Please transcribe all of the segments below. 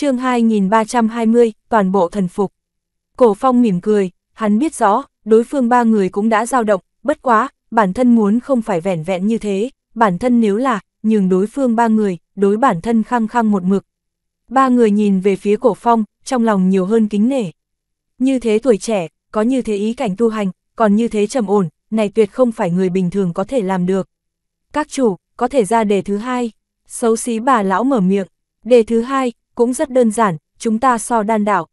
chương 2320, toàn bộ thần phục. Cổ phong mỉm cười, hắn biết rõ, đối phương ba người cũng đã dao động, bất quá, bản thân muốn không phải vẻn vẹn như thế, bản thân nếu là, nhường đối phương ba người, đối bản thân khăng khăng một mực. Ba người nhìn về phía cổ phong, trong lòng nhiều hơn kính nể. Như thế tuổi trẻ, có như thế ý cảnh tu hành, còn như thế trầm ổn, này tuyệt không phải người bình thường có thể làm được. Các chủ, có thể ra đề thứ hai. Xấu xí bà lão mở miệng. Đề thứ hai, cũng rất đơn giản, chúng ta so đan đảo.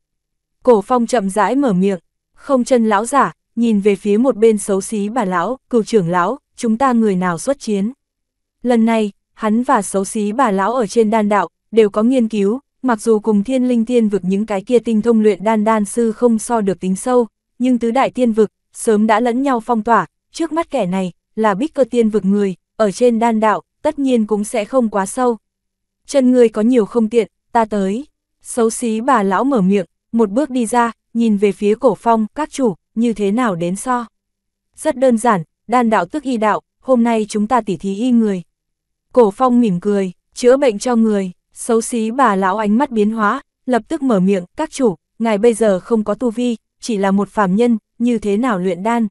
Cổ phong chậm rãi mở miệng, không chân lão giả, nhìn về phía một bên xấu xí bà lão, cựu trưởng lão, chúng ta người nào xuất chiến. Lần này, hắn và xấu xí bà lão ở trên đan đạo, đều có nghiên cứu, mặc dù cùng thiên linh tiên vực những cái kia tinh thông luyện đan đan sư không so được tính sâu, nhưng tứ đại tiên vực, sớm đã lẫn nhau phong tỏa, trước mắt kẻ này, là bích cơ tiên vực người, ở trên đan đạo, tất nhiên cũng sẽ không quá sâu. Chân người có nhiều không tiện, ta tới. Xấu xí bà lão mở miệng, một bước đi ra, nhìn về phía cổ phong, các chủ, như thế nào đến so. Rất đơn giản, đan đạo tức y đạo, hôm nay chúng ta tỉ thí y người. Cổ phong mỉm cười, chữa bệnh cho người, xấu xí bà lão ánh mắt biến hóa, lập tức mở miệng, các chủ, ngài bây giờ không có tu vi, chỉ là một phàm nhân, như thế nào luyện đan.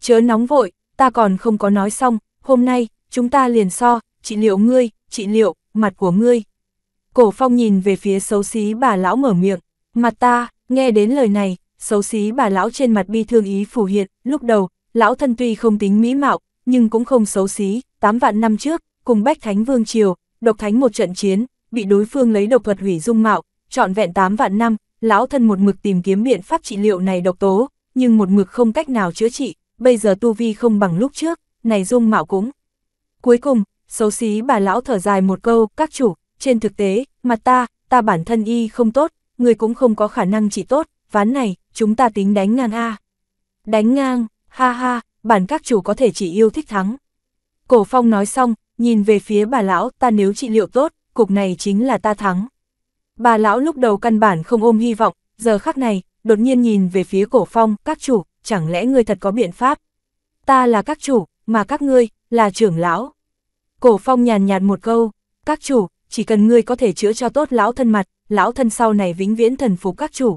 Chớ nóng vội, ta còn không có nói xong, hôm nay, chúng ta liền so, trị liệu ngươi, trị liệu, mặt của ngươi, Cổ phong nhìn về phía xấu xí bà lão mở miệng, mặt ta, nghe đến lời này, xấu xí bà lão trên mặt bi thương ý phủ hiện, lúc đầu, lão thân tuy không tính mỹ mạo, nhưng cũng không xấu xí, 8 vạn năm trước, cùng Bách Thánh Vương Triều, độc thánh một trận chiến, bị đối phương lấy độc thuật hủy dung mạo, trọn vẹn 8 vạn năm, lão thân một mực tìm kiếm biện pháp trị liệu này độc tố, nhưng một mực không cách nào chữa trị, bây giờ tu vi không bằng lúc trước, này dung mạo cũng. Cuối cùng, xấu xí bà lão thở dài một câu, các chủ, trên thực tế, mặt ta, ta bản thân y không tốt, người cũng không có khả năng chỉ tốt, ván này, chúng ta tính đánh ngang a. Đánh ngang, ha ha, bản các chủ có thể chỉ yêu thích thắng. Cổ phong nói xong, nhìn về phía bà lão, ta nếu trị liệu tốt, cục này chính là ta thắng. Bà lão lúc đầu căn bản không ôm hy vọng, giờ khắc này, đột nhiên nhìn về phía cổ phong, các chủ, chẳng lẽ ngươi thật có biện pháp? Ta là các chủ, mà các ngươi, là trưởng lão. Cổ phong nhàn nhạt một câu, các chủ, chỉ cần ngươi có thể chữa cho tốt lão thân mặt, lão thân sau này vĩnh viễn thần phục các chủ.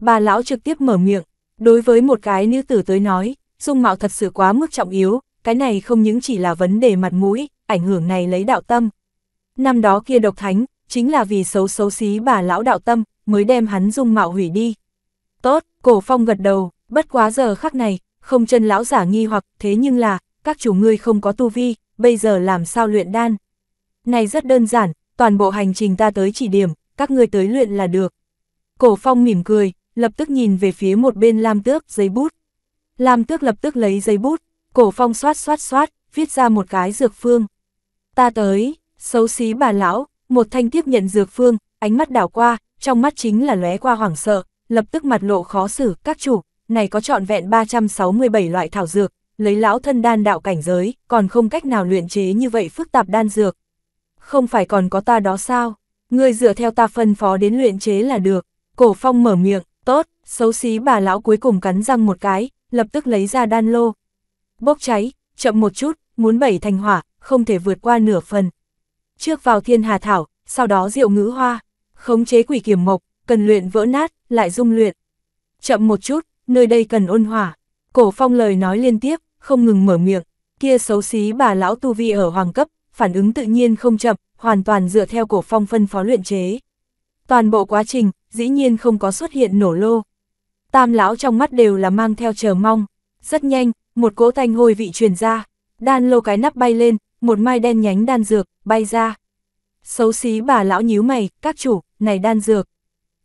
Bà lão trực tiếp mở miệng, đối với một cái nữ tử tới nói, dung mạo thật sự quá mức trọng yếu, cái này không những chỉ là vấn đề mặt mũi, ảnh hưởng này lấy đạo tâm. Năm đó kia độc thánh, chính là vì xấu xấu xí bà lão đạo tâm, mới đem hắn dung mạo hủy đi. Tốt, cổ phong gật đầu, bất quá giờ khắc này, không chân lão giả nghi hoặc thế nhưng là, các chủ ngươi không có tu vi, bây giờ làm sao luyện đan. Này rất đơn giản, toàn bộ hành trình ta tới chỉ điểm, các ngươi tới luyện là được. Cổ phong mỉm cười, lập tức nhìn về phía một bên Lam Tước, giấy bút. Lam Tước lập tức lấy giấy bút, cổ phong xoát xoát xoát, viết ra một cái dược phương. Ta tới, xấu xí bà lão, một thanh tiếp nhận dược phương, ánh mắt đảo qua, trong mắt chính là lóe qua hoảng sợ, lập tức mặt lộ khó xử, các chủ, này có trọn vẹn 367 loại thảo dược, lấy lão thân đan đạo cảnh giới, còn không cách nào luyện chế như vậy phức tạp đan dược không phải còn có ta đó sao, ngươi dựa theo ta phân phó đến luyện chế là được, cổ phong mở miệng, tốt, xấu xí bà lão cuối cùng cắn răng một cái, lập tức lấy ra đan lô. Bốc cháy, chậm một chút, muốn bảy thành hỏa, không thể vượt qua nửa phần. Trước vào thiên hà thảo, sau đó diệu ngữ hoa, khống chế quỷ kiểm mộc, cần luyện vỡ nát, lại dung luyện. Chậm một chút, nơi đây cần ôn hỏa. Cổ phong lời nói liên tiếp, không ngừng mở miệng, kia xấu xí bà lão tu vi ở hoàng cấp, phản ứng tự nhiên không chậm, hoàn toàn dựa theo cổ phong phân phó luyện chế. Toàn bộ quá trình, dĩ nhiên không có xuất hiện nổ lô. Tam lão trong mắt đều là mang theo chờ mong. Rất nhanh, một cỗ thanh hôi vị truyền ra, đan lô cái nắp bay lên, một mai đen nhánh đan dược, bay ra. Xấu xí bà lão nhíu mày, các chủ, này đan dược.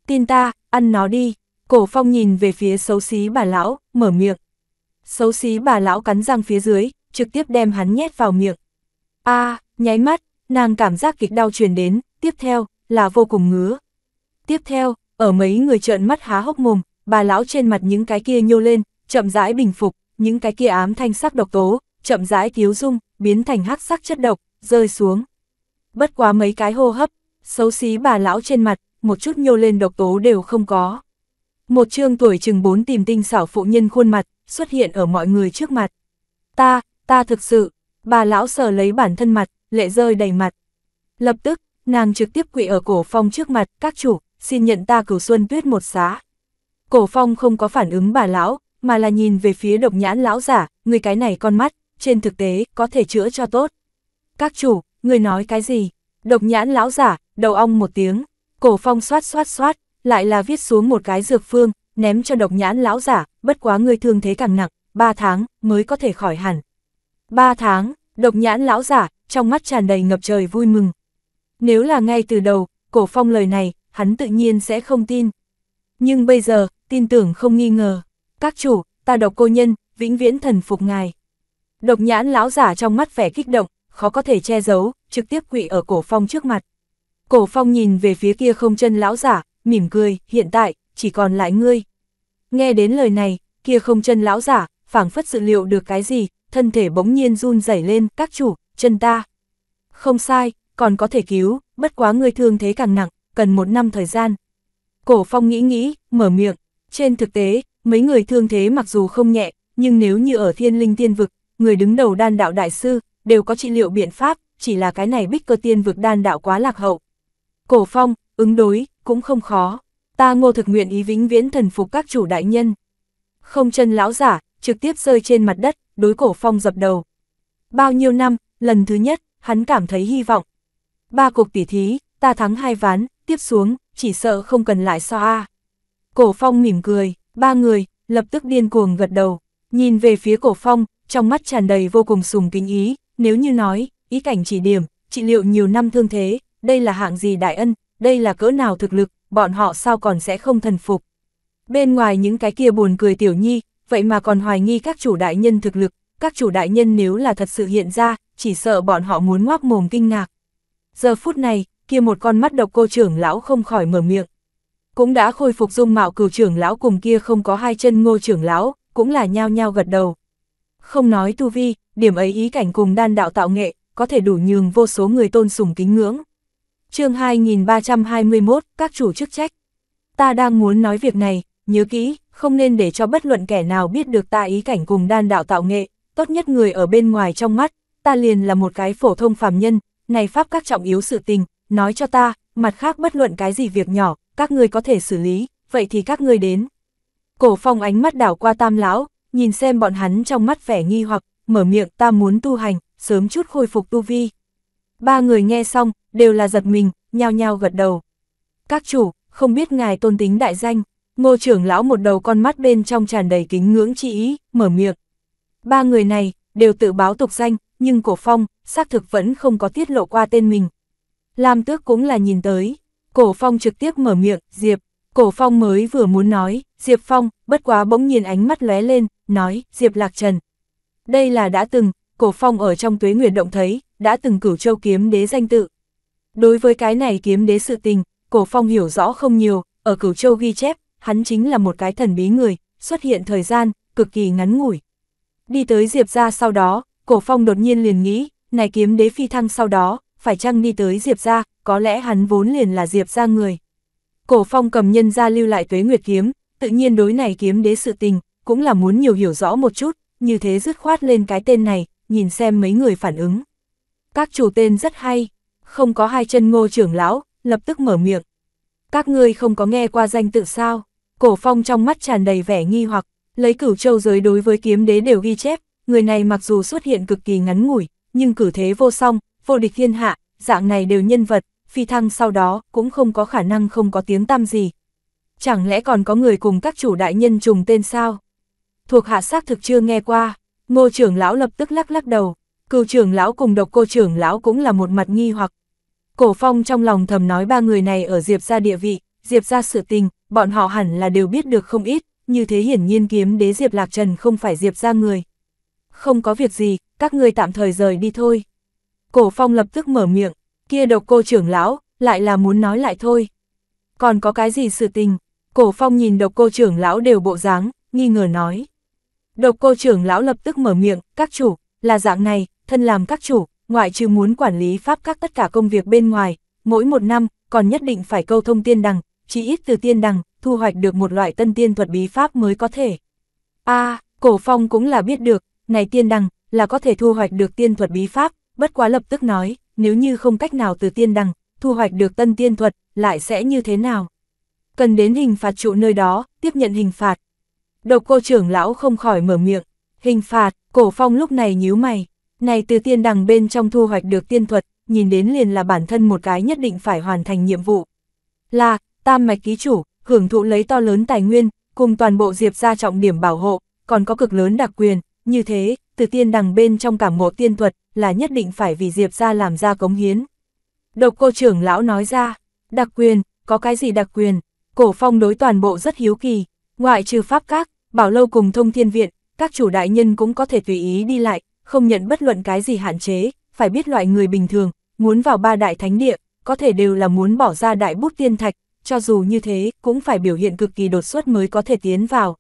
Tin ta, ăn nó đi. Cổ phong nhìn về phía xấu xí bà lão, mở miệng. Xấu xí bà lão cắn răng phía dưới, trực tiếp đem hắn nhét vào miệng a à, nháy mắt, nàng cảm giác kịch đau truyền đến, tiếp theo, là vô cùng ngứa. Tiếp theo, ở mấy người trợn mắt há hốc mồm, bà lão trên mặt những cái kia nhô lên, chậm rãi bình phục, những cái kia ám thanh sắc độc tố, chậm rãi thiếu dung, biến thành hắc sắc chất độc, rơi xuống. Bất quá mấy cái hô hấp, xấu xí bà lão trên mặt, một chút nhô lên độc tố đều không có. Một trương tuổi chừng bốn tìm tinh xảo phụ nhân khuôn mặt, xuất hiện ở mọi người trước mặt. Ta, ta thực sự, bà lão sờ lấy bản thân mặt, lệ rơi đầy mặt. Lập tức, nàng trực tiếp quỵ ở cổ phong trước mặt, các chủ, xin nhận ta cửu xuân tuyết một xá. Cổ phong không có phản ứng bà lão, mà là nhìn về phía độc nhãn lão giả, người cái này con mắt, trên thực tế, có thể chữa cho tốt. Các chủ, người nói cái gì? Độc nhãn lão giả, đầu ong một tiếng, cổ phong xoát xoát xoát, lại là viết xuống một cái dược phương, ném cho độc nhãn lão giả, bất quá người thương thế càng nặng, ba tháng, mới có thể khỏi hẳn. Ba tháng, Độc nhãn lão giả, trong mắt tràn đầy ngập trời vui mừng. Nếu là ngay từ đầu, cổ phong lời này, hắn tự nhiên sẽ không tin. Nhưng bây giờ, tin tưởng không nghi ngờ. Các chủ, ta độc cô nhân, vĩnh viễn thần phục ngài. Độc nhãn lão giả trong mắt vẻ kích động, khó có thể che giấu, trực tiếp quỵ ở cổ phong trước mặt. Cổ phong nhìn về phía kia không chân lão giả, mỉm cười, hiện tại, chỉ còn lại ngươi. Nghe đến lời này, kia không chân lão giả, phảng phất sự liệu được cái gì, thân thể bỗng nhiên run rẩy lên, các chủ, chân ta. Không sai, còn có thể cứu, bất quá người thương thế càng nặng, cần một năm thời gian. Cổ phong nghĩ nghĩ, mở miệng. Trên thực tế, mấy người thương thế mặc dù không nhẹ, nhưng nếu như ở thiên linh tiên vực, người đứng đầu đan đạo đại sư, đều có trị liệu biện pháp, chỉ là cái này bích cơ tiên vực đan đạo quá lạc hậu. Cổ phong, ứng đối, cũng không khó. Ta ngô thực nguyện ý vĩnh viễn thần phục các chủ đại nhân. Không chân lão giả, trực tiếp rơi trên mặt đất, đối cổ phong dập đầu. Bao nhiêu năm, lần thứ nhất, hắn cảm thấy hy vọng. Ba cuộc tỉ thí, ta thắng hai ván, tiếp xuống, chỉ sợ không cần lại so a. Cổ phong mỉm cười, ba người, lập tức điên cuồng gật đầu, nhìn về phía cổ phong, trong mắt tràn đầy vô cùng sùng kính ý, nếu như nói, ý cảnh chỉ điểm, trị liệu nhiều năm thương thế, đây là hạng gì đại ân, đây là cỡ nào thực lực, bọn họ sao còn sẽ không thần phục. Bên ngoài những cái kia buồn cười tiểu nhi, vậy mà còn hoài nghi các chủ đại nhân thực lực, các chủ đại nhân nếu là thật sự hiện ra, chỉ sợ bọn họ muốn ngoác mồm kinh ngạc. Giờ phút này, kia một con mắt độc cô trưởng lão không khỏi mở miệng. Cũng đã khôi phục dung mạo cửu trưởng lão cùng kia không có hai chân ngô trưởng lão, cũng là nhao nhao gật đầu. Không nói tu vi, điểm ấy ý cảnh cùng đan đạo tạo nghệ, có thể đủ nhường vô số người tôn sùng kính ngưỡng. chương 2321, các chủ chức trách. Ta đang muốn nói việc này, nhớ kỹ, không nên để cho bất luận kẻ nào biết được ta ý cảnh cùng đan đạo tạo nghệ, tốt nhất người ở bên ngoài trong mắt, ta liền là một cái phổ thông phàm nhân, này pháp các trọng yếu sự tình, nói cho ta, mặt khác bất luận cái gì việc nhỏ, các người có thể xử lý, vậy thì các người đến. Cổ phong ánh mắt đảo qua tam lão, nhìn xem bọn hắn trong mắt vẻ nghi hoặc, mở miệng ta muốn tu hành, sớm chút khôi phục tu vi. Ba người nghe xong, đều là giật mình, nhao nhao gật đầu. Các chủ, không biết ngài tôn tính đại danh. Ngô trưởng lão một đầu con mắt bên trong tràn đầy kính ngưỡng chi ý, mở miệng. Ba người này, đều tự báo tục danh, nhưng cổ phong, xác thực vẫn không có tiết lộ qua tên mình. Lam tước cũng là nhìn tới, cổ phong trực tiếp mở miệng, Diệp, cổ phong mới vừa muốn nói, Diệp Phong, bất quá bỗng nhiên ánh mắt lóe lên, nói, Diệp Lạc Trần. Đây là đã từng, cổ phong ở trong tuế nguyệt động thấy, đã từng cửu châu kiếm đế danh tự. Đối với cái này kiếm đế sự tình, cổ phong hiểu rõ không nhiều, ở cửu châu ghi chép, hắn chính là một cái thần bí người, xuất hiện thời gian, cực kỳ ngắn ngủi. Đi tới Diệp gia sau đó, cổ phong đột nhiên liền nghĩ, này kiếm đế phi thăng sau đó, phải chăng đi tới Diệp gia có lẽ hắn vốn liền là Diệp gia người. Cổ phong cầm nhân ra lưu lại tuế nguyệt kiếm, tự nhiên đối này kiếm đế sự tình, cũng là muốn nhiều hiểu rõ một chút, như thế dứt khoát lên cái tên này, nhìn xem mấy người phản ứng. Các chủ tên rất hay, không có hai chân ngô trưởng lão, lập tức mở miệng. Các ngươi không có nghe qua danh tự sao? Cổ phong trong mắt tràn đầy vẻ nghi hoặc, lấy cửu châu giới đối với kiếm đế đều ghi chép, người này mặc dù xuất hiện cực kỳ ngắn ngủi, nhưng cử thế vô song, vô địch thiên hạ, dạng này đều nhân vật, phi thăng sau đó cũng không có khả năng không có tiếng tăm gì. Chẳng lẽ còn có người cùng các chủ đại nhân trùng tên sao? Thuộc hạ xác thực chưa nghe qua, ngô trưởng lão lập tức lắc lắc đầu, cựu trưởng lão cùng độc cô trưởng lão cũng là một mặt nghi hoặc. Cổ phong trong lòng thầm nói ba người này ở diệp ra địa vị, Diệp ra sửa tình, bọn họ hẳn là đều biết được không ít, như thế hiển nhiên kiếm đế Diệp Lạc Trần không phải Diệp ra người. Không có việc gì, các người tạm thời rời đi thôi. Cổ phong lập tức mở miệng, kia độc cô trưởng lão, lại là muốn nói lại thôi. Còn có cái gì sự tình, cổ phong nhìn độc cô trưởng lão đều bộ dáng, nghi ngờ nói. Độc cô trưởng lão lập tức mở miệng, các chủ, là dạng này, thân làm các chủ, ngoại trừ muốn quản lý pháp các tất cả công việc bên ngoài, mỗi một năm, còn nhất định phải câu thông tiên đằng, chỉ ít từ tiên đằng, thu hoạch được một loại tân tiên thuật bí pháp mới có thể. a à, cổ phong cũng là biết được, này tiên đằng, là có thể thu hoạch được tiên thuật bí pháp, bất quá lập tức nói, nếu như không cách nào từ tiên đằng, thu hoạch được tân tiên thuật, lại sẽ như thế nào? Cần đến hình phạt trụ nơi đó, tiếp nhận hình phạt. Độc cô trưởng lão không khỏi mở miệng, hình phạt, cổ phong lúc này nhíu mày, này từ tiên đằng bên trong thu hoạch được tiên thuật, nhìn đến liền là bản thân một cái nhất định phải hoàn thành nhiệm vụ. Là, tam mạch ký chủ, hưởng thụ lấy to lớn tài nguyên, cùng toàn bộ diệp ra trọng điểm bảo hộ, còn có cực lớn đặc quyền, như thế, từ tiên đằng bên trong cảm ngộ tiên thuật, là nhất định phải vì diệp ra làm ra cống hiến. Độc cô trưởng lão nói ra, đặc quyền, có cái gì đặc quyền, cổ phong đối toàn bộ rất hiếu kỳ, ngoại trừ pháp các, bảo lâu cùng thông thiên viện, các chủ đại nhân cũng có thể tùy ý đi lại, không nhận bất luận cái gì hạn chế, phải biết loại người bình thường, muốn vào ba đại thánh địa, có thể đều là muốn bỏ ra đại bút tiên thạch, cho dù như thế, cũng phải biểu hiện cực kỳ đột xuất mới có thể tiến vào.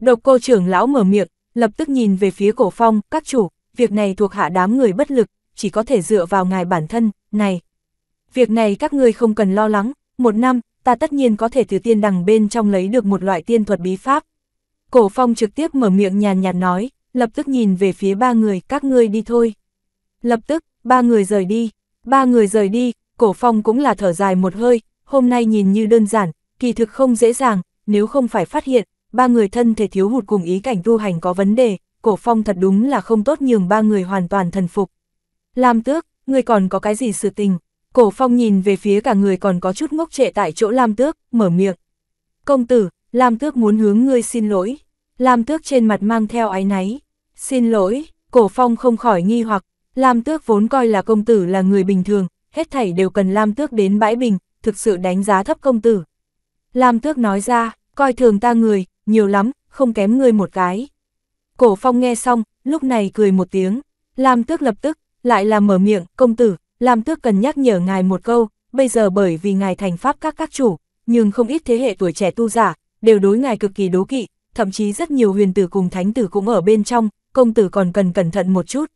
Độc cô trưởng lão mở miệng, lập tức nhìn về phía cổ phong, các chủ, việc này thuộc hạ đám người bất lực, chỉ có thể dựa vào ngài bản thân, này. Việc này các ngươi không cần lo lắng, một năm, ta tất nhiên có thể từ tiên đằng bên trong lấy được một loại tiên thuật bí pháp. Cổ phong trực tiếp mở miệng nhàn nhạt nói, lập tức nhìn về phía ba người, các ngươi đi thôi. Lập tức, ba người rời đi, ba người rời đi, cổ phong cũng là thở dài một hơi, hôm nay nhìn như đơn giản, kỳ thực không dễ dàng, nếu không phải phát hiện, ba người thân thể thiếu hụt cùng ý cảnh tu hành có vấn đề, cổ phong thật đúng là không tốt nhường ba người hoàn toàn thần phục. Lam tước, người còn có cái gì sự tình? Cổ phong nhìn về phía cả người còn có chút ngốc trệ tại chỗ Lam tước, mở miệng. Công tử, Lam tước muốn hướng ngươi xin lỗi. Lam tước trên mặt mang theo ái náy. Xin lỗi, cổ phong không khỏi nghi hoặc, Lam tước vốn coi là công tử là người bình thường, hết thảy đều cần Lam tước đến bãi bình, thực sự đánh giá thấp công tử. Lam tước nói ra, coi thường ta người, nhiều lắm, không kém người một cái. Cổ phong nghe xong, lúc này cười một tiếng, Lam tước lập tức, lại là mở miệng, công tử, Lam tước cần nhắc nhở ngài một câu, bây giờ bởi vì ngài thành pháp các các chủ, nhưng không ít thế hệ tuổi trẻ tu giả, đều đối ngài cực kỳ đố kỵ, thậm chí rất nhiều huyền tử cùng thánh tử cũng ở bên trong, công tử còn cần cẩn thận một chút.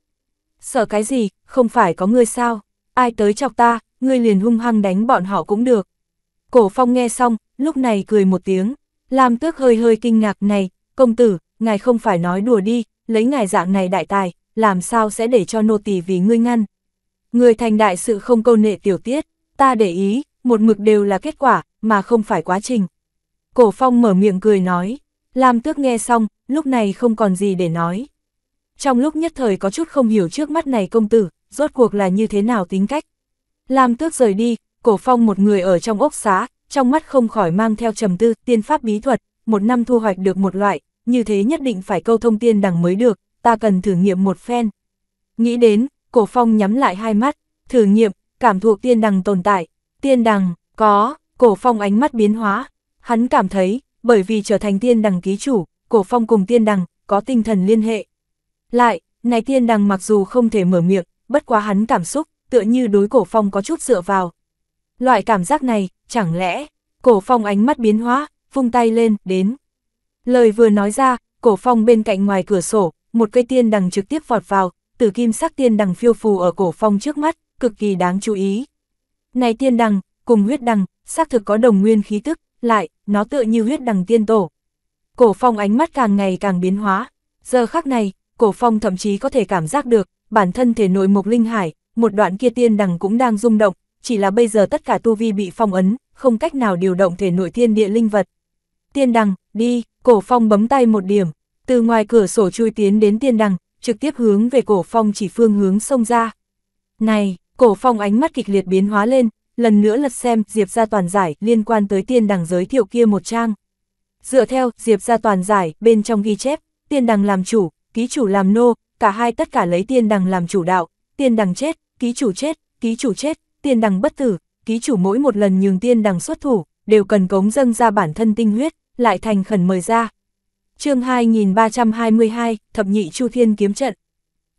Sợ cái gì, không phải có người sao, ai tới chọc ta, ngươi liền hung hăng đánh bọn họ cũng được. Cổ phong nghe xong, lúc này cười một tiếng, Lam tước hơi hơi kinh ngạc này, công tử, ngài không phải nói đùa đi, lấy ngài dạng này đại tài, làm sao sẽ để cho nô tỳ vì ngươi ngăn. Người thành đại sự không câu nệ tiểu tiết, ta để ý, một mực đều là kết quả, mà không phải quá trình. Cổ phong mở miệng cười nói, Lam tước nghe xong, lúc này không còn gì để nói. Trong lúc nhất thời có chút không hiểu trước mắt này công tử, rốt cuộc là như thế nào tính cách. Lam Tước rời đi, Cổ Phong một người ở trong ốc xá, trong mắt không khỏi mang theo trầm tư, tiên pháp bí thuật, một năm thu hoạch được một loại, như thế nhất định phải câu thông tiên đằng mới được, ta cần thử nghiệm một phen. Nghĩ đến, Cổ Phong nhắm lại hai mắt, thử nghiệm, cảm thụ tiên đằng tồn tại, tiên đằng, có, Cổ Phong ánh mắt biến hóa, hắn cảm thấy, bởi vì trở thành tiên đằng ký chủ, Cổ Phong cùng tiên đằng, có tinh thần liên hệ. Lại, này tiên đằng mặc dù không thể mở miệng, bất quá hắn cảm xúc, tựa như đối cổ phong có chút dựa vào. Loại cảm giác này, chẳng lẽ, cổ phong ánh mắt biến hóa, vung tay lên, đến. Lời vừa nói ra, cổ phong bên cạnh ngoài cửa sổ, một cây tiên đằng trực tiếp vọt vào, từ kim sắc tiên đằng phiêu phù ở cổ phong trước mắt, cực kỳ đáng chú ý. Này tiên đằng, cùng huyết đằng, xác thực có đồng nguyên khí tức, lại, nó tựa như huyết đằng tiên tổ. Cổ phong ánh mắt càng ngày càng biến hóa, giờ khắc này, cổ phong thậm chí có thể cảm giác được, bản thân thể nội mục linh hải, một đoạn kia tiên đằng cũng đang rung động, chỉ là bây giờ tất cả tu vi bị phong ấn, không cách nào điều động thể nội thiên địa linh vật. Tiên đằng, đi, cổ phong bấm tay một điểm, từ ngoài cửa sổ chui tiến đến tiên đằng, trực tiếp hướng về cổ phong chỉ phương hướng sông ra. Này, cổ phong ánh mắt kịch liệt biến hóa lên, lần nữa lật xem Diệp ra toàn giải liên quan tới tiên đằng giới thiệu kia một trang. Dựa theo Diệp ra toàn giải, bên trong ghi chép, tiên đằng làm chủ, ký chủ làm nô, cả hai tất cả lấy tiên đằng làm chủ đạo, tiên đằng chết, ký chủ chết, ký chủ chết, tiên đằng bất tử, ký chủ mỗi một lần nhường tiên đằng xuất thủ, đều cần cống dâng ra bản thân tinh huyết, lại thành khẩn mời ra. chương 2322, Thập nhị Chu Thiên kiếm trận.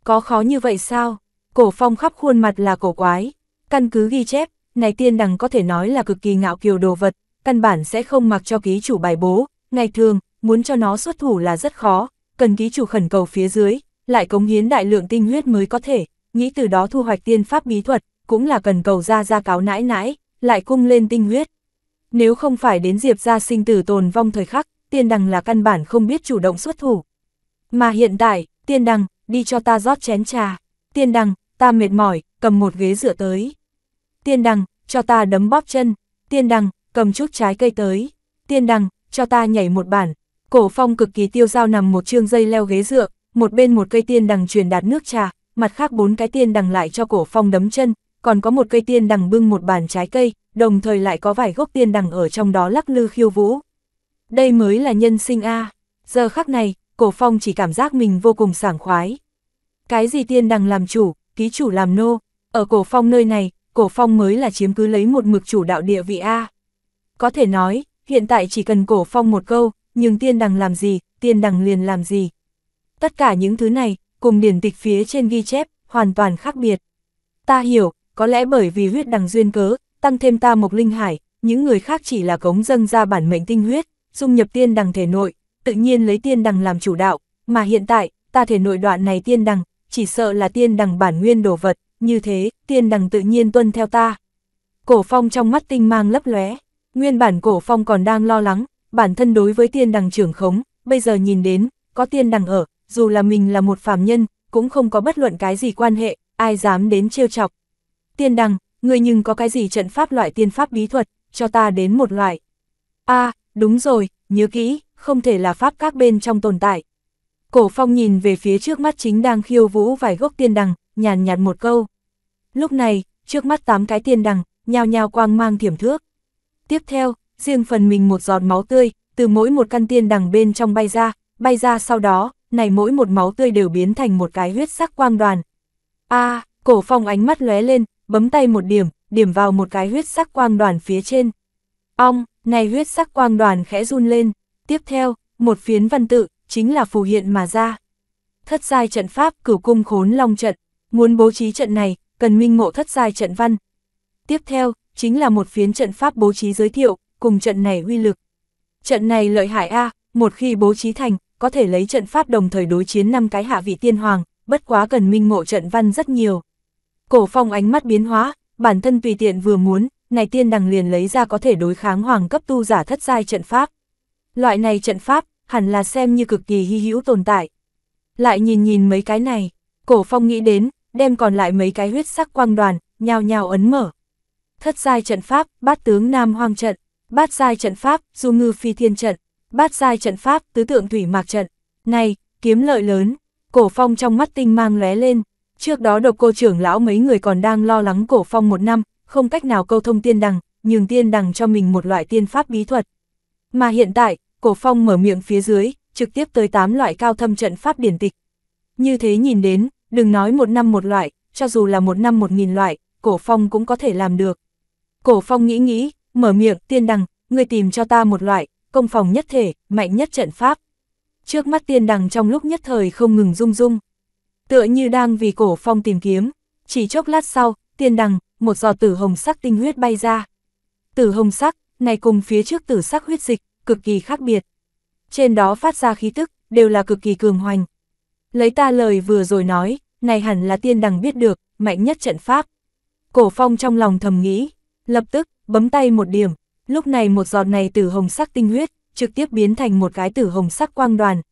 Có khó như vậy sao? Cổ phong khắp khuôn mặt là cổ quái. Căn cứ ghi chép, này tiên đằng có thể nói là cực kỳ ngạo kiều đồ vật, căn bản sẽ không mặc cho ký chủ bài bố, ngày thường, muốn cho nó xuất thủ là rất khó, cần ký chủ khẩn cầu phía dưới, lại cống hiến đại lượng tinh huyết mới có thể, nghĩ từ đó thu hoạch tiên pháp bí thuật, cũng là cần cầu ra ra cáo nãi nãi, lại cung lên tinh huyết. Nếu không phải đến diệp ra sinh tử tồn vong thời khắc, tiên đằng là căn bản không biết chủ động xuất thủ. Mà hiện tại, tiên đằng, đi cho ta rót chén trà. Tiên đằng, ta mệt mỏi, cầm một ghế dựa tới. Tiên đằng, cho ta đấm bóp chân. Tiên đằng, cầm chút trái cây tới. Tiên đằng, cho ta nhảy một bản. Cổ phong cực kỳ tiêu dao nằm một chương dây leo ghế dựa, một bên một cây tiên đằng truyền đạt nước trà, mặt khác bốn cái tiên đằng lại cho cổ phong đấm chân, còn có một cây tiên đằng bưng một bàn trái cây, đồng thời lại có vài gốc tiên đằng ở trong đó lắc lư khiêu vũ. Đây mới là nhân sinh a. Giờ khắc này, cổ phong chỉ cảm giác mình vô cùng sảng khoái. Cái gì tiên đằng làm chủ, ký chủ làm nô, ở cổ phong nơi này, cổ phong mới là chiếm cứ lấy một mực chủ đạo địa vị a. Có thể nói, hiện tại chỉ cần cổ phong một câu, nhưng tiên đằng làm gì, tiên đằng liền làm gì. Tất cả những thứ này, cùng điển tịch phía trên ghi chép, hoàn toàn khác biệt. Ta hiểu, có lẽ bởi vì huyết đằng duyên cớ, tăng thêm ta Mộc Linh Hải, những người khác chỉ là cống dâng ra bản mệnh tinh huyết, dung nhập tiên đằng thể nội, tự nhiên lấy tiên đằng làm chủ đạo, mà hiện tại, ta thể nội đoạn này tiên đằng, chỉ sợ là tiên đằng bản nguyên đồ vật, như thế, tiên đằng tự nhiên tuân theo ta. Cổ phong trong mắt tinh mang lấp lóe, nguyên bản cổ phong còn đang lo lắng, bản thân đối với tiên đằng trưởng khống, bây giờ nhìn đến, có tiên đằng ở, dù là mình là một phàm nhân, cũng không có bất luận cái gì quan hệ, ai dám đến trêu chọc. Tiên đằng, người nhưng có cái gì trận pháp loại tiên pháp bí thuật, cho ta đến một loại. a đúng rồi, nhớ kỹ, không thể là pháp các bên trong tồn tại. Cổ phong nhìn về phía trước mắt chính đang khiêu vũ vài gốc tiên đằng, nhàn nhạt một câu. Lúc này, trước mắt tám cái tiên đằng, nhao nhao quang mang thiểm thước. Tiếp theo, riêng phần mình một giọt máu tươi, từ mỗi một căn tiên đằng bên trong bay ra, bay ra sau đó, này mỗi một máu tươi đều biến thành một cái huyết sắc quang đoàn. A, à, cổ phong ánh mắt lóe lên, bấm tay một điểm, điểm vào một cái huyết sắc quang đoàn phía trên. Ong, này huyết sắc quang đoàn khẽ run lên, tiếp theo, một phiến văn tự, chính là phù hiện mà ra. Thất giai trận pháp cửu cung khốn long trận, muốn bố trí trận này, cần minh ngộ thất giai trận văn. Tiếp theo, chính là một phiến trận pháp bố trí giới thiệu, cùng trận này uy lực. Trận này lợi hại A, một khi bố trí thành, có thể lấy trận pháp đồng thời đối chiến năm cái hạ vị tiên hoàng, bất quá cần minh ngộ trận văn rất nhiều. Cổ phong ánh mắt biến hóa, bản thân tùy tiện vừa muốn, này tiên đằng liền lấy ra có thể đối kháng hoàng cấp tu giả thất giai trận pháp. Loại này trận pháp, hẳn là xem như cực kỳ hy hữu tồn tại. Lại nhìn nhìn mấy cái này, cổ phong nghĩ đến, đem còn lại mấy cái huyết sắc quang đoàn, nhào nhào ấn mở. Thất giai trận pháp, bát tướng nam hoang trận, bát giai trận pháp, du ngư phi thiên trận bát giai trận pháp, tứ tượng thủy mạc trận. Này, kiếm lợi lớn, cổ phong trong mắt tinh mang lóe lên. Trước đó độc cô trưởng lão mấy người còn đang lo lắng cổ phong một năm, không cách nào câu thông tiên đằng, nhường tiên đằng cho mình một loại tiên pháp bí thuật. Mà hiện tại, cổ phong mở miệng phía dưới, trực tiếp tới 8 loại cao thâm trận pháp điển tịch. Như thế nhìn đến, đừng nói một năm một loại, cho dù là một năm một nghìn loại, cổ phong cũng có thể làm được. Cổ phong nghĩ nghĩ, mở miệng, tiên đằng, người tìm cho ta một loại, công phòng nhất thể, mạnh nhất trận pháp. Trước mắt tiên đằng trong lúc nhất thời không ngừng rung rung. Tựa như đang vì cổ phong tìm kiếm, chỉ chốc lát sau, tiên đằng, một giò tử hồng sắc tinh huyết bay ra. Tử hồng sắc, này cùng phía trước tử sắc huyết dịch, cực kỳ khác biệt. Trên đó phát ra khí tức, đều là cực kỳ cường hoành. Lấy ta lời vừa rồi nói, này hẳn là tiên đằng biết được, mạnh nhất trận pháp. Cổ phong trong lòng thầm nghĩ, lập tức, bấm tay một điểm, Lúc này một giọt này tử hồng sắc tinh huyết, trực tiếp biến thành một cái tử hồng sắc quang đoàn.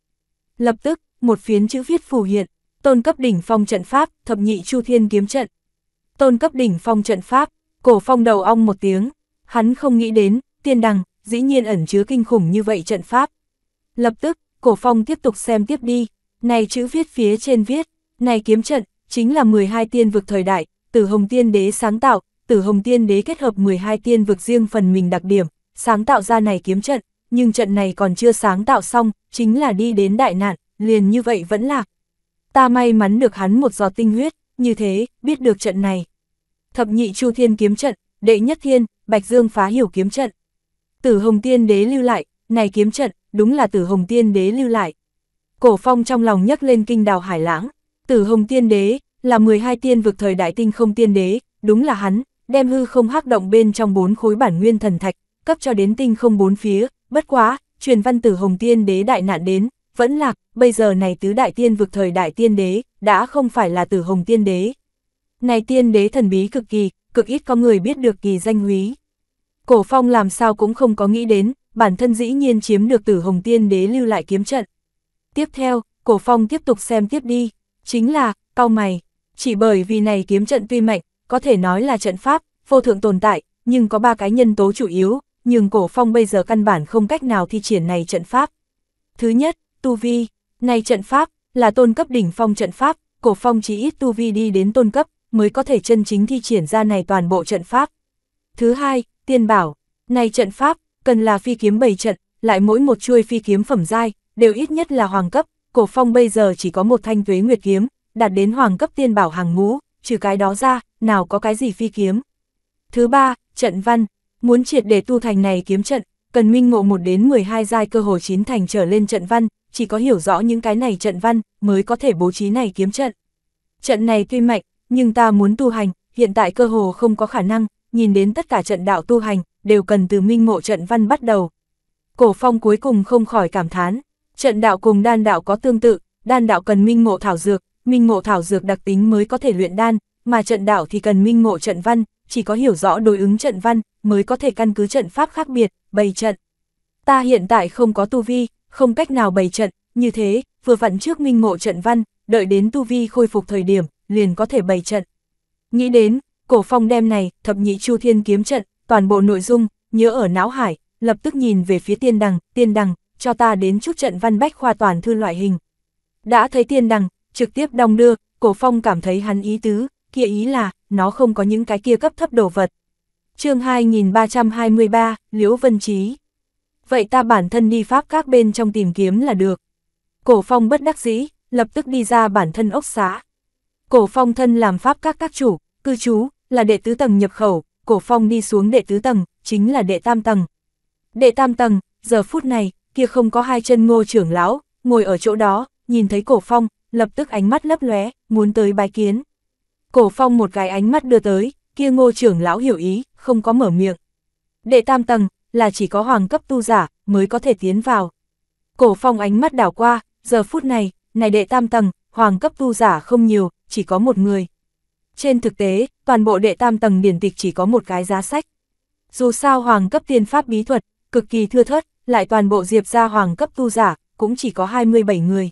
Lập tức, một phiến chữ viết phù hiện, tôn cấp đỉnh phong trận pháp, thập nhị chu thiên kiếm trận. Tôn cấp đỉnh phong trận pháp, cổ phong đầu ong một tiếng, hắn không nghĩ đến, tiên đằng, dĩ nhiên ẩn chứa kinh khủng như vậy trận pháp. Lập tức, cổ phong tiếp tục xem tiếp đi, này chữ viết phía trên viết, này kiếm trận, chính là 12 tiên vực thời đại, tử hồng tiên đế sáng tạo, tử hồng tiên đế kết hợp 12 tiên vực riêng phần mình đặc điểm, sáng tạo ra này kiếm trận, nhưng trận này còn chưa sáng tạo xong, chính là đi đến đại nạn, liền như vậy vẫn lạc. Ta may mắn được hắn một giọt tinh huyết, như thế, biết được trận này. Thập nhị chu thiên kiếm trận, đệ nhất thiên, Bạch Dương phá hiểu kiếm trận. Tử Hồng Tiên Đế lưu lại, này kiếm trận, đúng là Tử Hồng Tiên Đế lưu lại. Cổ Phong trong lòng nhắc lên kinh đào hải lãng, Tử Hồng Tiên Đế, là 12 tiên vực thời đại tinh không tiên đế, đúng là hắn, đem hư không hắc động bên trong bốn khối bản nguyên thần thạch, cấp cho đến tinh không bốn phía, bất quá, truyền văn tử Hồng Tiên Đế đại nạn đến, vẫn lạc, bây giờ này tứ đại tiên vực thời đại tiên đế, đã không phải là tử Hồng Tiên Đế. Này tiên đế thần bí cực kỳ, cực ít có người biết được kỳ danh húy. Cổ phong làm sao cũng không có nghĩ đến, bản thân dĩ nhiên chiếm được tử Hồng Tiên Đế lưu lại kiếm trận. Tiếp theo, cổ phong tiếp tục xem tiếp đi, chính là, cao mày, chỉ bởi vì này kiếm trận tuy mạnh, có thể nói là trận pháp, vô thượng tồn tại, nhưng có ba cái nhân tố chủ yếu, nhưng cổ phong bây giờ căn bản không cách nào thi triển này trận pháp. Thứ nhất, tu vi, này trận pháp, là tôn cấp đỉnh phong trận pháp, cổ phong chỉ ít tu vi đi đến tôn cấp, mới có thể chân chính thi triển ra này toàn bộ trận pháp. Thứ hai, tiên bảo, này trận pháp, cần là phi kiếm bầy trận, lại mỗi một chuôi phi kiếm phẩm giai đều ít nhất là hoàng cấp, cổ phong bây giờ chỉ có một thanh tuế nguyệt kiếm, đạt đến hoàng cấp tiên bảo hàng ngũ, trừ cái đó ra, nào có cái gì phi kiếm. Thứ ba, trận văn, muốn triệt để tu thành này kiếm trận, cần minh ngộ một đến 12 giai cơ hồ chín thành trở lên trận văn, chỉ có hiểu rõ những cái này trận văn mới có thể bố trí này kiếm trận. Trận này tuy mạnh, nhưng ta muốn tu hành, hiện tại cơ hồ không có khả năng, nhìn đến tất cả trận đạo tu hành, đều cần từ minh ngộ trận văn bắt đầu. Cổ phong cuối cùng không khỏi cảm thán, trận đạo cùng đan đạo có tương tự, đan đạo cần minh ngộ thảo dược, minh ngộ thảo dược đặc tính mới có thể luyện đan, mà trận đạo thì cần minh ngộ trận văn, chỉ có hiểu rõ đối ứng trận văn, mới có thể căn cứ trận pháp khác biệt, bày trận. Ta hiện tại không có tu vi, không cách nào bày trận, như thế, vừa vặn trước minh ngộ trận văn, đợi đến tu vi khôi phục thời điểm, liền có thể bày trận. Nghĩ đến, cổ phong đem này, thập nhị chu thiên kiếm trận, toàn bộ nội dung, nhớ ở não hải, lập tức nhìn về phía tiên đằng, tiên đằng, cho ta đến chút trận văn bách khoa toàn thư loại hình. Đã thấy tiên đằng, trực tiếp đong đưa, cổ phong cảm thấy hắn ý tứ, kia ý là, nó không có những cái kia cấp thấp đồ vật. chương 2323, Liễu Vân Trí. Vậy ta bản thân đi pháp các bên trong tìm kiếm là được. Cổ phong bất đắc dĩ, lập tức đi ra bản thân ốc xá. Cổ phong thân làm pháp các các chủ, cư trú, là đệ tứ tầng nhập khẩu, cổ phong đi xuống đệ tứ tầng, chính là đệ tam tầng. Đệ tam tầng, giờ phút này, kia không có hai chân ngô trưởng lão, ngồi ở chỗ đó, nhìn thấy cổ phong, lập tức ánh mắt lấp lóe, muốn tới bài kiến. Cổ phong một cái ánh mắt đưa tới, kia ngô trưởng lão hiểu ý, không có mở miệng. Đệ tam tầng, là chỉ có hoàng cấp tu giả, mới có thể tiến vào. Cổ phong ánh mắt đảo qua, giờ phút này, này đệ tam tầng, hoàng cấp tu giả không nhiều, chỉ có một người. Trên thực tế, toàn bộ đệ tam tầng điển tịch chỉ có một cái giá sách. Dù sao hoàng cấp tiên pháp bí thuật, cực kỳ thưa thớt, lại toàn bộ diệp ra hoàng cấp tu giả, cũng chỉ có 27 người.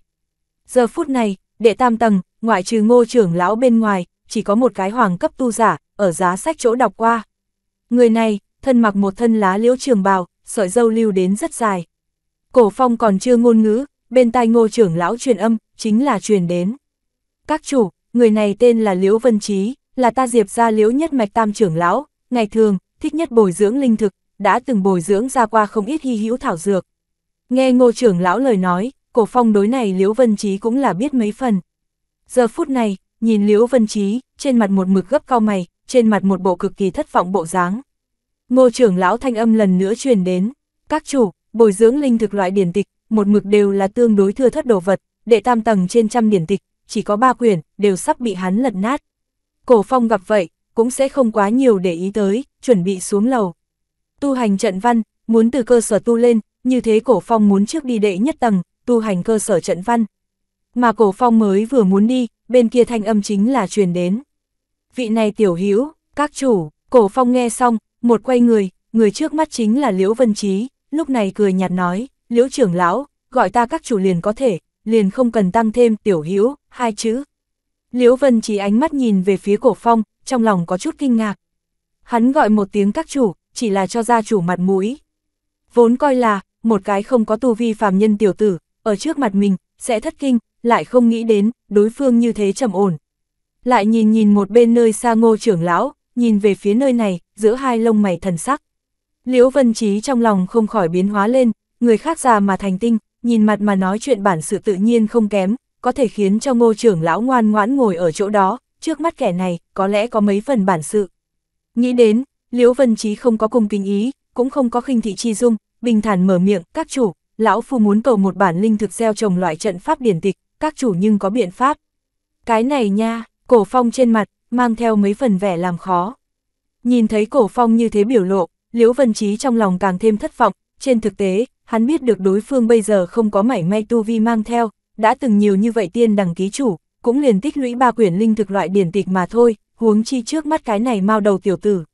Giờ phút này, đệ tam tầng, ngoại trừ ngô trưởng lão bên ngoài, chỉ có một cái hoàng cấp tu giả, ở giá sách chỗ đọc qua. Người này, thân mặc một thân lá liễu trường bào, sợi dâu lưu đến rất dài. Cổ phong còn chưa ngôn ngữ, bên tai ngô trưởng lão truyền âm, chính là truyền đến. Các chủ, người này tên là Liễu Vân Trí, là ta diệp ra Liễu nhất mạch tam trưởng lão, ngày thường, thích nhất bồi dưỡng linh thực, đã từng bồi dưỡng ra qua không ít hy hữu thảo dược. Nghe ngô trưởng lão lời nói, cổ phong đối này Liễu Vân Trí cũng là biết mấy phần. Giờ phút này, nhìn Liễu Vân Trí, trên mặt một mực gấp cao mày, trên mặt một bộ cực kỳ thất vọng bộ dáng. Ngô trưởng lão thanh âm lần nữa truyền đến, các chủ, bồi dưỡng linh thực loại điển tịch, một mực đều là tương đối thưa thất đồ vật, đệ tam tầng trên trăm điển tịch, chỉ có ba quyển, đều sắp bị hắn lật nát. Cổ phong gặp vậy, cũng sẽ không quá nhiều để ý tới, chuẩn bị xuống lầu. Tu hành trận văn, muốn từ cơ sở tu lên, như thế cổ phong muốn trước đi đệ nhất tầng, tu hành cơ sở trận văn. Mà cổ phong mới vừa muốn đi, bên kia thanh âm chính là truyền đến. Vị này tiểu hữu các chủ, cổ phong nghe xong, một quay người, người trước mắt chính là Liễu Vân Trí, lúc này cười nhạt nói, Liễu trưởng lão, gọi ta các chủ liền có thể, liền không cần tăng thêm tiểu hữu hai chữ. Liễu Vân Trí ánh mắt nhìn về phía cổ phong, trong lòng có chút kinh ngạc. Hắn gọi một tiếng các chủ, chỉ là cho gia chủ mặt mũi. Vốn coi là, một cái không có tu vi phàm nhân tiểu tử, ở trước mặt mình, sẽ thất kinh, lại không nghĩ đến, đối phương như thế trầm ổn. Lại nhìn nhìn một bên nơi xa ngô trưởng lão, nhìn về phía nơi này, giữa hai lông mày thần sắc. Liễu Vân Trí trong lòng không khỏi biến hóa lên, người khác già mà thành tinh, nhìn mặt mà nói chuyện bản sự tự nhiên không kém, có thể khiến cho ngô trưởng lão ngoan ngoãn ngồi ở chỗ đó, trước mắt kẻ này, có lẽ có mấy phần bản sự. Nghĩ đến, Liễu Vân Trí không có cùng kinh ý, cũng không có khinh thị chi dung, bình thản mở miệng, các chủ, lão phu muốn cầu một bản linh thực gieo trồng loại trận pháp điển tịch, các chủ nhưng có biện pháp. Cái này nha, cổ phong trên mặt, mang theo mấy phần vẻ làm khó. Nhìn thấy cổ phong như thế biểu lộ, Liễu Vân Trí trong lòng càng thêm thất vọng, trên thực tế, hắn biết được đối phương bây giờ không có mảy may tu vi mang theo, đã từng nhiều như vậy tiên đằng ký chủ, cũng liền tích lũy ba quyển linh thực loại điển tịch mà thôi, huống chi trước mắt cái này mau đầu tiểu tử.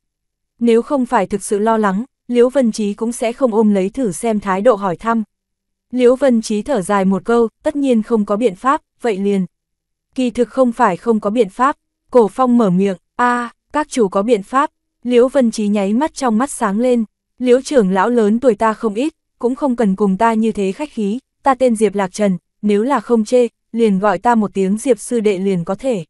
Nếu không phải thực sự lo lắng, Liễu Vân Trí cũng sẽ không ôm lấy thử xem thái độ hỏi thăm, Liễu Vân Chí thở dài một câu, tất nhiên không có biện pháp, vậy liền. Kỳ thực không phải không có biện pháp, cổ phong mở miệng, a các chủ có biện pháp, Liễu Vân Chí nháy mắt trong mắt sáng lên, Liễu trưởng lão lớn tuổi ta không ít, cũng không cần cùng ta như thế khách khí, ta tên Diệp Lạc Trần, nếu là không chê, liền gọi ta một tiếng Diệp sư đệ liền có thể.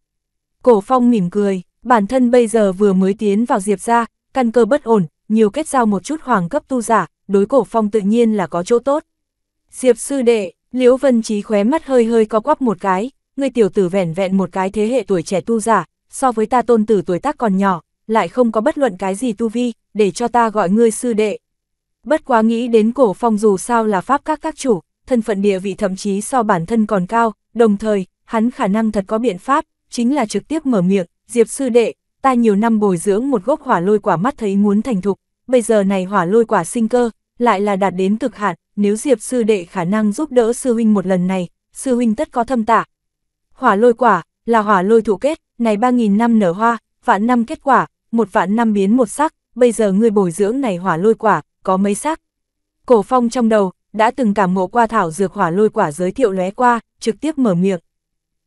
Cổ phong mỉm cười, bản thân bây giờ vừa mới tiến vào Diệp ra, căn cơ bất ổn, nhiều kết giao một chút hoàng cấp tu giả, đối cổ phong tự nhiên là có chỗ tốt. Diệp sư đệ, Liễu Vân Chí khóe mắt hơi hơi co quắp một cái, người tiểu tử vẻn vẹn một cái thế hệ tuổi trẻ tu giả, so với ta tôn tử tuổi tác còn nhỏ, lại không có bất luận cái gì tu vi, để cho ta gọi ngươi sư đệ. Bất quá nghĩ đến cổ phong dù sao là pháp các các chủ, thân phận địa vị thậm chí so bản thân còn cao, đồng thời, hắn khả năng thật có biện pháp, chính là trực tiếp mở miệng, Diệp sư đệ, ta nhiều năm bồi dưỡng một gốc hỏa lôi quả mắt thấy muốn thành thục, bây giờ này hỏa lôi quả sinh cơ, lại là đạt đến cực hạn, nếu Diệp sư đệ khả năng giúp đỡ sư huynh một lần này, sư huynh tất có thâm tạ. Hỏa lôi quả, là hỏa lôi thủ kết, này 3.000 năm nở hoa, vạn năm kết quả, một vạn năm biến một sắc, bây giờ ngươi bồi dưỡng này hỏa lôi quả, có mấy sắc. Cổ phong trong đầu, đã từng cảm ngộ qua thảo dược hỏa lôi quả giới thiệu lóe qua, trực tiếp mở miệng.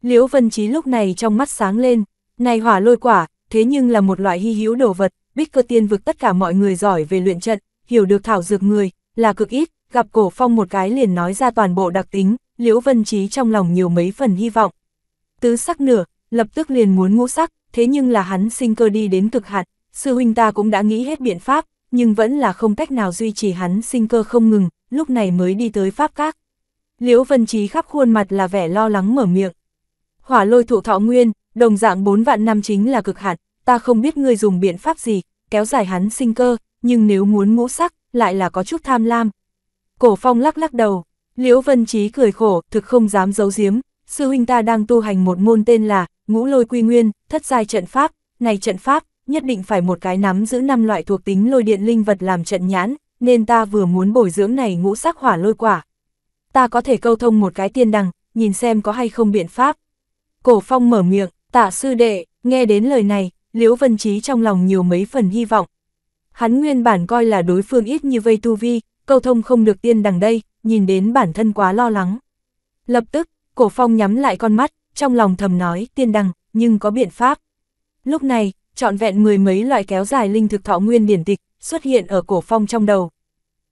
Liễu Vân Chí lúc này trong mắt sáng lên, này hỏa lôi quả, thế nhưng là một loại hy hữu đồ vật, bích cơ tiên vực tất cả mọi người giỏi về luyện trận, hiểu được thảo dược người, là cực ít, gặp cổ phong một cái liền nói ra toàn bộ đặc tính, Liễu Vân Trí trong lòng nhiều mấy phần hy vọng. Tứ sắc nửa, lập tức liền muốn ngũ sắc, thế nhưng là hắn sinh cơ đi đến cực hạn, sư huynh ta cũng đã nghĩ hết biện pháp, nhưng vẫn là không cách nào duy trì hắn sinh cơ không ngừng, lúc này mới đi tới pháp các. Liễu Vân Trí khắp khuôn mặt là vẻ lo lắng mở miệng. Hỏa lôi thụ thọ nguyên, đồng dạng bốn vạn năm chính là cực hạn, ta không biết ngươi dùng biện pháp gì, kéo dài hắn sinh cơ, nhưng nếu muốn ngũ sắc, lại là có chút tham lam, Cổ phong lắc lắc đầu, Liễu Vân Chí cười khổ, thực không dám giấu giếm, sư huynh ta đang tu hành một môn tên là Ngũ Lôi Quy Nguyên, thất giai trận pháp, này trận pháp nhất định phải một cái nắm giữ năm loại thuộc tính lôi điện linh vật làm trận nhãn, nên ta vừa muốn bồi dưỡng này ngũ sắc hỏa lôi quả. Ta có thể câu thông một cái tiên đằng, nhìn xem có hay không biện pháp. Cổ phong mở miệng, tạ sư đệ, nghe đến lời này, Liễu Vân Chí trong lòng nhiều mấy phần hy vọng. Hắn nguyên bản coi là đối phương ít như vây tu vi, câu thông không được tiên đằng đây, nhìn đến bản thân quá lo lắng. Lập tức, cổ phong nhắm lại con mắt, trong lòng thầm nói tiên đằng, nhưng có biện pháp. Lúc này, trọn vẹn mười mấy loại kéo dài linh thực thọ nguyên điển tịch, xuất hiện ở cổ phong trong đầu.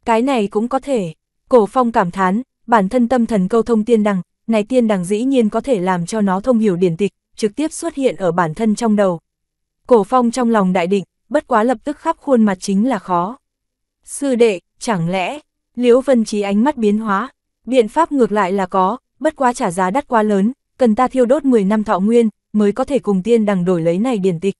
Cái này cũng có thể, cổ phong cảm thán, bản thân tâm thần câu thông tiên đằng, này tiên đằng dĩ nhiên có thể làm cho nó thông hiểu điển tịch, trực tiếp xuất hiện ở bản thân trong đầu. Cổ phong trong lòng đại định, bất quá lập tức khắp khuôn mặt chính là khó. Sư đệ, Chẳng lẽ, Liễu Vân Trí ánh mắt biến hóa, biện pháp ngược lại là có, bất quá trả giá đắt quá lớn, cần ta thiêu đốt 10 năm thọ nguyên, mới có thể cùng tiên đằng đổi lấy này điển tịch.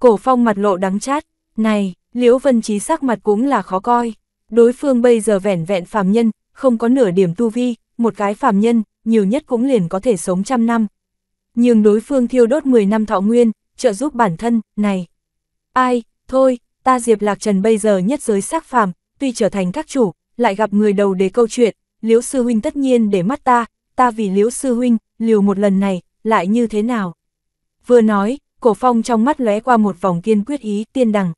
Cổ phong mặt lộ đắng chát, này, Liễu Vân Trí sắc mặt cũng là khó coi, đối phương bây giờ vẻn vẹn phàm nhân, không có nửa điểm tu vi, một cái phàm nhân, nhiều nhất cũng liền có thể sống trăm năm. Nhưng đối phương thiêu đốt 10 năm thọ nguyên, trợ giúp bản thân, này. Ai, thôi, ta Diệp Lạc Trần bây giờ nhất giới sắc phàm, tuy trở thành các chủ, lại gặp người đầu để câu chuyện, liễu sư huynh tất nhiên để mắt ta, ta vì liễu sư huynh, liều một lần này, lại như thế nào? Vừa nói, cổ phong trong mắt lóe qua một vòng kiên quyết ý tiên đằng.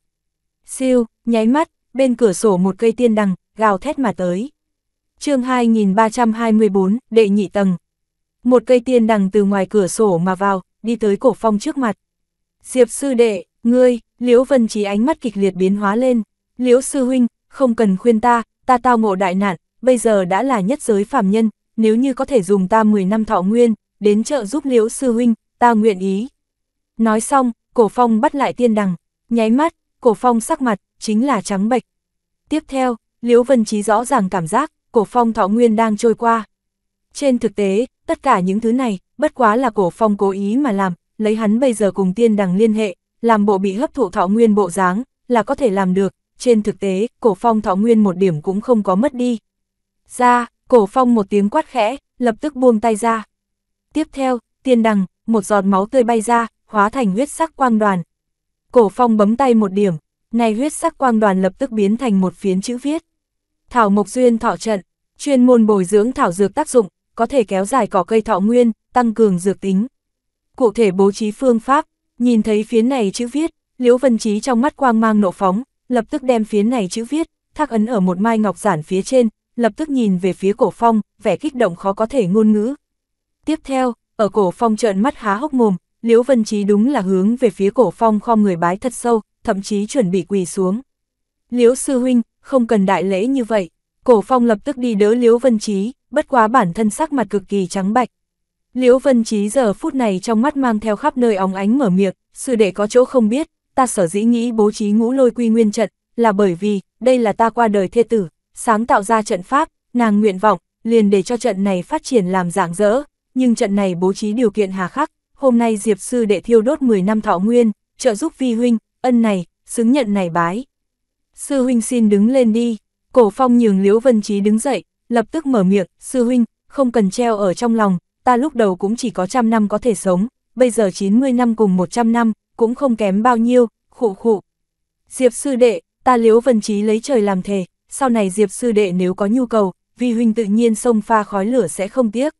Siêu, nháy mắt, bên cửa sổ một cây tiên đằng, gào thét mà tới. chương 2324, đệ nhị tầng. Một cây tiên đằng từ ngoài cửa sổ mà vào, đi tới cổ phong trước mặt. Diệp sư đệ, ngươi, liễu vân trí ánh mắt kịch liệt biến hóa lên. Liễu sư huynh, không cần khuyên ta, ta tao ngộ đại nạn, bây giờ đã là nhất giới phàm nhân, nếu như có thể dùng ta 10 năm thọ nguyên, đến trợ giúp liễu sư huynh, ta nguyện ý. Nói xong, cổ phong bắt lại tiên đằng, nháy mắt, cổ phong sắc mặt, chính là trắng bệch. Tiếp theo, liễu vân trí rõ ràng cảm giác, cổ phong thọ nguyên đang trôi qua. Trên thực tế, tất cả những thứ này, bất quá là cổ phong cố ý mà làm, lấy hắn bây giờ cùng tiên đằng liên hệ, làm bộ bị hấp thụ thọ nguyên bộ dáng, là có thể làm được, trên thực tế, cổ phong thọ nguyên một điểm cũng không có mất đi. Ra, cổ phong một tiếng quát khẽ, lập tức buông tay ra. Tiếp theo, tiên đằng, một giọt máu tươi bay ra, hóa thành huyết sắc quang đoàn. Cổ phong bấm tay một điểm, này huyết sắc quang đoàn lập tức biến thành một phiến chữ viết. Thảo Mộc Duyên thọ trận, chuyên môn bồi dưỡng thảo dược tác dụng, có thể kéo dài cỏ cây thọ nguyên, tăng cường dược tính. Cụ thể bố trí phương pháp, nhìn thấy phiến này chữ viết, Liễu Vân Trí trong mắt quang mang nộ phóng, lập tức đem phía này chữ viết, thác ấn ở một mai ngọc giản phía trên, lập tức nhìn về phía cổ phong, vẻ kích động khó có thể ngôn ngữ. Tiếp theo, ở cổ phong trợn mắt há hốc mồm, Liễu Vân Trí đúng là hướng về phía cổ phong khom người bái thật sâu, thậm chí chuẩn bị quỳ xuống. Liễu sư huynh, không cần đại lễ như vậy. Cổ phong lập tức đi đỡ Liễu Vân Trí, bất quá bản thân sắc mặt cực kỳ trắng bạch. Liễu Vân Trí giờ phút này trong mắt mang theo khắp nơi óng ánh mở miệng, sư đệ có chỗ không biết, ta sở dĩ nghĩ bố trí ngũ lôi quy nguyên trận, là bởi vì, đây là ta qua đời thê tử, sáng tạo ra trận pháp, nàng nguyện vọng, liền để cho trận này phát triển làm dạng dỡ, nhưng trận này bố trí điều kiện hà khắc, hôm nay Diệp Sư đệ thiêu đốt 10 năm thọ nguyên, trợ giúp vi huynh, ân này, xứng nhận này bái. Sư huynh xin đứng lên đi, cổ phong nhường Liễu Vân Trí đứng dậy, lập tức mở miệng, sư huynh, không cần treo ở trong lòng, ta lúc đầu cũng chỉ có trăm năm có thể sống, bây giờ 90 năm cùng 100 năm, cũng không kém bao nhiêu, khụ khụ. Diệp sư đệ, ta liếu vân trí lấy trời làm thề, sau này Diệp sư đệ nếu có nhu cầu, Vi huynh tự nhiên sông pha khói lửa sẽ không tiếc.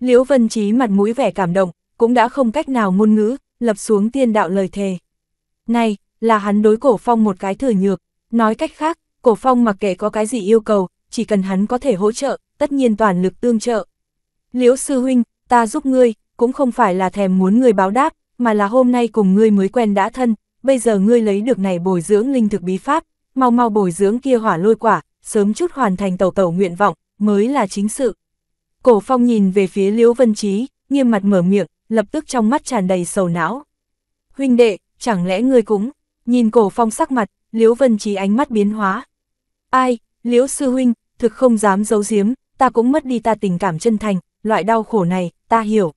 Liếu Vân Trí mặt mũi vẻ cảm động, cũng đã không cách nào ngôn ngữ, lập xuống tiên đạo lời thề. Này, là hắn đối cổ phong một cái thừa nhược, nói cách khác, cổ phong mặc kệ có cái gì yêu cầu, chỉ cần hắn có thể hỗ trợ, tất nhiên toàn lực tương trợ. Liếu Sư Huynh, ta giúp ngươi, cũng không phải là thèm muốn người báo đáp, mà là hôm nay cùng ngươi mới quen đã thân, bây giờ ngươi lấy được này bồi dưỡng linh thực bí pháp, mau mau bồi dưỡng kia hỏa lôi quả, sớm chút hoàn thành tẩu tẩu nguyện vọng, mới là chính sự. Cổ phong nhìn về phía Liễu Vân Trí, nghiêm mặt mở miệng, lập tức trong mắt tràn đầy sầu não. Huynh đệ, chẳng lẽ ngươi cũng, nhìn cổ phong sắc mặt, Liễu Vân Trí ánh mắt biến hóa. Ai, Liễu Sư Huynh, thực không dám giấu giếm, ta cũng mất đi ta tình cảm chân thành, loại đau khổ này, ta hiểu.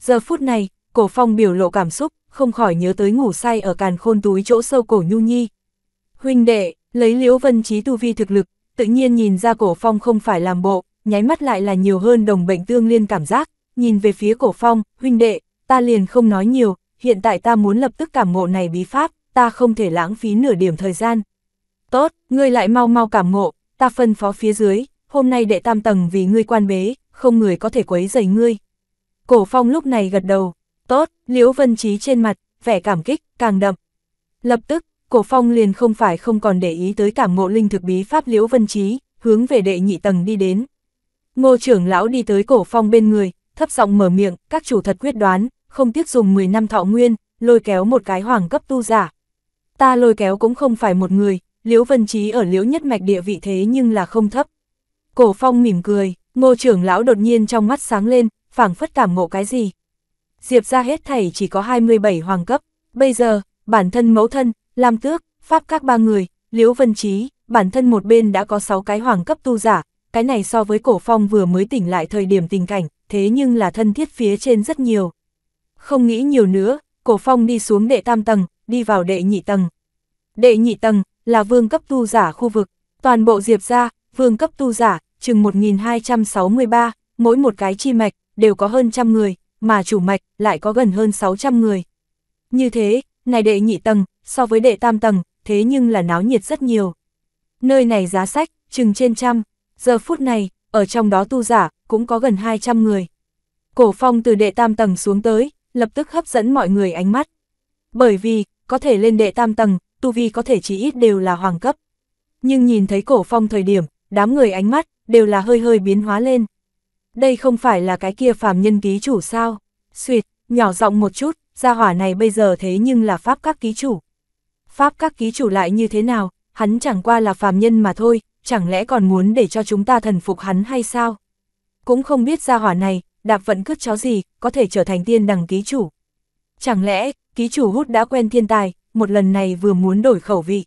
Giờ phút này, Cổ Phong biểu lộ cảm xúc, không khỏi nhớ tới ngủ say ở càn khôn túi chỗ sâu cổ Nhu Nhi. Huynh đệ, lấy Liễu Vân Trí tu vi thực lực, tự nhiên nhìn ra Cổ Phong không phải làm bộ, nháy mắt lại là nhiều hơn đồng bệnh tương liên cảm giác, nhìn về phía Cổ Phong, huynh đệ, ta liền không nói nhiều, hiện tại ta muốn lập tức cảm ngộ này bí pháp, ta không thể lãng phí nửa điểm thời gian. Tốt, ngươi lại mau mau cảm ngộ, ta phân phó phía dưới, hôm nay đệ tam tầng vì ngươi quan bế, không người có thể quấy rầy ngươi. Cổ Phong lúc này gật đầu, Tốt, Liễu Vân Trí trên mặt, vẻ cảm kích, càng đậm. Lập tức, Cổ Phong liền không phải không còn để ý tới cảm ngộ linh thực bí pháp Liễu Vân Trí, hướng về đệ nhị tầng đi đến. Ngô trưởng lão đi tới Cổ Phong bên người, thấp giọng mở miệng, các chủ thật quyết đoán, không tiếc dùng 10 năm thọ nguyên, lôi kéo một cái hoàng cấp tu giả. Ta lôi kéo cũng không phải một người, Liễu Vân Trí ở Liễu nhất mạch địa vị thế nhưng là không thấp. Cổ Phong mỉm cười, Ngô trưởng lão đột nhiên trong mắt sáng lên, phảng phất cảm ngộ cái gì. Diệp ra hết thảy chỉ có 27 hoàng cấp, bây giờ, bản thân mẫu thân, Lam Tước, Pháp các ba người, Liễu Vân Trí, bản thân một bên đã có 6 cái hoàng cấp tu giả, cái này so với cổ phong vừa mới tỉnh lại thời điểm tình cảnh, thế nhưng là thân thiết phía trên rất nhiều. Không nghĩ nhiều nữa, cổ phong đi xuống đệ tam tầng, đi vào đệ nhị tầng. Đệ nhị tầng là vương cấp tu giả khu vực, toàn bộ diệp ra, vương cấp tu giả, chừng 1263, mỗi một cái chi mạch, đều có hơn trăm người, mà chủ mạch lại có gần hơn 600 người. Như thế, này đệ nhị tầng, so với đệ tam tầng, thế nhưng là náo nhiệt rất nhiều. Nơi này giá sách, chừng trên trăm, giờ phút này, ở trong đó tu giả, cũng có gần 200 người. Cổ phong từ đệ tam tầng xuống tới, lập tức hấp dẫn mọi người ánh mắt. Bởi vì, có thể lên đệ tam tầng, tu vi có thể chỉ ít đều là hoàng cấp. Nhưng nhìn thấy cổ phong thời điểm, đám người ánh mắt, đều là hơi hơi biến hóa lên đây không phải là cái kia phàm nhân ký chủ sao? Xuyệt, nhỏ giọng một chút, gia hỏa này bây giờ thế nhưng là pháp các ký chủ. Pháp các ký chủ lại như thế nào, hắn chẳng qua là phàm nhân mà thôi, chẳng lẽ còn muốn để cho chúng ta thần phục hắn hay sao? Cũng không biết gia hỏa này, đạp vận cướp chó gì, có thể trở thành tiên đằng ký chủ. Chẳng lẽ, ký chủ hút đã quen thiên tài, một lần này vừa muốn đổi khẩu vị.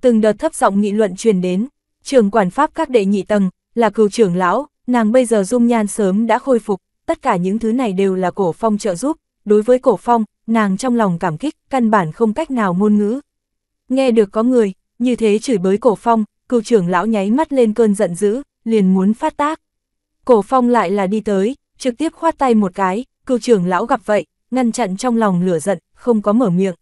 Từng đợt thấp giọng nghị luận truyền đến, trường quản pháp các đệ nhị tầng, là cựu trưởng lão, nàng bây giờ dung nhan sớm đã khôi phục, tất cả những thứ này đều là cổ phong trợ giúp, đối với cổ phong, nàng trong lòng cảm kích, căn bản không cách nào ngôn ngữ. Nghe được có người, như thế chửi bới cổ phong, cựu trưởng lão nháy mắt lên cơn giận dữ, liền muốn phát tác. Cổ phong lại là đi tới, trực tiếp khoát tay một cái, cựu trưởng lão gặp vậy, ngăn chặn trong lòng lửa giận, không có mở miệng.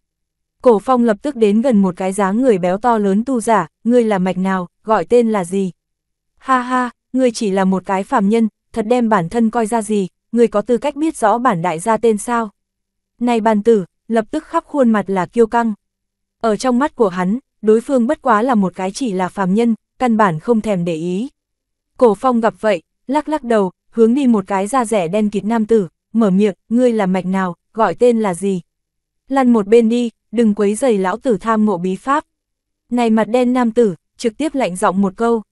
Cổ phong lập tức đến gần một cái dáng người béo to lớn tu giả, ngươi là mạch nào, gọi tên là gì? Ha ha, ngươi chỉ là một cái phàm nhân, thật đem bản thân coi ra gì, ngươi có tư cách biết rõ bản đại gia tên sao. Này bàn tử, lập tức khắp khuôn mặt là kiêu căng. Ở trong mắt của hắn, đối phương bất quá là một cái chỉ là phàm nhân, căn bản không thèm để ý. Cổ phong gặp vậy, lắc lắc đầu, hướng đi một cái da rẻ đen kịt nam tử, mở miệng, ngươi là mạch nào, gọi tên là gì. Lăn một bên đi, đừng quấy giày lão tử tham mộ bí pháp. Này mặt đen nam tử, trực tiếp lạnh giọng một câu.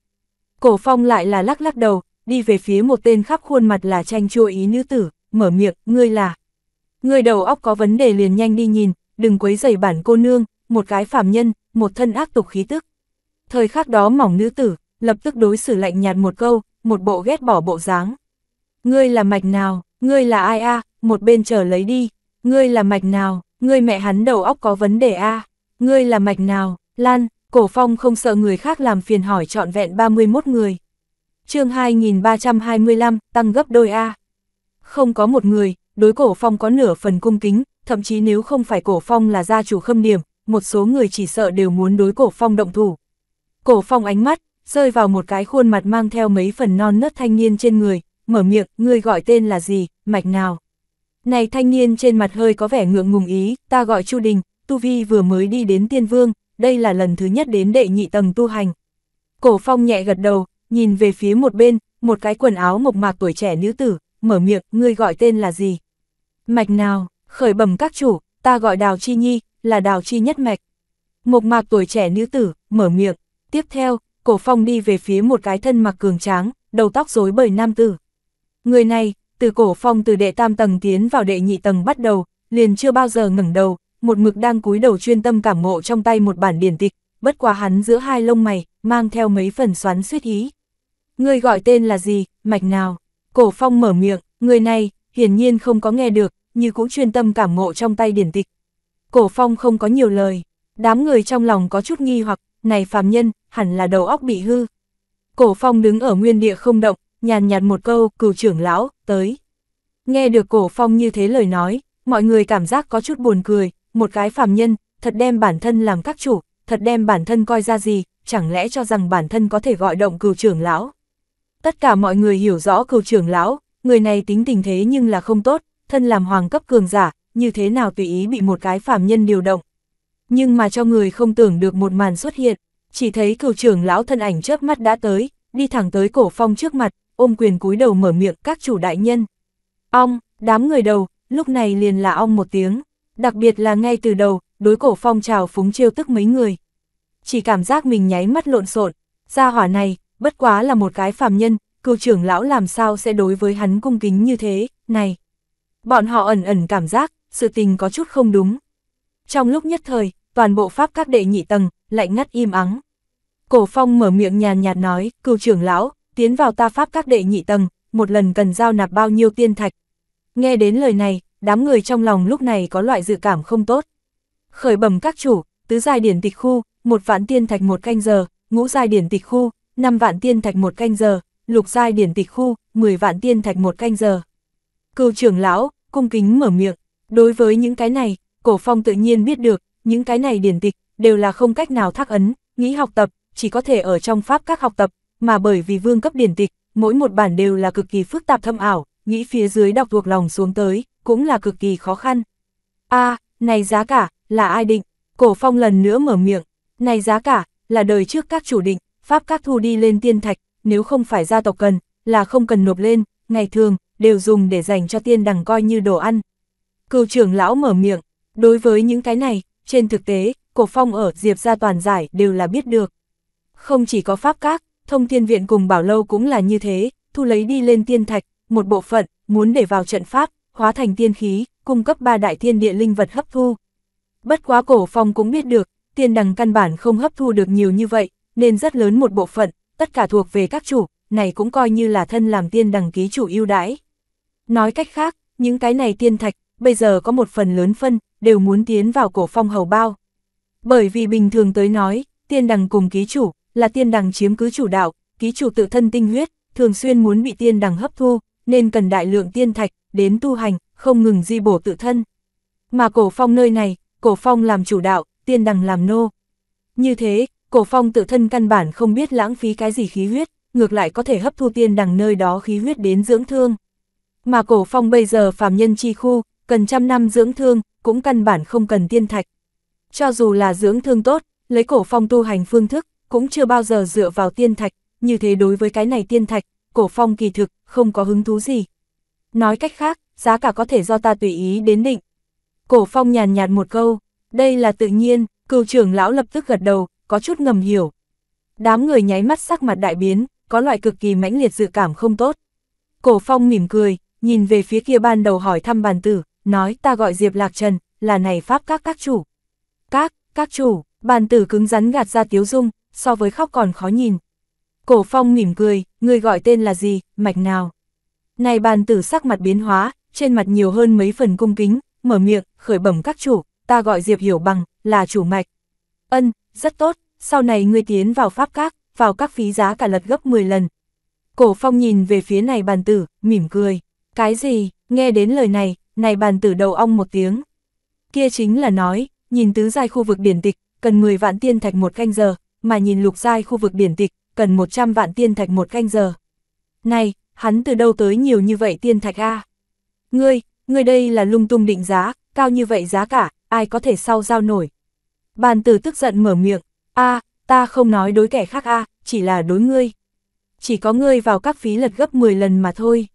Cổ phong lại là lắc lắc đầu, đi về phía một tên khắp khuôn mặt là tranh chua ý nữ tử, mở miệng, ngươi là. Ngươi đầu óc có vấn đề liền nhanh đi nhìn, đừng quấy rầy bản cô nương, một cái phàm nhân, một thân ác tục khí tức. Thời khắc đó mỏng nữ tử, lập tức đối xử lạnh nhạt một câu, một bộ ghét bỏ bộ dáng. Ngươi là mạch nào, ngươi là ai a? một bên trở lấy đi, ngươi là mạch nào, ngươi mẹ hắn đầu óc có vấn đề a? ngươi là mạch nào, Lan, Cổ Phong không sợ người khác làm phiền hỏi trọn vẹn 31 người. chương 2325, tăng gấp đôi A. Không có một người, đối Cổ Phong có nửa phần cung kính, thậm chí nếu không phải Cổ Phong là gia chủ khâm điểm, một số người chỉ sợ đều muốn đối Cổ Phong động thủ. Cổ Phong ánh mắt, rơi vào một cái khuôn mặt mang theo mấy phần non nớt thanh niên trên người, mở miệng, ngươi gọi tên là gì, mạch nào. Này thanh niên trên mặt hơi có vẻ ngượng ngùng ý, ta gọi Chu Đình, Tu Vi vừa mới đi đến tiên vương, đây là lần thứ nhất đến đệ nhị tầng tu hành. Cổ phong nhẹ gật đầu, nhìn về phía một bên, một cái quần áo mộc mạc tuổi trẻ nữ tử, mở miệng, ngươi gọi tên là gì? Mạch nào, khởi bẩm các chủ, ta gọi đào chi nhi, là đào chi nhất mạch. Mộc mạc tuổi trẻ nữ tử, mở miệng, tiếp theo, cổ phong đi về phía một cái thân mặc cường tráng, đầu tóc rối bởi nam tử. Người này, từ cổ phong từ đệ tam tầng tiến vào đệ nhị tầng bắt đầu, liền chưa bao giờ ngẩng đầu, một mực đang cúi đầu chuyên tâm cảm ngộ trong tay một bản điển tịch, bất quá hắn giữa hai lông mày, mang theo mấy phần xoắn suýt ý. Người gọi tên là gì, mạch nào? Cổ phong mở miệng, người này, hiển nhiên không có nghe được, như cũng chuyên tâm cảm ngộ trong tay điển tịch. Cổ phong không có nhiều lời, đám người trong lòng có chút nghi hoặc, này phàm nhân, hẳn là đầu óc bị hư. Cổ phong đứng ở nguyên địa không động, nhàn nhạt một câu, cửu trưởng lão, tới. Nghe được cổ phong như thế lời nói, mọi người cảm giác có chút buồn cười, một cái phàm nhân, thật đem bản thân làm các chủ, thật đem bản thân coi ra gì, chẳng lẽ cho rằng bản thân có thể gọi động cừu trưởng lão. Tất cả mọi người hiểu rõ cừu trưởng lão, người này tính tình thế nhưng là không tốt, thân làm hoàng cấp cường giả, như thế nào tùy ý bị một cái phàm nhân điều động. Nhưng mà cho người không tưởng được một màn xuất hiện, chỉ thấy cừu trưởng lão thân ảnh chớp mắt đã tới, đi thẳng tới cổ phong trước mặt, ôm quyền cúi đầu mở miệng các chủ đại nhân. Ong, đám người đầu, lúc này liền là ong một tiếng đặc biệt là ngay từ đầu, đối cổ phong trào phúng chiêu tức mấy người. Chỉ cảm giác mình nháy mắt lộn xộn, gia hỏa này, bất quá là một cái phàm nhân, cựu trưởng lão làm sao sẽ đối với hắn cung kính như thế, này. Bọn họ ẩn ẩn cảm giác, sự tình có chút không đúng. Trong lúc nhất thời, toàn bộ pháp các đệ nhị tầng, lại ngắt im ắng. Cổ phong mở miệng nhàn nhạt nói, cựu trưởng lão, tiến vào ta pháp các đệ nhị tầng, một lần cần giao nạp bao nhiêu tiên thạch. Nghe đến lời này, đám người trong lòng lúc này có loại dự cảm không tốt. Khởi bẩm các chủ, tứ giai điển tịch khu, một vạn tiên thạch một canh giờ, ngũ giai điển tịch khu, năm vạn tiên thạch một canh giờ, lục giai điển tịch khu, 10 vạn tiên thạch một canh giờ. Cựu trưởng lão, cung kính mở miệng, đối với những cái này, cổ phong tự nhiên biết được, những cái này điển tịch, đều là không cách nào thắc ấn, nghĩ học tập, chỉ có thể ở trong pháp các học tập, mà bởi vì vương cấp điển tịch, mỗi một bản đều là cực kỳ phức tạp thâm ảo, nghĩ phía dưới đọc thuộc lòng xuống tới, cũng là cực kỳ khó khăn. a à, này giá cả, là ai định? Cổ phong lần nữa mở miệng, này giá cả, là đời trước các chủ định, pháp các thu đi lên tiên thạch, nếu không phải gia tộc cần, là không cần nộp lên, ngày thường, đều dùng để dành cho tiên đằng coi như đồ ăn. Cựu trưởng lão mở miệng, đối với những cái này, trên thực tế, cổ phong ở Diệp gia toàn giải đều là biết được. Không chỉ có pháp các, thông thiên viện cùng bảo lâu cũng là như thế, thu lấy đi lên tiên thạch, một bộ phận, muốn để vào trận pháp, hóa thành tiên khí, cung cấp ba đại thiên địa linh vật hấp thu. Bất quá cổ phong cũng biết được, tiên đằng căn bản không hấp thu được nhiều như vậy, nên rất lớn một bộ phận, tất cả thuộc về các chủ, này cũng coi như là thân làm tiên đằng ký chủ ưu đãi. Nói cách khác, những cái này tiên thạch, bây giờ có một phần lớn phân, đều muốn tiến vào cổ phong hầu bao. Bởi vì bình thường tới nói, tiên đằng cùng ký chủ, là tiên đằng chiếm cứ chủ đạo, ký chủ tự thân tinh huyết, thường xuyên muốn bị tiên đằng hấp thu, nên cần đại lượng tiên thạch, đến tu hành, không ngừng di bổ tự thân. Mà cổ phong nơi này, cổ phong làm chủ đạo, tiên đằng làm nô. Như thế, cổ phong tự thân căn bản không biết lãng phí cái gì khí huyết, ngược lại có thể hấp thu tiên đằng nơi đó khí huyết đến dưỡng thương. Mà cổ phong bây giờ phàm nhân chi khu, cần trăm năm dưỡng thương, cũng căn bản không cần tiên thạch. Cho dù là dưỡng thương tốt, lấy cổ phong tu hành phương thức, cũng chưa bao giờ dựa vào tiên thạch, như thế đối với cái này tiên thạch, cổ phong kỳ thực, không có hứng thú gì. Nói cách khác, giá cả có thể do ta tùy ý đến định. Cổ phong nhàn nhạt một câu, đây là tự nhiên, cựu trưởng lão lập tức gật đầu, có chút ngầm hiểu. Đám người nháy mắt sắc mặt đại biến, có loại cực kỳ mãnh liệt dự cảm không tốt. Cổ phong mỉm cười, nhìn về phía kia ban đầu hỏi thăm bàn tử, nói ta gọi Diệp Lạc Trần, là này pháp các các chủ. Các, các chủ, bàn tử cứng rắn gạt ra tiếu dung, so với khóc còn khó nhìn, Cổ phong mỉm cười, người gọi tên là gì, mạch nào. Này bàn tử sắc mặt biến hóa, trên mặt nhiều hơn mấy phần cung kính, mở miệng, khởi bẩm các chủ, ta gọi Diệp Hiểu Bằng, là chủ mạch. Ân, rất tốt, sau này ngươi tiến vào pháp các, vào các phí giá cả lật gấp 10 lần. Cổ phong nhìn về phía này bàn tử, mỉm cười. Cái gì, nghe đến lời này, này bàn tử đầu ong một tiếng. Kia chính là nói, nhìn tứ giai khu vực điển tịch, cần 10 vạn tiên thạch một canh giờ, mà nhìn lục giai khu vực điển tịch, cần 100 vạn tiên thạch một canh giờ. Này, hắn từ đâu tới nhiều như vậy tiên thạch a? Ngươi, ngươi đây là lung tung định giá, cao như vậy giá cả, ai có thể sau giao nổi. Bàn tử tức giận mở miệng, a, ta không nói đối kẻ khác a, chỉ là đối ngươi. Chỉ có ngươi vào các phí lật gấp 10 lần mà thôi.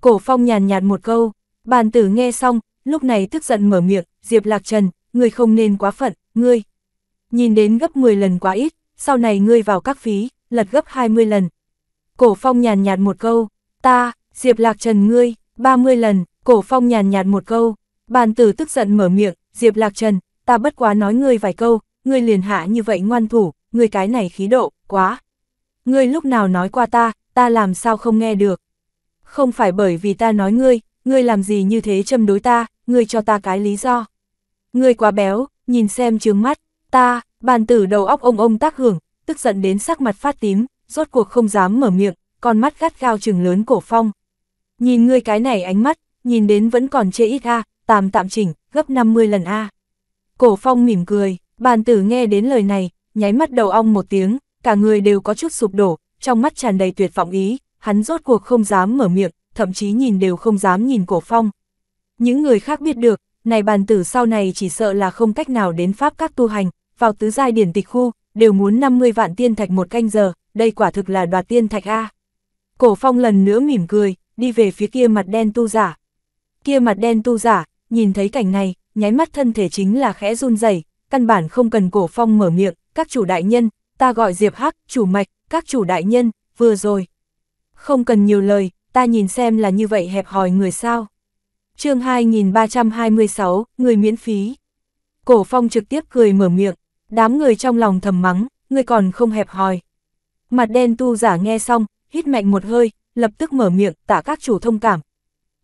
Cổ phong nhàn nhạt một câu, bàn tử nghe xong, lúc này tức giận mở miệng, Diệp Lạc Trần, ngươi không nên quá phận, ngươi. Nhìn đến gấp 10 lần quá ít, sau này ngươi vào các phí, lật gấp 20 lần. Cổ phong nhàn nhạt một câu, ta, Diệp Lạc Trần ngươi, 30 lần, cổ phong nhàn nhạt một câu, bàn tử tức giận mở miệng, Diệp Lạc Trần, ta bất quá nói ngươi vài câu, ngươi liền hạ như vậy ngoan thủ, ngươi cái này khí độ, quá. Ngươi lúc nào nói qua ta, ta làm sao không nghe được. Không phải bởi vì ta nói ngươi, ngươi làm gì như thế châm đối ta, ngươi cho ta cái lý do. Ngươi quá béo, nhìn xem trướng mắt, ta, bàn tử đầu óc ông ông tác hưởng, tức giận đến sắc mặt phát tím, rốt cuộc không dám mở miệng, con mắt gắt gao trừng lớn cổ phong. Nhìn ngươi cái này ánh mắt, nhìn đến vẫn còn chê ít a, tạm tạm chỉnh, gấp 50 lần a. Cổ phong mỉm cười, bàn tử nghe đến lời này, nháy mắt đầu ong một tiếng, cả người đều có chút sụp đổ, trong mắt tràn đầy tuyệt vọng ý, hắn rốt cuộc không dám mở miệng, thậm chí nhìn đều không dám nhìn cổ phong. Những người khác biết được, này bàn tử sau này chỉ sợ là không cách nào đến pháp các tu hành, vào tứ giai điển tịch khu, đều muốn 50 vạn tiên thạch một canh giờ, đây quả thực là đoạt tiên thạch A. Cổ phong lần nữa mỉm cười, đi về phía kia mặt đen tu giả. Kia mặt đen tu giả, nhìn thấy cảnh này, nháy mắt thân thể chính là khẽ run rẩy, căn bản không cần cổ phong mở miệng, các chủ đại nhân, ta gọi Diệp Hắc, chủ mạch, các chủ đại nhân, vừa rồi. Không cần nhiều lời, ta nhìn xem là như vậy hẹp hòi người sao. chương 2326, người miễn phí. Cổ phong trực tiếp cười mở miệng, Đám người trong lòng thầm mắng, người còn không hẹp hòi. Mặt đen tu giả nghe xong, hít mạnh một hơi, lập tức mở miệng, tả các chủ thông cảm.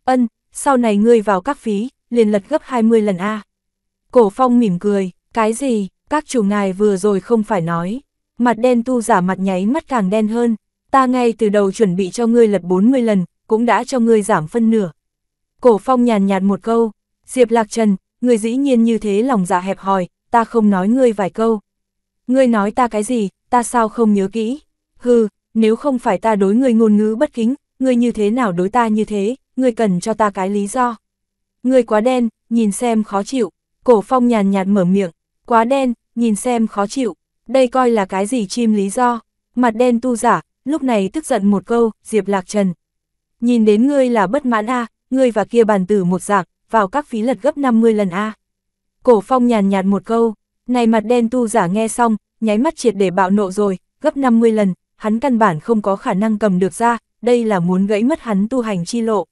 Ân, sau này ngươi vào các phí, liền lật gấp 20 lần A. Cổ phong mỉm cười, cái gì, các chủ ngài vừa rồi không phải nói. Mặt đen tu giả mặt nháy mắt càng đen hơn, ta ngay từ đầu chuẩn bị cho ngươi lật 40 lần, cũng đã cho ngươi giảm phân nửa. Cổ phong nhàn nhạt một câu, Diệp Lạc Trần, người dĩ nhiên như thế lòng dạ hẹp hòi, ta không nói ngươi vài câu. Ngươi nói ta cái gì, ta sao không nhớ kỹ? Hừ, nếu không phải ta đối ngươi ngôn ngữ bất kính, ngươi như thế nào đối ta như thế, ngươi cần cho ta cái lý do. Ngươi quá đen, nhìn xem khó chịu, cổ phong nhàn nhạt mở miệng, quá đen, nhìn xem khó chịu, đây coi là cái gì chim lý do, mặt đen tu giả, lúc này tức giận một câu, Diệp Lạc Trần. Nhìn đến ngươi là bất mãn a ngươi và kia bàn tử một dạng, vào các phí lật gấp 50 lần a Cổ phong nhàn nhạt một câu, này mặt đen tu giả nghe xong, nháy mắt triệt để bạo nộ rồi, gấp 50 lần, hắn căn bản không có khả năng cầm được ra, đây là muốn gãy mất hắn tu hành chi lộ.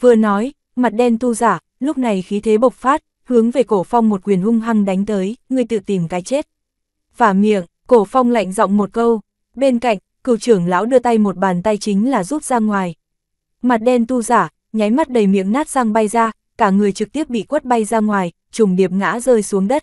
Vừa nói, mặt đen tu giả, lúc này khí thế bộc phát, hướng về cổ phong một quyền hung hăng đánh tới, người tự tìm cái chết. Và miệng, cổ phong lạnh giọng một câu, bên cạnh, cựu trưởng lão đưa tay một bàn tay chính là rút ra ngoài. Mặt đen tu giả, nháy mắt đầy miệng nát răng bay ra, cả người trực tiếp bị quất bay ra ngoài, trùng điệp ngã rơi xuống đất.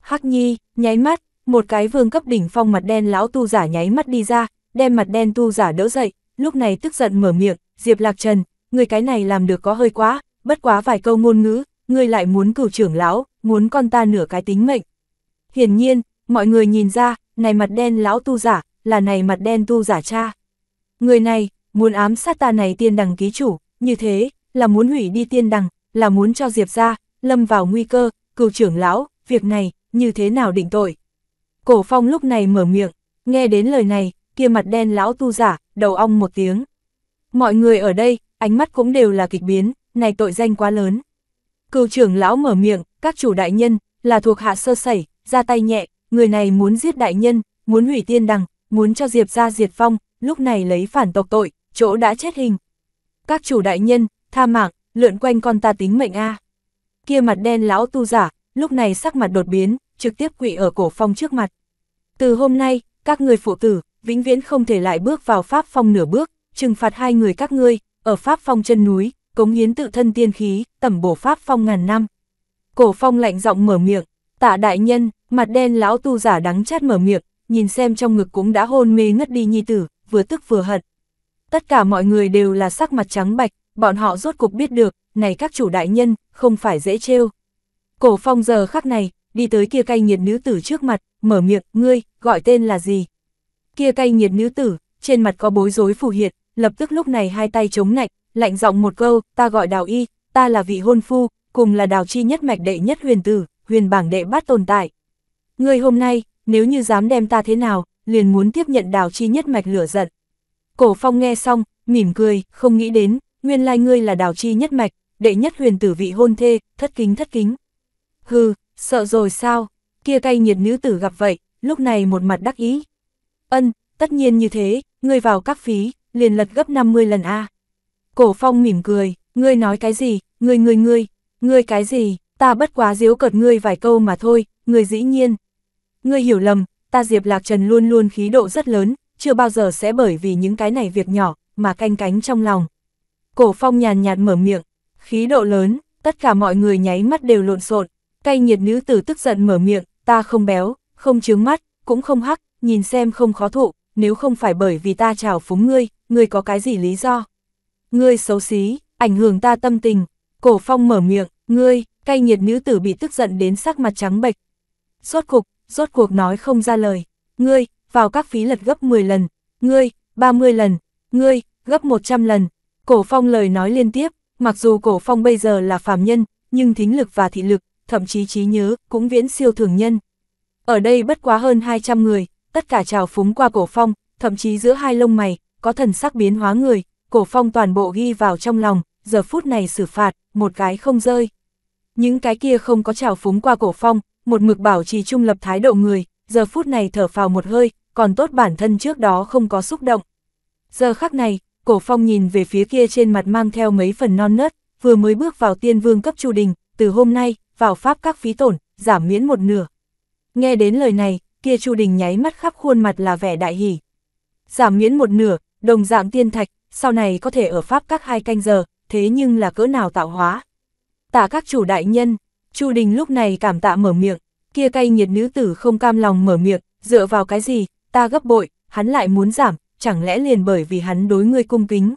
Hắc Nhi, nháy mắt, một cái vương cấp đỉnh phong mặt đen lão tu giả nháy mắt đi ra, đem mặt đen tu giả đỡ dậy, lúc này tức giận mở miệng, Diệp Lạc Trần, người cái này làm được có hơi quá, bất quá vài câu ngôn ngữ, người lại muốn cửu trưởng lão, muốn con ta nửa cái tính mệnh. Hiển nhiên, mọi người nhìn ra, này mặt đen lão tu giả, là này mặt đen tu giả cha. Người này, muốn ám sát ta này tiên đằng ký chủ, như thế, là muốn hủy đi tiên đằng, là muốn cho Diệp ra, lâm vào nguy cơ, cựu trưởng lão, việc này, như thế nào định tội. Cổ phong lúc này mở miệng, nghe đến lời này, kia mặt đen lão tu giả, đầu ong một tiếng. Mọi người ở đây, ánh mắt cũng đều là kịch biến, này tội danh quá lớn. Cựu trưởng lão mở miệng, các chủ đại nhân, là thuộc hạ sơ sẩy, ra tay nhẹ, người này muốn giết đại nhân, muốn hủy tiên đằng, muốn cho Diệp ra diệt phong, lúc này lấy phản tộc tội, chỗ đã chết hình. Các chủ đại nhân, tha mạng, lượn quanh con ta tính mệnh a kia mặt đen lão tu giả, lúc này sắc mặt đột biến, trực tiếp quỵ ở cổ phong trước mặt. Từ hôm nay, các người phụ tử, vĩnh viễn không thể lại bước vào pháp phong nửa bước, trừng phạt hai người các ngươi, ở pháp phong chân núi, cống hiến tự thân tiên khí, tẩm bổ pháp phong ngàn năm. Cổ phong lạnh giọng mở miệng, tạ đại nhân, mặt đen lão tu giả đắng chát mở miệng, nhìn xem trong ngực cũng đã hôn mê ngất đi nhi tử, vừa tức vừa hận. Tất cả mọi người đều là sắc mặt trắng bạch, bọn họ rốt cục biết được, này các chủ đại nhân, không phải dễ trêu. Cổ phong giờ khắc này, đi tới kia cay nghiệt nữ tử trước mặt, mở miệng, ngươi, gọi tên là gì? Kia cay nghiệt nữ tử, trên mặt có bối rối phù hiện, lập tức lúc này hai tay chống nạnh, lạnh giọng một câu, ta gọi đào y, ta là vị hôn phu, cùng là đào chi nhất mạch đệ nhất huyền tử, huyền bảng đệ bát tồn tại. Ngươi hôm nay, nếu như dám đem ta thế nào, liền muốn tiếp nhận đào chi nhất mạch lửa giận. Cổ phong nghe xong, mỉm cười, không nghĩ đến, nguyên lai ngươi là đào chi nhất mạch, đệ nhất huyền tử vị hôn thê, thất kính thất kính. Hừ, sợ rồi sao, kia cay nhiệt nữ tử gặp vậy, lúc này một mặt đắc ý. Ân, tất nhiên như thế, ngươi vào các phí, liền lật gấp 50 lần A. Cổ phong mỉm cười, ngươi nói cái gì, ngươi ngươi ngươi, ngươi cái gì, ta bất quá diếu cợt ngươi vài câu mà thôi, ngươi dĩ nhiên. Ngươi hiểu lầm, ta Diệp Lạc Trần luôn luôn khí độ rất lớn, chưa bao giờ sẽ bởi vì những cái này việc nhỏ, mà canh cánh trong lòng. Cổ phong nhàn nhạt mở miệng, khí độ lớn, tất cả mọi người nháy mắt đều lộn xộn. Cay nhiệt nữ tử tức giận mở miệng, ta không béo, không trướng mắt, cũng không hắc, nhìn xem không khó thụ, nếu không phải bởi vì ta trào phúng ngươi, ngươi có cái gì lý do? Ngươi xấu xí, ảnh hưởng ta tâm tình. Cổ phong mở miệng, ngươi, cay nhiệt nữ tử bị tức giận đến sắc mặt trắng bệch. Rốt cục, rốt cuộc nói không ra lời. Ngươi, vào các phí lật gấp 10 lần, ngươi, 30 lần, ngươi, gấp 100 lần. Cổ phong lời nói liên tiếp, Mặc dù cổ phong bây giờ là phàm nhân, nhưng thính lực và thị lực, thậm chí trí nhớ, cũng viễn siêu thường nhân. Ở đây bất quá hơn 200 người, tất cả trào phúng qua cổ phong, thậm chí giữa hai lông mày, có thần sắc biến hóa người, cổ phong toàn bộ ghi vào trong lòng, giờ phút này xử phạt, một cái không rơi. Những cái kia không có trào phúng qua cổ phong, một mực bảo trì trung lập thái độ người, giờ phút này thở phào một hơi, còn tốt bản thân trước đó không có xúc động. Giờ khắc này, Cổ phong nhìn về phía kia trên mặt mang theo mấy phần non nớt, vừa mới bước vào tiên vương cấp chu đình, từ hôm nay, vào pháp các phí tổn, giảm miễn một nửa. Nghe đến lời này, kia chu đình nháy mắt khắp khuôn mặt là vẻ đại hỉ. Giảm miễn một nửa, đồng dạng tiên thạch, sau này có thể ở pháp các hai canh giờ, thế nhưng là cỡ nào tạo hóa. Tạ các chủ đại nhân, chu đình lúc này cảm tạ mở miệng, kia cay nhiệt nữ tử không cam lòng mở miệng, dựa vào cái gì, ta gấp bội, hắn lại muốn giảm, chẳng lẽ liền bởi vì hắn đối ngươi cung kính?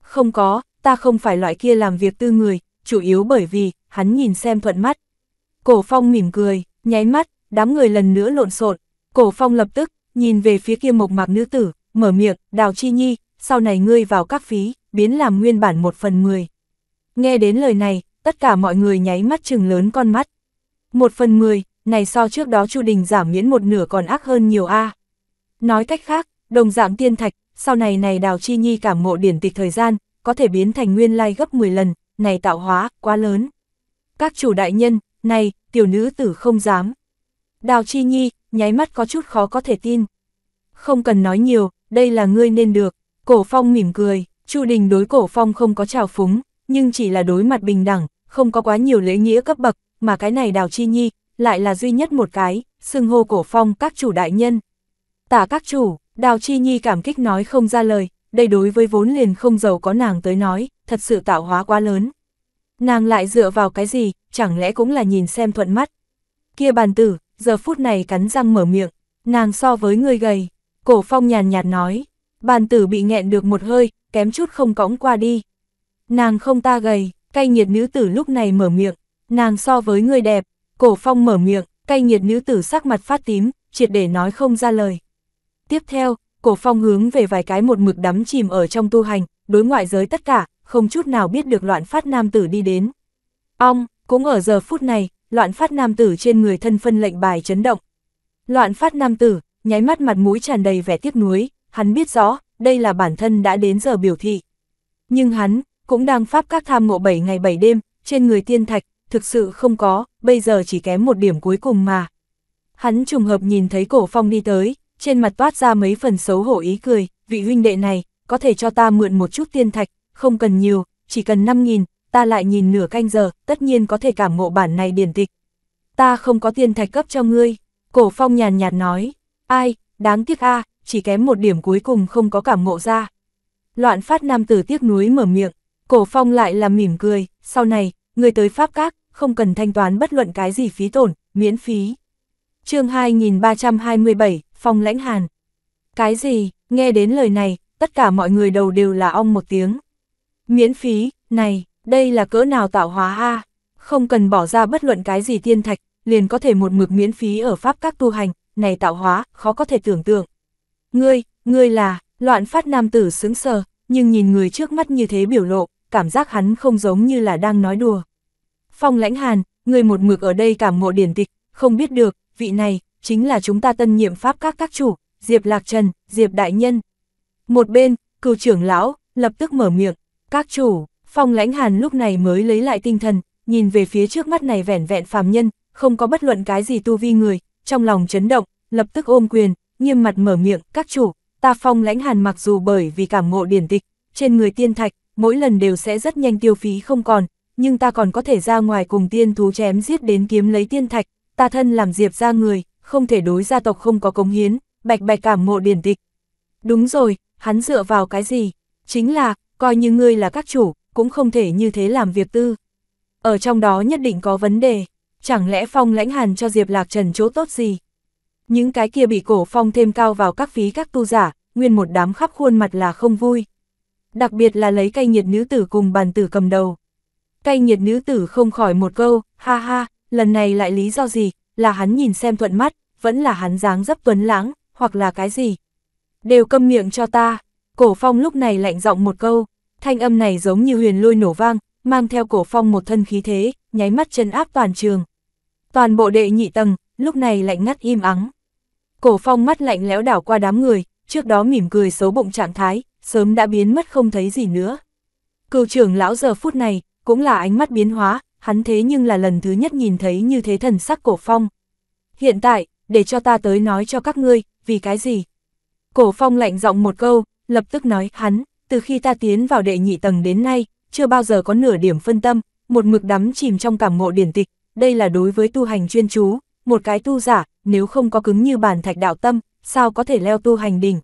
Không có, ta không phải loại kia làm việc tư người, chủ yếu bởi vì, hắn nhìn xem thuận mắt. Cổ phong mỉm cười, nháy mắt, đám người lần nữa lộn xộn. Cổ phong lập tức, nhìn về phía kia mộc mạc nữ tử, mở miệng, đào chi nhi, sau này ngươi vào các phí, biến làm nguyên bản một phần mười. Nghe đến lời này, tất cả mọi người nháy mắt chừng lớn con mắt. Một phần mười, này so trước đó Chu Đình giảm miễn một nửa còn ác hơn nhiều a. Nói cách khác, Đồng dạng tiên thạch, sau này này Đào Chi Nhi cảm ngộ điển tịch thời gian, có thể biến thành nguyên lai gấp 10 lần, này tạo hóa, quá lớn. Các chủ đại nhân, này, tiểu nữ tử không dám. Đào Chi Nhi, nháy mắt có chút khó có thể tin. Không cần nói nhiều, đây là ngươi nên được. Cổ phong mỉm cười, Chu Đình đối cổ phong không có trào phúng, nhưng chỉ là đối mặt bình đẳng, không có quá nhiều lễ nghĩa cấp bậc, mà cái này Đào Chi Nhi, lại là duy nhất một cái, xưng hô cổ phong các chủ đại nhân. Tả các chủ, Đào Chi Nhi cảm kích nói không ra lời, đây đối với vốn liền không giàu có nàng tới nói, thật sự tạo hóa quá lớn. Nàng lại dựa vào cái gì, chẳng lẽ cũng là nhìn xem thuận mắt. Kia bàn tử, giờ phút này cắn răng mở miệng, nàng so với người gầy, cổ phong nhàn nhạt nói, bàn tử bị nghẹn được một hơi, kém chút không cõng qua đi. Nàng không ta gầy, cay nghiệt nữ tử lúc này mở miệng, nàng so với người đẹp, cổ phong mở miệng, cay nghiệt nữ tử sắc mặt phát tím, triệt để nói không ra lời. Tiếp theo, cổ phong hướng về vài cái một mực đắm chìm ở trong tu hành, đối ngoại giới tất cả, không chút nào biết được loạn phát nam tử đi đến. Ong, cũng ở giờ phút này, loạn phát nam tử trên người thân phân lệnh bài chấn động. Loạn phát nam tử, nháy mắt mặt mũi tràn đầy vẻ tiếc nuối, hắn biết rõ, đây là bản thân đã đến giờ biểu thị. Nhưng hắn, cũng đang pháp các tham ngộ 7 ngày 7 đêm, trên người tiên thạch, thực sự không có, bây giờ chỉ kém một điểm cuối cùng mà. Hắn trùng hợp nhìn thấy cổ phong đi tới, trên mặt toát ra mấy phần xấu hổ ý cười, vị huynh đệ này, có thể cho ta mượn một chút tiên thạch, không cần nhiều, chỉ cần 5.000, ta lại nhìn nửa canh giờ, tất nhiên có thể cảm ngộ bản này điển tịch. Ta không có tiên thạch cấp cho ngươi, cổ phong nhàn nhạt nói, ai, đáng tiếc a chỉ kém một điểm cuối cùng không có cảm ngộ ra. Loạn phát nam tử tiếc núi mở miệng, cổ phong lại làm mỉm cười, sau này, người tới Pháp Các, không cần thanh toán bất luận cái gì phí tổn, miễn phí. chương 2327, Phong lãnh hàn. Cái gì, nghe đến lời này, tất cả mọi người đầu đều là ong một tiếng. Miễn phí, này, đây là cỡ nào tạo hóa a Không cần bỏ ra bất luận cái gì tiên thạch, liền có thể một mực miễn phí ở Pháp các tu hành, này tạo hóa, khó có thể tưởng tượng. Ngươi, ngươi là, loạn phát nam tử sướng sờ, nhưng nhìn người trước mắt như thế biểu lộ, cảm giác hắn không giống như là đang nói đùa. Phong lãnh hàn, người một mực ở đây cảm ngộ điển tịch, không biết được, vị này, chính là chúng ta tân nhiệm pháp các các chủ, Diệp Lạc Trần, Diệp Đại Nhân. Một bên, cựu trưởng lão, lập tức mở miệng, các chủ, phong lãnh hàn lúc này mới lấy lại tinh thần, nhìn về phía trước mắt này vẻn vẹn phàm nhân, không có bất luận cái gì tu vi người, trong lòng chấn động, lập tức ôm quyền, nghiêm mặt mở miệng, các chủ, ta phong lãnh hàn mặc dù bởi vì cảm ngộ điển tịch, trên người tiên thạch, mỗi lần đều sẽ rất nhanh tiêu phí không còn, nhưng ta còn có thể ra ngoài cùng tiên thú chém giết đến kiếm lấy tiên thạch, ta thân làm diệp ra người, không thể đối gia tộc không có cống hiến, bạch bạch cảm mộ điển tịch. Đúng rồi, hắn dựa vào cái gì? Chính là, coi như ngươi là các chủ, cũng không thể như thế làm việc tư. Ở trong đó nhất định có vấn đề, chẳng lẽ phong lãnh hàn cho Diệp Lạc Trần chỗ tốt gì? Những cái kia bị cổ phong thêm cao vào các phí các tu giả, nguyên một đám khắp khuôn mặt là không vui. Đặc biệt là lấy cây nhiệt nữ tử cùng bàn tử cầm đầu. Cây nhiệt nữ tử không khỏi một câu, ha ha, lần này lại lý do gì, là hắn nhìn xem thuận mắt, vẫn là hắn dáng dấp tuấn lãng, hoặc là cái gì. Đều câm miệng cho ta, cổ phong lúc này lạnh giọng một câu, thanh âm này giống như huyền lôi nổ vang, mang theo cổ phong một thân khí thế, nháy mắt chân áp toàn trường. Toàn bộ đệ nhị tầng, lúc này lạnh ngắt im ắng. Cổ phong mắt lạnh lẽo đảo qua đám người, trước đó mỉm cười xấu bụng trạng thái, sớm đã biến mất không thấy gì nữa. Cựu trưởng lão giờ phút này, cũng là ánh mắt biến hóa, hắn thế nhưng là lần thứ nhất nhìn thấy như thế thần sắc cổ phong. Hiện tại, để cho ta tới nói cho các ngươi, vì cái gì? Cổ phong lạnh giọng một câu, lập tức nói, hắn, từ khi ta tiến vào đệ nhị tầng đến nay, chưa bao giờ có nửa điểm phân tâm, một mực đắm chìm trong cảm ngộ điển tịch, đây là đối với tu hành chuyên chú, một cái tu giả, nếu không có cứng như bàn thạch đạo tâm, sao có thể leo tu hành đỉnh.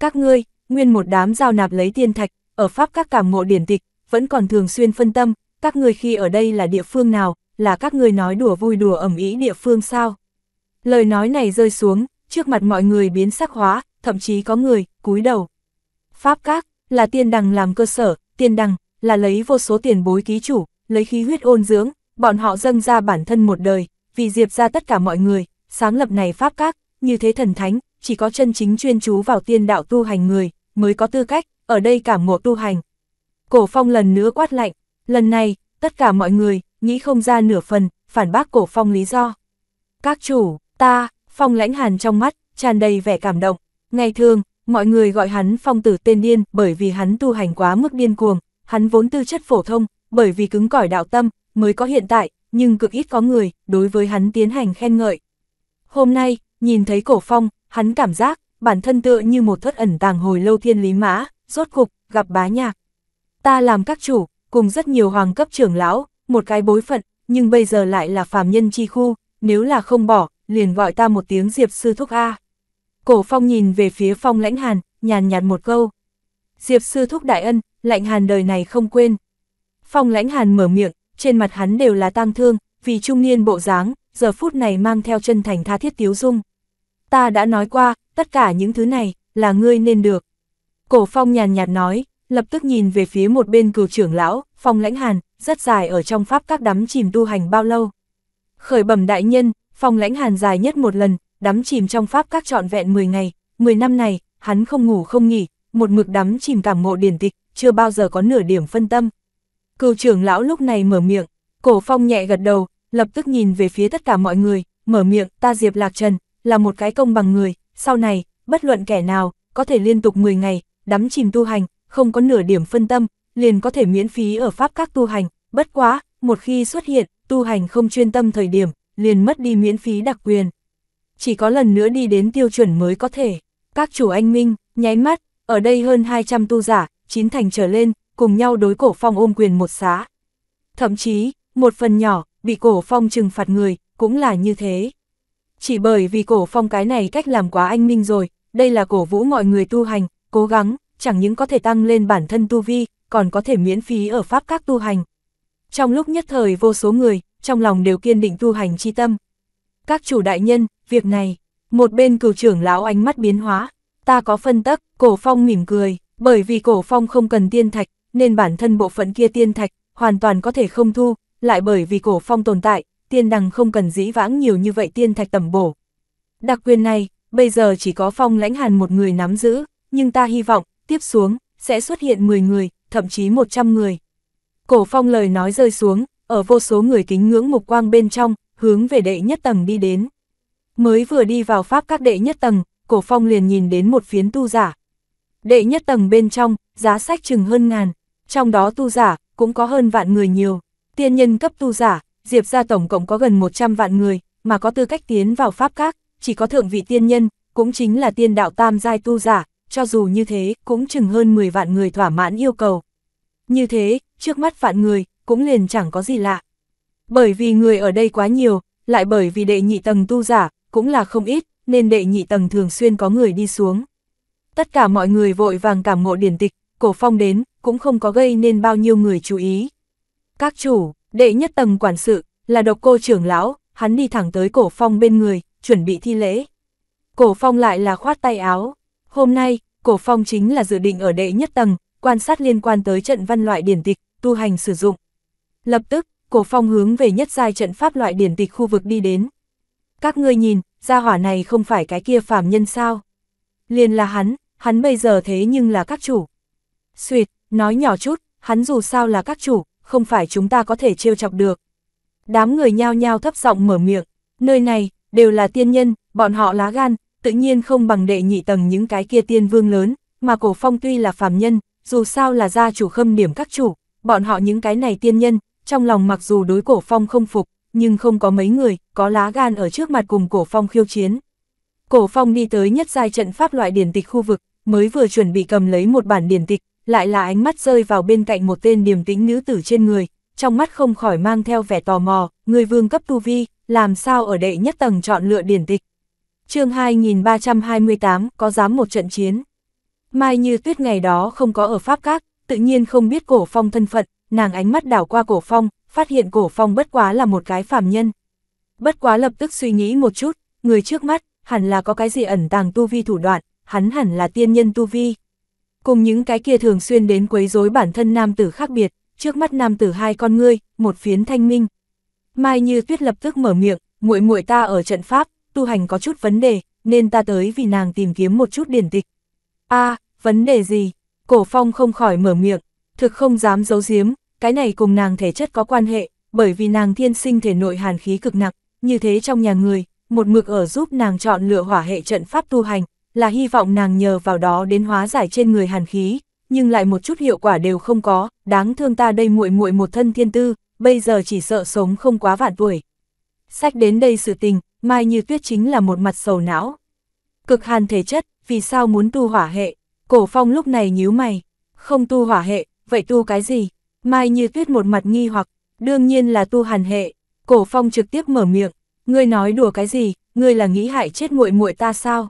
Các ngươi, nguyên một đám giao nạp lấy tiên thạch, ở Pháp các cảm ngộ điển tịch, vẫn còn thường xuyên phân tâm, các người khi ở đây là địa phương nào, là các người nói đùa vui đùa ẩm ý địa phương sao? Lời nói này rơi xuống, trước mặt mọi người biến sắc hóa, thậm chí có người, cúi đầu. Pháp các, là tiên đằng làm cơ sở, tiên đằng, là lấy vô số tiền bối ký chủ, lấy khí huyết ôn dưỡng, bọn họ dâng ra bản thân một đời, vì diệp ra tất cả mọi người, sáng lập này pháp các, như thế thần thánh, chỉ có chân chính chuyên chú vào tiên đạo tu hành người, mới có tư cách, ở đây cảm ngộ tu hành. Cổ phong lần nữa quát lạnh, Lần này, tất cả mọi người, nghĩ không ra nửa phần, phản bác cổ phong lý do. Các chủ, ta, phong lãnh hàn trong mắt, tràn đầy vẻ cảm động. Ngày thường, mọi người gọi hắn phong tử tên điên bởi vì hắn tu hành quá mức điên cuồng, hắn vốn tư chất phổ thông, bởi vì cứng cỏi đạo tâm, mới có hiện tại, nhưng cực ít có người, đối với hắn tiến hành khen ngợi. Hôm nay, nhìn thấy cổ phong, hắn cảm giác, bản thân tựa như một thất ẩn tàng hồi lâu thiên lý mã, rốt cục, gặp bá nhạc. Ta làm các chủ, cùng rất nhiều hoàng cấp trưởng lão, một cái bối phận, nhưng bây giờ lại là phàm nhân chi khu, nếu là không bỏ, liền gọi ta một tiếng Diệp Sư Thúc A. Cổ phong nhìn về phía phong lãnh hàn, nhàn nhạt một câu. Diệp Sư Thúc đại ân, lãnh hàn đời này không quên. Phong lãnh hàn mở miệng, trên mặt hắn đều là tang thương, vì trung niên bộ dáng, giờ phút này mang theo chân thành tha thiết tiếu dung. Ta đã nói qua, tất cả những thứ này, là ngươi nên được. Cổ phong nhàn nhạt nói, lập tức nhìn về phía một bên cửu trưởng lão, phong lãnh hàn, rất dài ở trong pháp các đắm chìm tu hành bao lâu. Khởi bẩm đại nhân, phong lãnh hàn dài nhất một lần, đắm chìm trong pháp các trọn vẹn 10 ngày, 10 năm này, hắn không ngủ không nghỉ, một mực đắm chìm cảm ngộ điển tịch, chưa bao giờ có nửa điểm phân tâm. Cửu trưởng lão lúc này mở miệng, cổ phong nhẹ gật đầu, lập tức nhìn về phía tất cả mọi người, mở miệng, ta Diệp Lạc Trần, là một cái công bằng người, sau này, bất luận kẻ nào, có thể liên tục 10 ngày, đắm chìm tu hành, không có nửa điểm phân tâm, liền có thể miễn phí ở pháp các tu hành, bất quá, một khi xuất hiện, tu hành không chuyên tâm thời điểm, liền mất đi miễn phí đặc quyền. Chỉ có lần nữa đi đến tiêu chuẩn mới có thể. Các chủ anh minh, nháy mắt, ở đây hơn 200 tu giả, chín thành trở lên, cùng nhau đối cổ phong ôm quyền một xá. Thậm chí, một phần nhỏ, bị cổ phong trừng phạt người, cũng là như thế. Chỉ bởi vì cổ phong cái này cách làm quá anh minh rồi, đây là cổ vũ mọi người tu hành, cố gắng, chẳng những có thể tăng lên bản thân tu vi, còn có thể miễn phí ở pháp các tu hành. Trong lúc nhất thời vô số người, trong lòng đều kiên định tu hành chi tâm. Các chủ đại nhân, việc này, một bên cửu trưởng lão ánh mắt biến hóa, ta có phân tắc, cổ phong mỉm cười, bởi vì cổ phong không cần tiên thạch, nên bản thân bộ phận kia tiên thạch, hoàn toàn có thể không thu, lại bởi vì cổ phong tồn tại, tiên đằng không cần dĩ vãng nhiều như vậy tiên thạch tầm bổ. Đặc quyền này, bây giờ chỉ có phong lãnh hàn một người nắm giữ, nhưng ta hy vọng, tiếp xuống, sẽ xuất hiện 10 người, thậm chí 100 người. Cổ phong lời nói rơi xuống, ở vô số người kính ngưỡng mục quang bên trong, hướng về đệ nhất tầng đi đến. Mới vừa đi vào pháp các đệ nhất tầng, cổ phong liền nhìn đến một phiến tu giả. Đệ nhất tầng bên trong, giá sách chừng hơn ngàn, trong đó tu giả, cũng có hơn vạn người nhiều. Tiên nhân cấp tu giả, Diệp ra tổng cộng có gần 100 vạn người, mà có tư cách tiến vào pháp các, chỉ có thượng vị tiên nhân, cũng chính là tiên đạo tam giai tu giả, cho dù như thế, cũng chừng hơn 10 vạn người thỏa mãn yêu cầu. Như thế, trước mắt vạn người, cũng liền chẳng có gì lạ. Bởi vì người ở đây quá nhiều, lại bởi vì đệ nhị tầng tu giả, cũng là không ít, nên đệ nhị tầng thường xuyên có người đi xuống. Tất cả mọi người vội vàng cảm ngộ điển tịch, cổ phong đến, cũng không có gây nên bao nhiêu người chú ý. Các chủ, đệ nhất tầng quản sự, là độc cô trưởng lão, hắn đi thẳng tới cổ phong bên người, chuẩn bị thi lễ. Cổ phong lại là khoát tay áo, Hôm nay, Cổ Phong chính là dự định ở đệ nhất tầng, quan sát liên quan tới trận văn loại điển tịch, tu hành sử dụng. Lập tức, Cổ Phong hướng về nhất giai trận pháp loại điển tịch khu vực đi đến. Các ngươi nhìn, gia hỏa này không phải cái kia phàm nhân sao? Liền là hắn, hắn bây giờ thế nhưng là các chủ. Xuyệt, nói nhỏ chút, hắn dù sao là các chủ, không phải chúng ta có thể trêu chọc được. Đám người nhao nhao thấp giọng mở miệng, nơi này, đều là tiên nhân, bọn họ lá gan, tự nhiên không bằng đệ nhị tầng những cái kia tiên vương lớn, mà cổ phong tuy là phàm nhân, dù sao là gia chủ khâm điểm các chủ, bọn họ những cái này tiên nhân, trong lòng mặc dù đối cổ phong không phục, nhưng không có mấy người, có lá gan ở trước mặt cùng cổ phong khiêu chiến. Cổ phong đi tới nhất giai trận pháp loại điển tịch khu vực, mới vừa chuẩn bị cầm lấy một bản điển tịch, lại là ánh mắt rơi vào bên cạnh một tên điềm tĩnh nữ tử trên người, trong mắt không khỏi mang theo vẻ tò mò, người vương cấp tu vi, làm sao ở đệ nhất tầng chọn lựa điển tịch, chương 2328 có dám một trận chiến. Mai như tuyết ngày đó không có ở Pháp Các, tự nhiên không biết cổ phong thân phận, nàng ánh mắt đảo qua cổ phong, phát hiện cổ phong bất quá là một cái phàm nhân. Bất quá lập tức suy nghĩ một chút, người trước mắt, hẳn là có cái gì ẩn tàng tu vi thủ đoạn, hắn hẳn là tiên nhân tu vi. Cùng những cái kia thường xuyên đến quấy rối bản thân nam tử khác biệt, trước mắt nam tử hai con ngươi, một phiến thanh minh. Mai Như Tuyết lập tức mở miệng, muội muội ta ở trận pháp, tu hành có chút vấn đề, nên ta tới vì nàng tìm kiếm một chút điển tịch. a vấn đề gì? Cổ phong không khỏi mở miệng, thực không dám giấu giếm, cái này cùng nàng thể chất có quan hệ, bởi vì nàng thiên sinh thể nội hàn khí cực nặng, như thế trong nhà người, một mực ở giúp nàng chọn lựa hỏa hệ trận pháp tu hành, là hy vọng nàng nhờ vào đó đến hóa giải trên người hàn khí, nhưng lại một chút hiệu quả đều không có, đáng thương ta đây muội muội một thân thiên tư, bây giờ chỉ sợ sống không quá vạn tuổi. Sách đến đây sự tình, Mai Như Tuyết chính là một mặt sầu não. Cực hàn thể chất, vì sao muốn tu hỏa hệ? Cổ phong lúc này nhíu mày, không tu hỏa hệ, vậy tu cái gì? Mai Như Tuyết một mặt nghi hoặc, đương nhiên là tu hàn hệ. Cổ phong trực tiếp mở miệng, ngươi nói đùa cái gì, ngươi là nghĩ hại chết muội muội ta sao?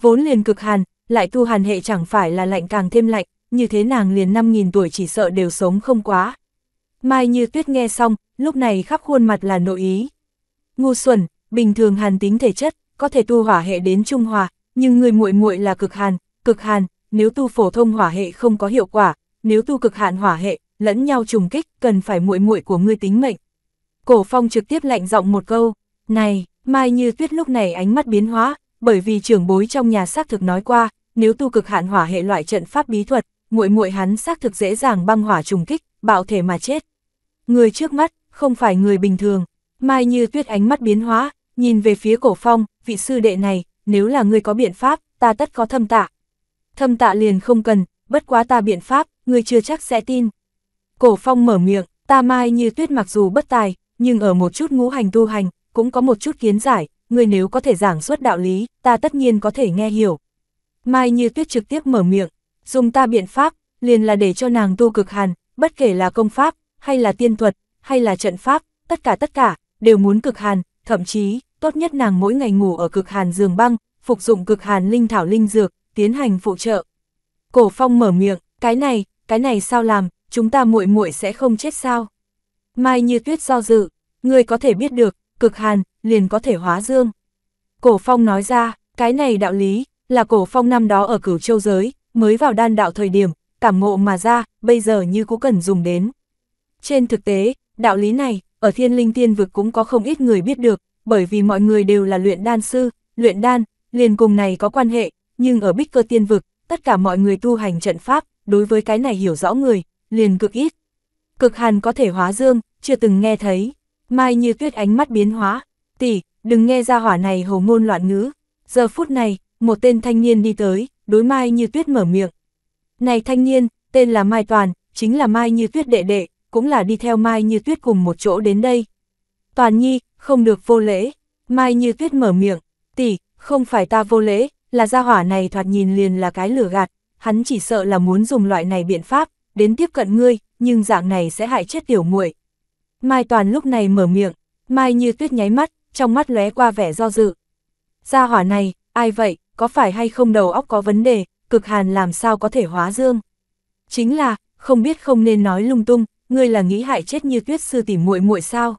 Vốn liền cực hàn, lại tu hàn hệ chẳng phải là lạnh càng thêm lạnh, như thế nàng liền 5.000 tuổi chỉ sợ đều sống không quá. Mai như tuyết nghe xong, lúc này khắp khuôn mặt là nội ý. Ngu xuẩn, bình thường hàn tính thể chất, có thể tu hỏa hệ đến trung hòa, nhưng người muội muội là cực hàn, cực hàn, nếu tu phổ thông hỏa hệ không có hiệu quả, nếu tu cực hạn hỏa hệ, lẫn nhau trùng kích, cần phải muội muội của ngươi tính mệnh. Cổ Phong trực tiếp lạnh giọng một câu, "Này, Mai Như Tuyết lúc này ánh mắt biến hóa, bởi vì trưởng bối trong nhà xác thực nói qua, nếu tu cực hạn hỏa hệ loại trận pháp bí thuật, muội muội hắn xác thực dễ dàng băng hỏa trùng kích, bạo thể mà chết. Người trước mắt không phải người bình thường." Mai Như Tuyết ánh mắt biến hóa, Nhìn về phía cổ phong, vị sư đệ này, nếu là ngươi có biện pháp, ta tất có thâm tạ. Thâm tạ liền không cần, bất quá ta biện pháp, ngươi chưa chắc sẽ tin. Cổ phong mở miệng, ta mai như tuyết mặc dù bất tài, nhưng ở một chút ngũ hành tu hành, cũng có một chút kiến giải, ngươi nếu có thể giảng suốt đạo lý, ta tất nhiên có thể nghe hiểu. Mai như tuyết trực tiếp mở miệng, dùng ta biện pháp, liền là để cho nàng tu cực hàn, bất kể là công pháp, hay là tiên thuật, hay là trận pháp, tất cả tất cả, đều muốn cực hàn, thậm chí, tốt nhất nàng mỗi ngày ngủ ở cực hàn giường băng, phục dụng cực hàn linh thảo linh dược, tiến hành phụ trợ. Cổ Phong mở miệng, cái này, cái này sao làm, chúng ta muội muội sẽ không chết sao? Mai Như Tuyết do dự, người có thể biết được, cực hàn liền có thể hóa dương. Cổ Phong nói ra, cái này đạo lý là Cổ Phong năm đó ở Cửu Châu giới, mới vào đan đạo thời điểm, cảm ngộ mà ra, bây giờ như cũng cần dùng đến. Trên thực tế, đạo lý này, ở thiên linh tiên vực cũng có không ít người biết được, bởi vì mọi người đều là luyện đan sư, luyện đan, liền cùng này có quan hệ, nhưng ở bích cơ tiên vực, tất cả mọi người tu hành trận pháp, đối với cái này hiểu rõ người, liền cực ít. Cực hàn có thể hóa dương, chưa từng nghe thấy, mai như tuyết ánh mắt biến hóa, tỷ, đừng nghe ra hỏa này hồ ngôn loạn ngữ. Giờ phút này, một tên thanh niên đi tới, đối mai như tuyết mở miệng. Này thanh niên, tên là Mai Toàn, chính là Mai Như Tuyết đệ đệ, cũng là đi theo Mai Như Tuyết cùng một chỗ đến đây. Toàn Nhi, không được vô lễ. Mai như tuyết mở miệng, tỷ, không phải ta vô lễ, là gia hỏa này thoạt nhìn liền là cái lửa gạt, hắn chỉ sợ là muốn dùng loại này biện pháp, đến tiếp cận ngươi, nhưng dạng này sẽ hại chết tiểu muội. Mai Toàn lúc này mở miệng, Mai như tuyết nháy mắt, trong mắt lóe qua vẻ do dự. Gia hỏa này, ai vậy, có phải hay không đầu óc có vấn đề, cực hàn làm sao có thể hóa dương. Chính là, không biết không nên nói lung tung, ngươi là nghĩ hại chết như tuyết sư tỉ muội muội sao?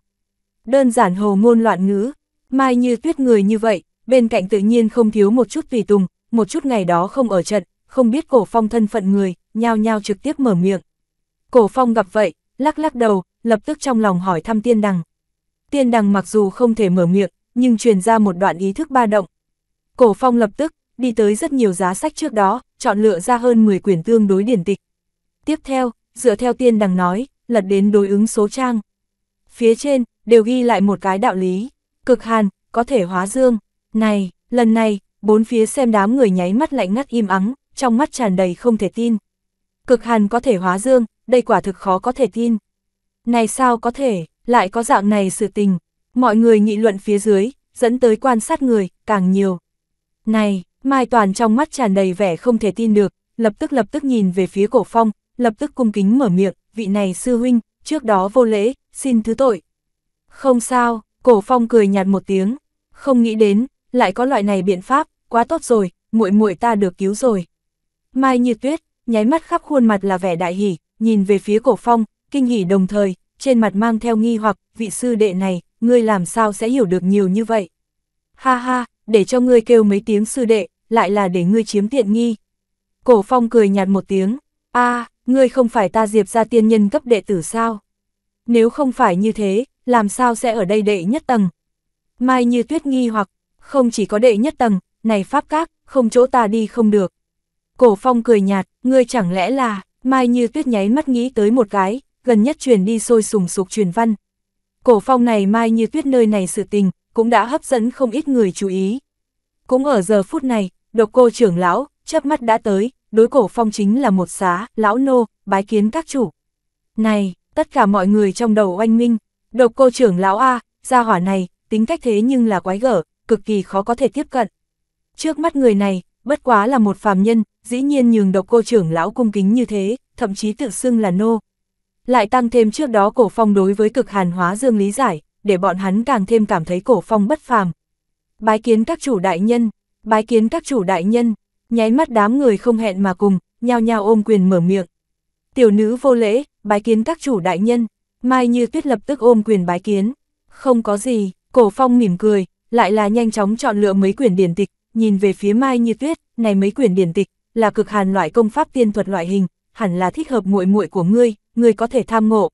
đơn giản hồ ngôn loạn ngữ, mai như tuyết người như vậy, bên cạnh tự nhiên không thiếu một chút tùy tùng, một chút ngày đó không ở trận, không biết cổ phong thân phận người, nhao nhao trực tiếp mở miệng. Cổ phong gặp vậy, lắc lắc đầu, lập tức trong lòng hỏi thăm tiên đằng. Tiên đằng mặc dù không thể mở miệng, nhưng truyền ra một đoạn ý thức ba động. Cổ phong lập tức, đi tới rất nhiều giá sách trước đó, chọn lựa ra hơn 10 quyển tương đối điển tịch. Tiếp theo, dựa theo tiên đằng nói, lật đến đối ứng số trang. Phía trên, đều ghi lại một cái đạo lý, cực hàn, có thể hóa dương. Này, lần này, bốn phía xem đám người nháy mắt lạnh ngắt im ắng, trong mắt tràn đầy không thể tin. Cực hàn có thể hóa dương, đây quả thực khó có thể tin. Này sao có thể, lại có dạng này sự tình. Mọi người nghị luận phía dưới, dẫn tới quan sát người, càng nhiều. Này, Mai Toàn trong mắt tràn đầy vẻ không thể tin được, lập tức lập tức nhìn về phía cổ phong, lập tức cung kính mở miệng, vị này sư huynh, trước đó vô lễ, xin thứ tội. Không sao, cổ phong cười nhạt một tiếng, không nghĩ đến, lại có loại này biện pháp, quá tốt rồi, muội muội ta được cứu rồi. Mai như tuyết, nháy mắt khắp khuôn mặt là vẻ đại hỉ, nhìn về phía cổ phong, kinh hỉ đồng thời, trên mặt mang theo nghi hoặc, vị sư đệ này, ngươi làm sao sẽ hiểu được nhiều như vậy. Ha ha, để cho ngươi kêu mấy tiếng sư đệ, lại là để ngươi chiếm tiện nghi. Cổ phong cười nhạt một tiếng, a ngươi không phải ta diệp ra tiên nhân cấp đệ tử sao? Nếu không phải như thế, làm sao sẽ ở đây đệ nhất tầng? Mai như tuyết nghi hoặc, không chỉ có đệ nhất tầng, này pháp các, không chỗ ta đi không được. Cổ phong cười nhạt, ngươi chẳng lẽ là, Mai như tuyết nháy mắt nghĩ tới một cái, gần nhất truyền đi sôi sùng sục truyền văn. Cổ phong này Mai như tuyết nơi này sự tình, cũng đã hấp dẫn không ít người chú ý. Cũng ở giờ phút này, độc cô trưởng lão, chớp mắt đã tới, đối cổ phong chính là một xá, lão nô, bái kiến các chủ. Này, tất cả mọi người trong đầu oanh minh. Độc cô trưởng lão A, gia hỏa này, tính cách thế nhưng là quái gở, cực kỳ khó có thể tiếp cận. Trước mắt người này, bất quá là một phàm nhân, dĩ nhiên nhường độc cô trưởng lão cung kính như thế, thậm chí tự xưng là nô. Lại tăng thêm trước đó cổ phong đối với cực hàn hóa dương lý giải, để bọn hắn càng thêm cảm thấy cổ phong bất phàm. Bái kiến các chủ đại nhân, bái kiến các chủ đại nhân, nháy mắt đám người không hẹn mà cùng, nhao nhao ôm quyền mở miệng. Tiểu nữ vô lễ, bái kiến các chủ đại nhân, Mai Như Tuyết lập tức ôm quyền bái kiến. Không có gì, Cổ Phong mỉm cười, lại là nhanh chóng chọn lựa mấy quyển điển tịch, nhìn về phía Mai Như Tuyết, này mấy quyển điển tịch là cực hàn loại công pháp tiên thuật loại hình, hẳn là thích hợp muội muội của ngươi, ngươi có thể tham ngộ.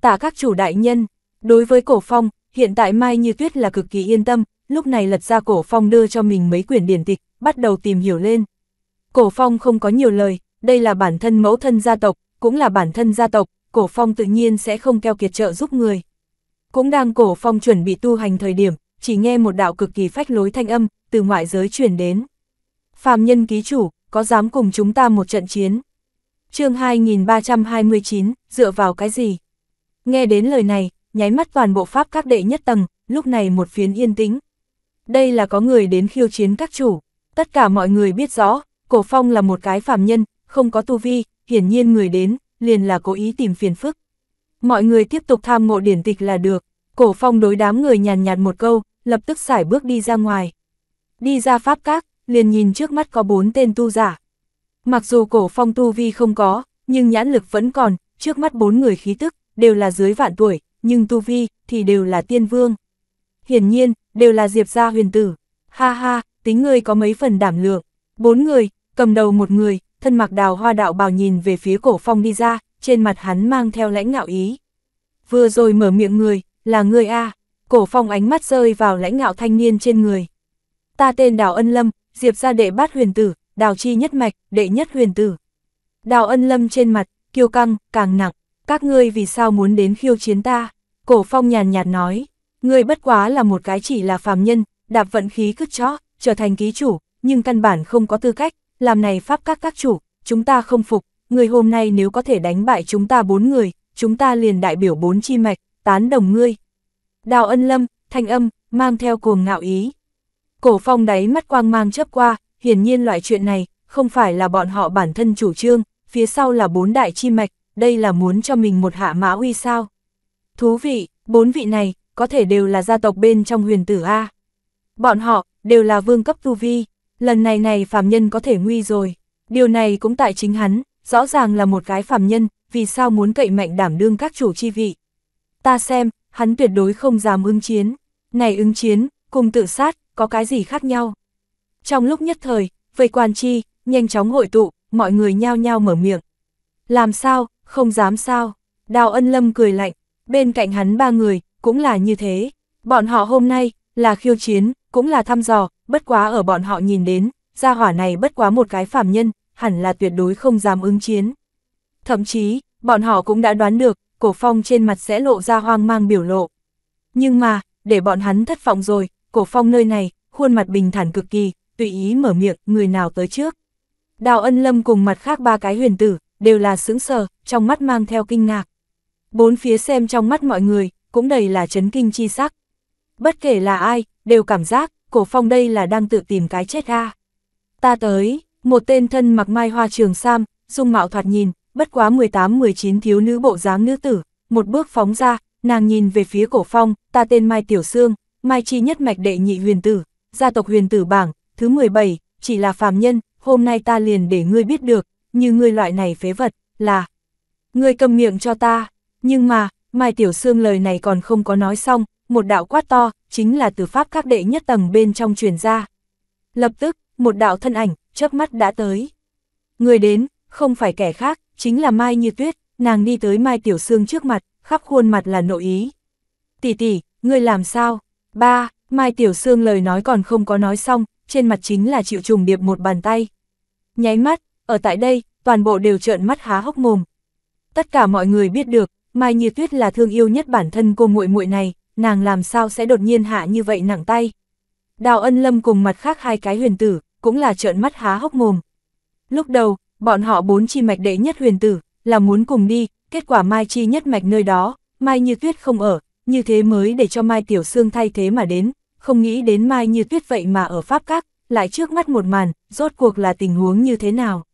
Tạ các chủ đại nhân, đối với Cổ Phong, hiện tại Mai Như Tuyết là cực kỳ yên tâm, lúc này lật ra Cổ Phong đưa cho mình mấy quyển điển tịch, bắt đầu tìm hiểu lên. Cổ Phong không có nhiều lời, đây là bản thân mẫu thân gia tộc, cũng là bản thân gia tộc, cổ phong tự nhiên sẽ không keo kiệt trợ giúp người. Cũng đang cổ phong chuẩn bị tu hành thời điểm, chỉ nghe một đạo cực kỳ phách lối thanh âm, từ ngoại giới truyền đến. Phạm nhân ký chủ, có dám cùng chúng ta một trận chiến? chương 2329, dựa vào cái gì? Nghe đến lời này, nháy mắt toàn bộ pháp các đệ nhất tầng, lúc này một phiến yên tĩnh. Đây là có người đến khiêu chiến các chủ. Tất cả mọi người biết rõ, Cổ Phong là một cái phạm nhân, không có tu vi, hiển nhiên người đến, liền là cố ý tìm phiền phức. Mọi người tiếp tục tham ngộ điển tịch là được, cổ phong đối đám người nhàn nhạt một câu, lập tức xải bước đi ra ngoài. Đi ra pháp các, liền nhìn trước mắt có bốn tên tu giả. Mặc dù cổ phong tu vi không có, nhưng nhãn lực vẫn còn, trước mắt bốn người khí tức, đều là dưới vạn tuổi, nhưng tu vi, thì đều là tiên vương. Hiển nhiên, đều là diệp gia huyền tử. Ha ha, tính ngươi có mấy phần đảm lượng. Bốn người, cầm đầu một người, thân mặc đào hoa đạo bào nhìn về phía cổ phong đi ra, trên mặt hắn mang theo lãnh ngạo ý. Vừa rồi mở miệng người, là người A, cổ phong ánh mắt rơi vào lãnh ngạo thanh niên trên người. Ta tên Đào Ân Lâm, Diệp gia đệ bát huyền tử, Đào Chi nhất mạch, đệ nhất huyền tử. Đào Ân Lâm trên mặt, kiêu căng, càng nặng, các ngươi vì sao muốn đến khiêu chiến ta? Cổ phong nhàn nhạt nói, ngươi bất quá là một cái chỉ là phàm nhân, đạp vận khí cứt chó, trở thành ký chủ, nhưng căn bản không có tư cách, làm này pháp các các chủ, chúng ta không phục, người hôm nay nếu có thể đánh bại chúng ta bốn người, chúng ta liền đại biểu bốn chi mạch, tán đồng ngươi. Đào ân lâm, thanh âm, mang theo cuồng ngạo ý. Cổ phong đáy mắt quang mang chớp qua, hiển nhiên loại chuyện này, không phải là bọn họ bản thân chủ trương, phía sau là bốn đại chi mạch, đây là muốn cho mình một hạ mã uy sao. Thú vị, bốn vị này, có thể đều là gia tộc bên trong huyền tử A. Bọn họ, đều là vương cấp tu vi lần này này phàm nhân có thể nguy rồi. Điều này cũng tại chính hắn, rõ ràng là một gái phàm nhân, vì sao muốn cậy mạnh đảm đương các chủ chi vị. Ta xem, hắn tuyệt đối không dám ứng chiến. Này ứng chiến, cùng tự sát, có cái gì khác nhau? Trong lúc nhất thời, vây quan chi, nhanh chóng hội tụ, mọi người nhao nhao mở miệng. Làm sao, không dám sao? Đào ân lâm cười lạnh, bên cạnh hắn ba người, cũng là như thế. Bọn họ hôm nay, là khiêu chiến, cũng là thăm dò, bất quá ở bọn họ nhìn đến, gia hỏa này bất quá một cái phàm nhân, hẳn là tuyệt đối không dám ứng chiến. Thậm chí, bọn họ cũng đã đoán được, cổ phong trên mặt sẽ lộ ra hoang mang biểu lộ. Nhưng mà, để bọn hắn thất vọng rồi, cổ phong nơi này, khuôn mặt bình thản cực kỳ, tùy ý mở miệng, người nào tới trước. Đào ân lâm cùng mặt khác ba cái huyền tử, đều là sững sờ, trong mắt mang theo kinh ngạc. Bốn phía xem trong mắt mọi người, cũng đầy là chấn kinh chi sắc bất kể là ai, đều cảm giác, cổ phong đây là đang tự tìm cái chết a. Ta tới, một tên thân mặc mai hoa trường sam, dung mạo thoạt nhìn, bất quá 18-19 thiếu nữ bộ dáng nữ tử, một bước phóng ra, nàng nhìn về phía cổ phong, ta tên Mai Tiểu Sương, Mai Chi nhất mạch đệ nhị huyền tử, gia tộc huyền tử bảng, thứ 17, chỉ là phàm nhân, hôm nay ta liền để ngươi biết được, như ngươi loại này phế vật, là... Ngươi cầm miệng cho ta, nhưng mà, Mai Tiểu Sương lời này còn không có nói xong, một đạo quát to, chính là từ pháp các đệ nhất tầng bên trong truyền ra. Lập tức, một đạo thân ảnh, chớp mắt đã tới. Người đến, không phải kẻ khác, chính là Mai Như Tuyết, nàng đi tới Mai Tiểu Sương trước mặt, khắp khuôn mặt là nội ý. Tỷ tỷ, ngươi làm sao? Ba, Mai Tiểu Sương lời nói còn không có nói xong, trên mặt chính là chịu trùng điệp một bàn tay. Nháy mắt, ở tại đây, toàn bộ đều trợn mắt há hốc mồm. Tất cả mọi người biết được, Mai Như Tuyết là thương yêu nhất bản thân cô muội muội này, nàng làm sao sẽ đột nhiên hạ như vậy nặng tay. Đào ân lâm cùng mặt khác hai cái huyền tử, cũng là trợn mắt há hốc mồm. Lúc đầu, bọn họ bốn chi mạch đệ nhất huyền tử, là muốn cùng đi, kết quả mai chi nhất mạch nơi đó, mai như tuyết không ở, như thế mới để cho mai tiểu xương thay thế mà đến, không nghĩ đến mai như tuyết vậy mà ở Pháp Các, lại trước mắt một màn, rốt cuộc là tình huống như thế nào.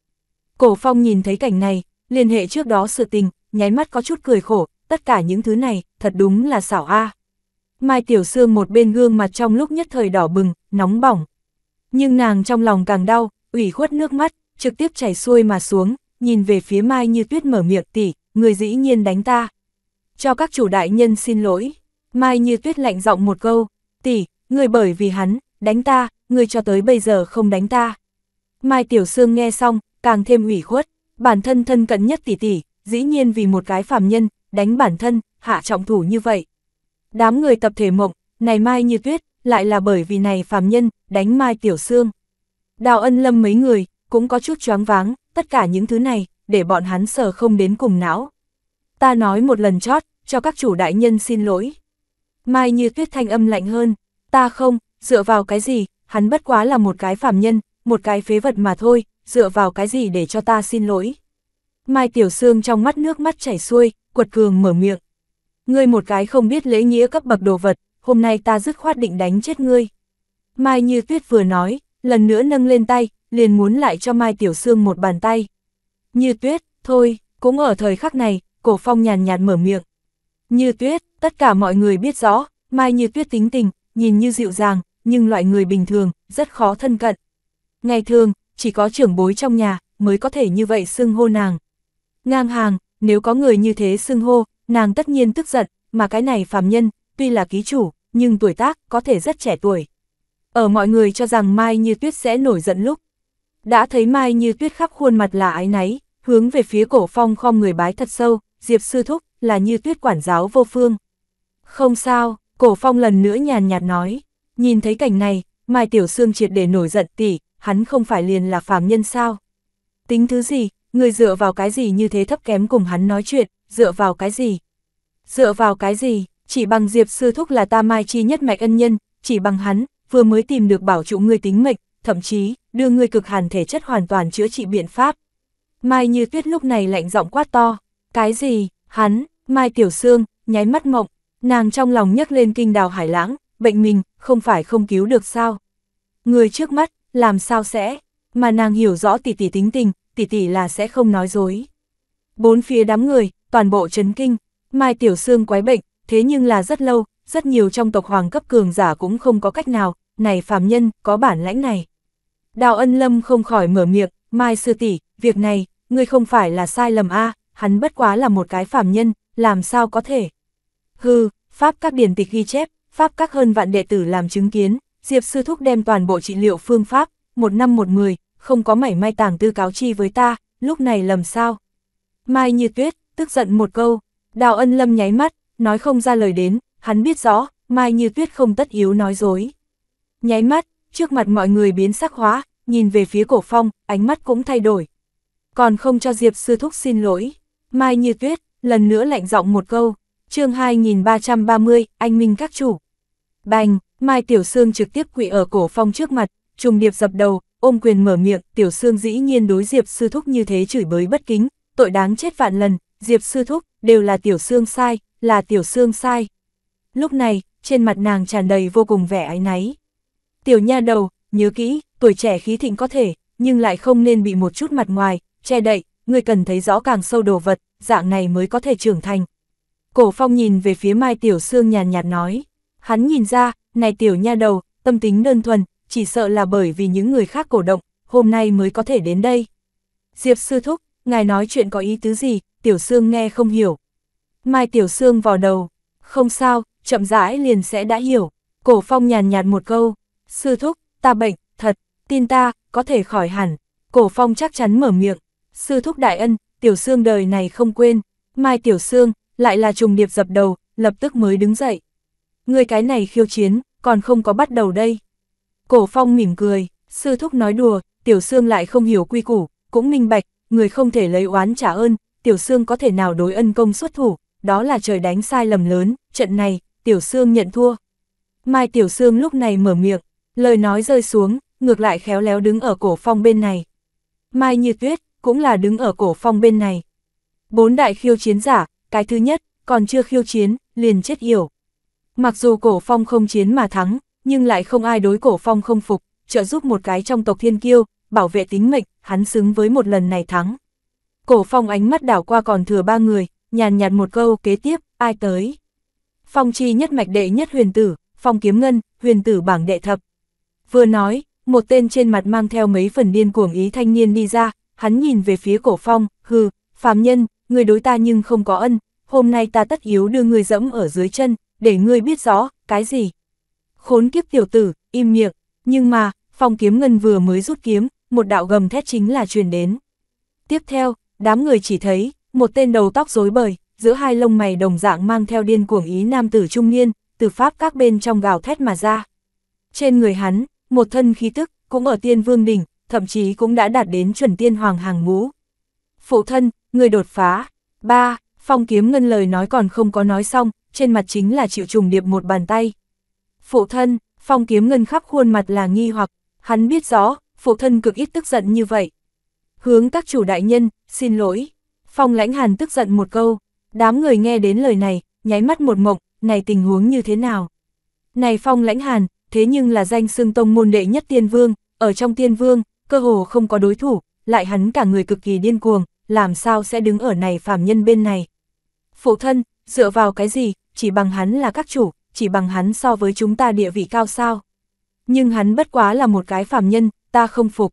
Cổ phong nhìn thấy cảnh này, liên hệ trước đó sự tình, nháy mắt có chút cười khổ, tất cả những thứ này, thật đúng là xảo a. À. Mai Tiểu Sương một bên gương mặt trong lúc nhất thời đỏ bừng, nóng bỏng. Nhưng nàng trong lòng càng đau, ủy khuất nước mắt, trực tiếp chảy xuôi mà xuống, nhìn về phía Mai như tuyết mở miệng tỉ, người dĩ nhiên đánh ta. Cho các chủ đại nhân xin lỗi. Mai như tuyết lạnh giọng một câu, tỉ, người bởi vì hắn, đánh ta, người cho tới bây giờ không đánh ta. Mai Tiểu Sương nghe xong, càng thêm ủy khuất, bản thân thân cận nhất tỷ tỷ, dĩ nhiên vì một cái phàm nhân, đánh bản thân, hạ trọng thủ như vậy, Đám người tập thể mộng, này Mai Như Tuyết, lại là bởi vì này phàm nhân, đánh Mai Tiểu xương Đào ân lâm mấy người, cũng có chút choáng váng, tất cả những thứ này, để bọn hắn sờ không đến cùng não. Ta nói một lần chót, cho các chủ đại nhân xin lỗi. Mai Như Tuyết thanh âm lạnh hơn, ta không, dựa vào cái gì, hắn bất quá là một cái phàm nhân, một cái phế vật mà thôi, dựa vào cái gì để cho ta xin lỗi. Mai Tiểu xương trong mắt nước mắt chảy xuôi, quật cường mở miệng. Ngươi một cái không biết lễ nghĩa cấp bậc đồ vật, hôm nay ta dứt khoát định đánh chết ngươi. Mai Như Tuyết vừa nói, lần nữa nâng lên tay, liền muốn lại cho Mai Tiểu Sương một bàn tay. Như Tuyết, thôi, cũng ở thời khắc này, cổ phong nhàn nhạt mở miệng. Như Tuyết, tất cả mọi người biết rõ, Mai Như Tuyết tính tình, nhìn như dịu dàng, nhưng loại người bình thường, rất khó thân cận. Ngày thường, chỉ có trưởng bối trong nhà, mới có thể như vậy xưng hô nàng. Ngang hàng, nếu có người như thế xưng hô, Nàng tất nhiên tức giận, mà cái này phàm nhân, tuy là ký chủ, nhưng tuổi tác có thể rất trẻ tuổi. Ở mọi người cho rằng Mai Như Tuyết sẽ nổi giận lúc. Đã thấy Mai Như Tuyết khắp khuôn mặt là ái náy, hướng về phía cổ phong khom người bái thật sâu, Diệp Sư Thúc là Như Tuyết quản giáo vô phương. Không sao, cổ phong lần nữa nhàn nhạt nói, nhìn thấy cảnh này, Mai Tiểu Sương triệt để nổi giận tỉ, hắn không phải liền là phàm nhân sao. Tính thứ gì, người dựa vào cái gì như thế thấp kém cùng hắn nói chuyện, dựa vào cái gì? Dựa vào cái gì? Chỉ bằng Diệp Sư Thúc là ta mai chi nhất mạch ân nhân, chỉ bằng hắn, vừa mới tìm được bảo trụ ngươi tính mệnh, thậm chí, đưa ngươi cực hàn thể chất hoàn toàn chữa trị biện pháp. Mai như tuyết lúc này lạnh giọng quát to, cái gì, hắn, Mai Tiểu Sương, nháy mắt mộng, nàng trong lòng nhấc lên kinh đào hải lãng, bệnh mình, không phải không cứu được sao? Người trước mắt, làm sao sẽ, mà nàng hiểu rõ tỷ tỷ tính tình, tỷ tỷ là sẽ không nói dối. Bốn phía đám người, toàn bộ chấn kinh, Mai Tiểu Sương quái bệnh, thế nhưng là rất lâu, rất nhiều trong tộc hoàng cấp cường giả cũng không có cách nào, này phàm nhân, có bản lãnh này. Đào ân lâm không khỏi mở miệng, Mai sư tỷ việc này, ngươi không phải là sai lầm a hắn bất quá là một cái phàm nhân, làm sao có thể. Hư, Pháp các điển tịch ghi chép, Pháp các hơn vạn đệ tử làm chứng kiến, Diệp Sư Thúc đem toàn bộ trị liệu phương pháp, một năm một mười, không có mảy may tàng tư cáo chi với ta, lúc này lầm sao. Mai như tuyết, tức giận một câu, đào ân lâm nháy mắt, nói không ra lời đến, hắn biết rõ, Mai Như Tuyết không tất yếu nói dối. Nháy mắt, trước mặt mọi người biến sắc hóa, nhìn về phía cổ phong, ánh mắt cũng thay đổi. Còn không cho Diệp Sư Thúc xin lỗi, Mai Như Tuyết, lần nữa lạnh giọng một câu, chương 2330, anh Minh các chủ. Bành, Mai Tiểu Sương trực tiếp quỵ ở cổ phong trước mặt, trùng điệp dập đầu, ôm quyền mở miệng, Tiểu Sương dĩ nhiên đối Diệp Sư Thúc như thế chửi bới bất kính, tội đáng chết vạn lần, Diệp sư thúc, đều là tiểu xương sai, là tiểu xương sai. Lúc này, trên mặt nàng tràn đầy vô cùng vẻ ái náy. Tiểu nha đầu, nhớ kỹ, tuổi trẻ khí thịnh có thể, nhưng lại không nên bị một chút mặt ngoài, che đậy, người cần thấy rõ càng sâu đồ vật, dạng này mới có thể trưởng thành. Cổ phong nhìn về phía mai tiểu xương nhàn nhạt nói, hắn nhìn ra, này tiểu nha đầu, tâm tính đơn thuần, chỉ sợ là bởi vì những người khác cổ động, hôm nay mới có thể đến đây. Diệp sư thúc, ngài nói chuyện có ý tứ gì, Tiểu Sương nghe không hiểu. Mai Tiểu Sương vào đầu, không sao, chậm rãi liền sẽ đã hiểu. Cổ Phong nhàn nhạt một câu, sư thúc, ta bệnh, thật, tin ta, có thể khỏi hẳn. Cổ Phong chắc chắn mở miệng, sư thúc đại ân, Tiểu Sương đời này không quên. Mai Tiểu Sương, lại là trùng điệp dập đầu, lập tức mới đứng dậy. Người cái này khiêu chiến, còn không có bắt đầu đây. Cổ Phong mỉm cười, sư thúc nói đùa, Tiểu Sương lại không hiểu quy củ, cũng minh bạch, người không thể lấy oán trả ơn, Tiểu Sương có thể nào đối ân công xuất thủ, đó là trời đánh sai lầm lớn, trận này, Tiểu Sương nhận thua. Mai Tiểu Sương lúc này mở miệng, lời nói rơi xuống, ngược lại khéo léo đứng ở cổ phong bên này. Mai Như Tuyết, cũng là đứng ở cổ phong bên này. Bốn đại khiêu chiến giả, cái thứ nhất, còn chưa khiêu chiến, liền chết yểu. Mặc dù cổ phong không chiến mà thắng, nhưng lại không ai đối cổ phong không phục, trợ giúp một cái trong tộc thiên kiêu, bảo vệ tính mệnh, hắn xứng với một lần này thắng. Cổ phong ánh mắt đảo qua còn thừa ba người, nhàn nhạt một câu kế tiếp, ai tới. Phong chi nhất mạch đệ nhất huyền tử, phong kiếm ngân, huyền tử bảng đệ thập. Vừa nói, một tên trên mặt mang theo mấy phần điên cuồng ý thanh niên đi ra, hắn nhìn về phía cổ phong, hừ, phàm nhân, người đối ta nhưng không có ân, hôm nay ta tất yếu đưa người dẫm ở dưới chân, để ngươi biết rõ, cái gì. Khốn kiếp tiểu tử, im miệng, nhưng mà, phong kiếm ngân vừa mới rút kiếm, một đạo gầm thét chính là truyền đến. Tiếp theo, đám người chỉ thấy, một tên đầu tóc rối bời, giữa hai lông mày đồng dạng mang theo điên cuồng ý nam tử trung niên, từ pháp các bên trong gào thét mà ra. Trên người hắn, một thân khí tức, cũng ở tiên vương đỉnh, thậm chí cũng đã đạt đến chuẩn tiên hoàng hàng ngũ. Phụ thân, người đột phá. ba Phong kiếm ngân lời nói còn không có nói xong, trên mặt chính là chịu trùng điệp một bàn tay. Phụ thân, phong kiếm ngân khắp khuôn mặt là nghi hoặc, hắn biết rõ, phụ thân cực ít tức giận như vậy. Hướng các chủ đại nhân, xin lỗi. Phong lãnh hàn tức giận một câu, đám người nghe đến lời này, nháy mắt một mộng, này tình huống như thế nào? Này phong lãnh hàn, thế nhưng là danh xương tông môn đệ nhất tiên vương, ở trong tiên vương, cơ hồ không có đối thủ, lại hắn cả người cực kỳ điên cuồng, làm sao sẽ đứng ở này phàm nhân bên này. Phụ thân, dựa vào cái gì, chỉ bằng hắn là các chủ, chỉ bằng hắn so với chúng ta địa vị cao sao. Nhưng hắn bất quá là một cái phàm nhân, ta không phục.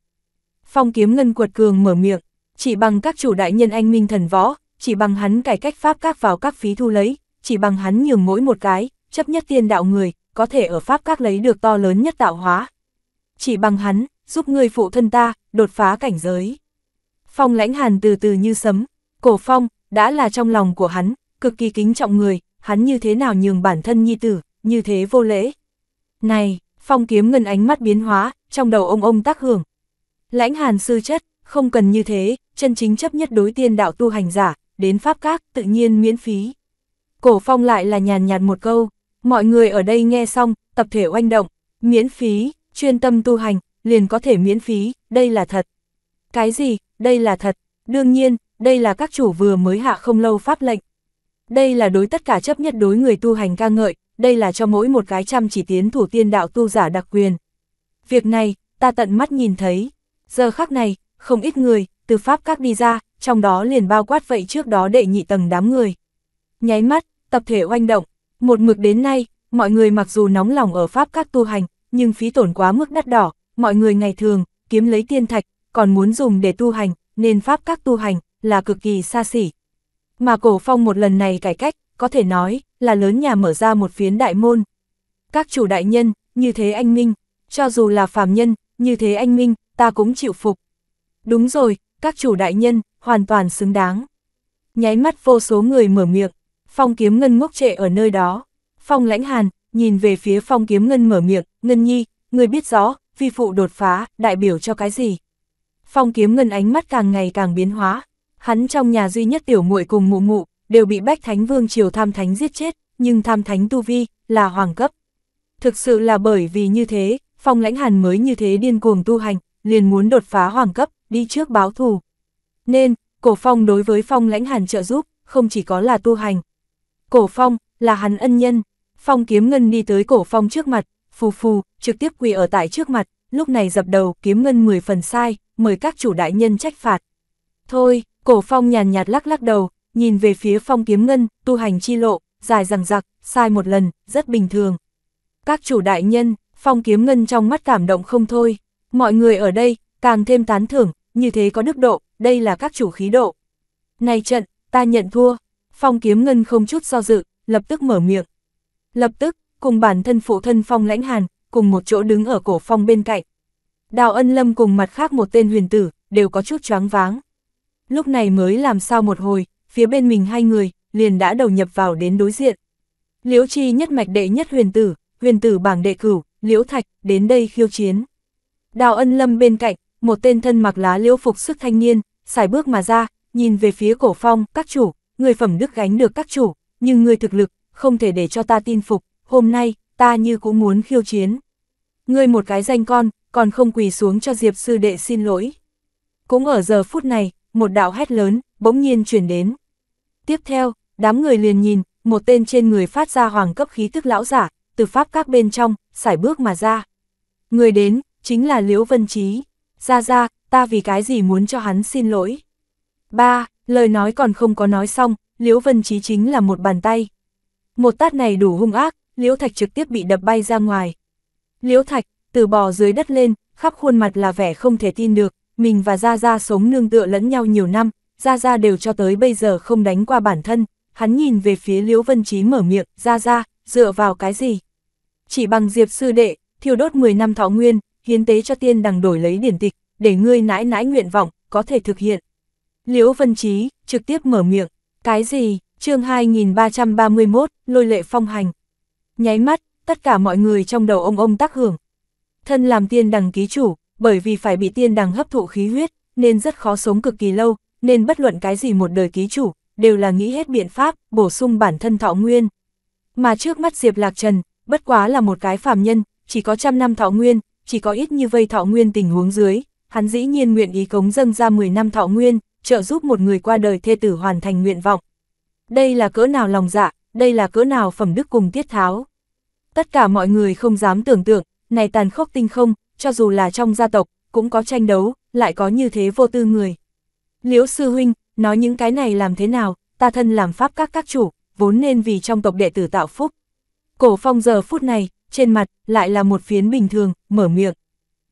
Phong kiếm ngân quật cường mở miệng, chỉ bằng các chủ đại nhân anh minh thần võ, chỉ bằng hắn cải cách pháp các vào các phí thu lấy, chỉ bằng hắn nhường mỗi một cái, chấp nhất tiên đạo người, có thể ở pháp các lấy được to lớn nhất tạo hóa. Chỉ bằng hắn, giúp người phụ thân ta, đột phá cảnh giới. Phong lãnh hàn từ từ như sấm, cổ phong, đã là trong lòng của hắn, cực kỳ kính trọng người, hắn như thế nào nhường bản thân nhi tử, như thế vô lễ. Này, Phong kiếm ngân ánh mắt biến hóa, trong đầu ông ông tác hưởng. Lãnh hàn sư chất, không cần như thế, chân chính chấp nhất đối tiên đạo tu hành giả, đến Pháp Các tự nhiên miễn phí. Cổ phong lại là nhàn nhạt một câu, mọi người ở đây nghe xong, tập thể oanh động, miễn phí, chuyên tâm tu hành, liền có thể miễn phí, đây là thật. Cái gì, đây là thật, đương nhiên, đây là các chủ vừa mới hạ không lâu pháp lệnh. Đây là đối tất cả chấp nhất đối người tu hành ca ngợi, đây là cho mỗi một cái chăm chỉ tiến thủ tiên đạo tu giả đặc quyền. Việc này, ta tận mắt nhìn thấy, giờ khắc này, không ít người, từ Pháp các đi ra, trong đó liền bao quát vậy trước đó đệ nhị tầng đám người. Nháy mắt, tập thể oanh động, một mực đến nay, mọi người mặc dù nóng lòng ở Pháp các tu hành, nhưng phí tổn quá mức đắt đỏ, mọi người ngày thường, kiếm lấy tiên thạch, còn muốn dùng để tu hành, nên Pháp các tu hành, là cực kỳ xa xỉ. Mà cổ phong một lần này cải cách, có thể nói là lớn nhà mở ra một phiến đại môn. Các chủ đại nhân, như thế anh Minh, cho dù là phàm nhân, như thế anh Minh, ta cũng chịu phục. Đúng rồi, các chủ đại nhân, hoàn toàn xứng đáng. Nháy mắt vô số người mở miệng, phong kiếm ngân ngốc trệ ở nơi đó. Phong lãnh hàn, nhìn về phía phong kiếm ngân mở miệng, ngân nhi, người biết rõ, vi phụ đột phá, đại biểu cho cái gì. Phong kiếm ngân ánh mắt càng ngày càng biến hóa, hắn trong nhà duy nhất tiểu muội cùng mụ mụ, đều bị Bách Thánh Vương Triều Tham Thánh giết chết, nhưng Tham Thánh Tu Vi là hoàng cấp. Thực sự là bởi vì như thế, Phong Lãnh Hàn mới như thế điên cuồng tu hành, liền muốn đột phá hoàng cấp, đi trước báo thù. Nên, Cổ Phong đối với Phong Lãnh Hàn trợ giúp, không chỉ có là tu hành. Cổ Phong, là hắn ân nhân. Phong Kiếm Ngân đi tới Cổ Phong trước mặt, phù phù, trực tiếp quỳ ở tại trước mặt, lúc này dập đầu, Kiếm Ngân 10 phần sai, mời các chủ đại nhân trách phạt. Thôi, Cổ Phong nhàn nhạt lắc lắc đầu, nhìn về phía phong kiếm ngân, tu hành chi lộ, dài rằng giặc, sai một lần, rất bình thường. Các chủ đại nhân, phong kiếm ngân trong mắt cảm động không thôi, mọi người ở đây, càng thêm tán thưởng, như thế có đức độ, đây là các chủ khí độ. Này trận, ta nhận thua, phong kiếm ngân không chút do dự, lập tức mở miệng. Lập tức, cùng bản thân phụ thân phong lãnh hàn, cùng một chỗ đứng ở cổ phong bên cạnh. Đào ân lâm cùng mặt khác một tên huyền tử, đều có chút choáng váng. Lúc này mới làm sao một hồi, phía bên mình hai người, liền đã đầu nhập vào đến đối diện. Liễu Chi nhất mạch đệ nhất huyền tử, huyền tử bảng đệ cửu, Liễu Thạch, đến đây khiêu chiến. Đào ân lâm bên cạnh, một tên thân mặc lá liễu phục sức thanh niên, xài bước mà ra, nhìn về phía cổ phong, các chủ, người phẩm đức gánh được các chủ, nhưng người thực lực, không thể để cho ta tin phục, hôm nay, ta như cũng muốn khiêu chiến. Ngươi một cái danh con, còn không quỳ xuống cho Diệp sư đệ xin lỗi. Cũng ở giờ phút này, một đạo hét lớn, bỗng nhiên chuyển đến. Tiếp theo, đám người liền nhìn, một tên trên người phát ra hoàng cấp khí tức lão giả, từ pháp các bên trong, sải bước mà ra. Người đến, chính là Liễu Vân Trí. Ra ra, ta vì cái gì muốn cho hắn xin lỗi. Ba, lời nói còn không có nói xong, Liễu Vân Trí chính là một bàn tay. Một tát này đủ hung ác, Liễu Thạch trực tiếp bị đập bay ra ngoài. Liễu Thạch, từ bò dưới đất lên, khắp khuôn mặt là vẻ không thể tin được, mình và Gia Gia sống nương tựa lẫn nhau nhiều năm, Gia Gia đều cho tới bây giờ không đánh qua bản thân, hắn nhìn về phía Liễu Vân Chí mở miệng, Gia Gia, dựa vào cái gì? Chỉ bằng Diệp Sư Đệ, thiêu đốt 10 năm thọ nguyên, hiến tế cho tiên đằng đổi lấy điển tịch, để ngươi nãi nãi nguyện vọng, có thể thực hiện. Liễu Vân Chí, trực tiếp mở miệng, cái gì, chương 2331, lôi lệ phong hành. Nháy mắt, tất cả mọi người trong đầu ông ông tác hưởng. Thân làm tiên đằng ký chủ, bởi vì phải bị tiên đằng hấp thụ khí huyết, nên rất khó sống cực kỳ lâu, nên bất luận cái gì một đời ký chủ, đều là nghĩ hết biện pháp, bổ sung bản thân thọ nguyên. Mà trước mắt Diệp Lạc Trần, bất quá là một cái phàm nhân, chỉ có trăm năm thọ nguyên, chỉ có ít như vây thọ nguyên tình huống dưới, hắn dĩ nhiên nguyện ý cống dâng ra 10 năm thọ nguyên, trợ giúp một người qua đời thê tử hoàn thành nguyện vọng. Đây là cỡ nào lòng dạ, đây là cỡ nào phẩm đức cùng tiết tháo. Tất cả mọi người không dám tưởng tượng, này tàn khốc tinh không, cho dù là trong gia tộc, cũng có tranh đấu, lại có như thế vô tư người. Liễu Sư Huynh, nói những cái này làm thế nào, ta thân làm pháp các các chủ, vốn nên vì trong tộc đệ tử tạo phúc. Cổ phong giờ phút này, trên mặt, lại là một phiến bình thường, mở miệng.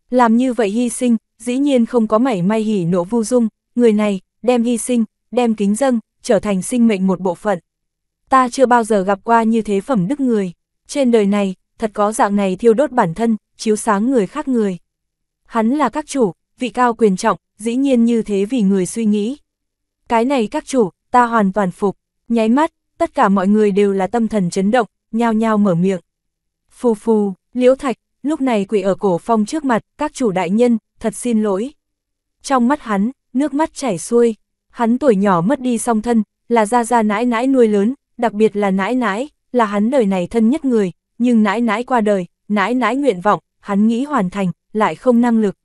Làm như vậy hy sinh, dĩ nhiên không có mảy may hỉ nộ vu dung, người này, đem hy sinh, đem kính dâng, trở thành sinh mệnh một bộ phận. Ta chưa bao giờ gặp qua như thế phẩm đức người, trên đời này, thật có dạng này thiêu đốt bản thân, chiếu sáng người khác người. Hắn là các chủ, vị cao quyền trọng, dĩ nhiên như thế vì người suy nghĩ. Cái này các chủ, ta hoàn toàn phục, nháy mắt, tất cả mọi người đều là tâm thần chấn động, nhao nhao mở miệng. Phù phù, liễu thạch, lúc này quỷ ở cổ phong trước mặt, các chủ đại nhân, thật xin lỗi. Trong mắt hắn, nước mắt chảy xuôi, hắn tuổi nhỏ mất đi song thân, là ra ra nãi nãi nuôi lớn, đặc biệt là nãi nãi, là hắn đời này thân nhất người, nhưng nãi nãi qua đời, nãi nãi nguyện vọng, hắn nghĩ hoàn thành, lại không năng lực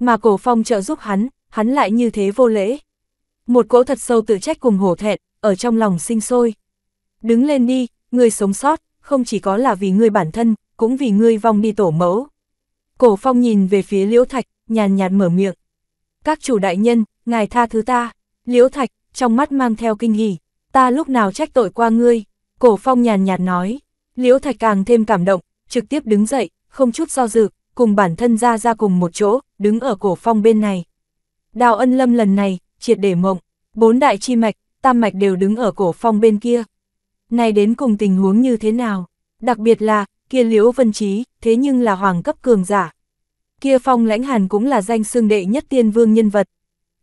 mà cổ phong trợ giúp hắn, hắn lại như thế vô lễ. Một cỗ thật sâu tự trách cùng hổ thẹn, ở trong lòng sinh sôi. Đứng lên đi, người sống sót, không chỉ có là vì người bản thân, cũng vì người vong đi tổ mẫu. Cổ phong nhìn về phía liễu thạch, nhàn nhạt mở miệng. Các chủ đại nhân, ngài tha thứ ta, liễu thạch, trong mắt mang theo kinh hỉ, ta lúc nào trách tội qua ngươi, cổ phong nhàn nhạt nói. Liễu thạch càng thêm cảm động, trực tiếp đứng dậy, không chút do dự, cùng bản thân ra ra cùng một chỗ, đứng ở cổ phong bên này. Đào ân lâm lần này, triệt để mộng, bốn đại chi mạch, tam mạch đều đứng ở cổ phong bên kia. Này đến cùng tình huống như thế nào? Đặc biệt là, kia liễu vân trí, thế nhưng là hoàng cấp cường giả. Kia phong lãnh hàn cũng là danh xương đệ nhất tiên vương nhân vật.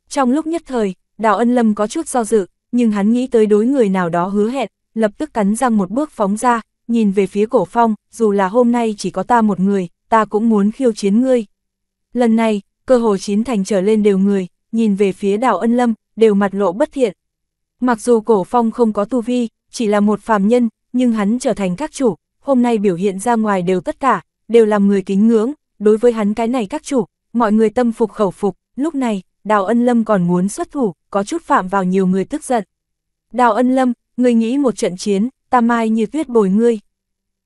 Trong lúc nhất thời, đào ân lâm có chút do dự, nhưng hắn nghĩ tới đối người nào đó hứa hẹn, lập tức cắn răng một bước phóng ra, nhìn về phía cổ phong, dù là hôm nay chỉ có ta một người, ta cũng muốn khiêu chiến ngươi. Lần này, cơ hồ chín thành trở lên đều người, nhìn về phía đảo ân lâm, đều mặt lộ bất thiện. Mặc dù cổ phong không có tu vi, chỉ là một phàm nhân, nhưng hắn trở thành các chủ, hôm nay biểu hiện ra ngoài đều tất cả, đều làm người kính ngưỡng, đối với hắn cái này các chủ, mọi người tâm phục khẩu phục, lúc này, đào ân lâm còn muốn xuất thủ, có chút phạm vào nhiều người tức giận. Đào ân lâm, người nghĩ một trận chiến, ta mai như tuyết bồi ngươi.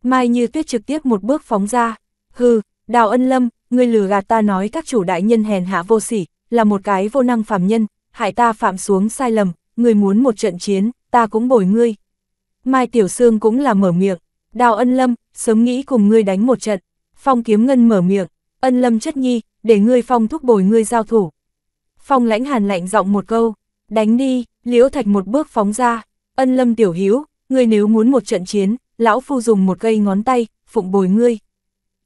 Mai như tuyết trực tiếp một bước phóng ra. Hừ, Đào Ân Lâm, ngươi lừa gạt ta nói các chủ đại nhân hèn hạ vô sỉ, là một cái vô năng phàm nhân, hại ta phạm xuống sai lầm, ngươi muốn một trận chiến, ta cũng bồi ngươi. Mai Tiểu Sương cũng là mở miệng, Đào Ân Lâm, sớm nghĩ cùng ngươi đánh một trận. Phong Kiếm Ngân mở miệng, Ân Lâm chất nhi, để ngươi Phong thúc bồi ngươi giao thủ. Phong Lãnh Hàn lạnh giọng một câu, đánh đi, Liễu Thạch một bước phóng ra, Ân Lâm tiểu hiếu ngươi nếu muốn một trận chiến, lão phu dùng một cây ngón tay, phụng bồi ngươi.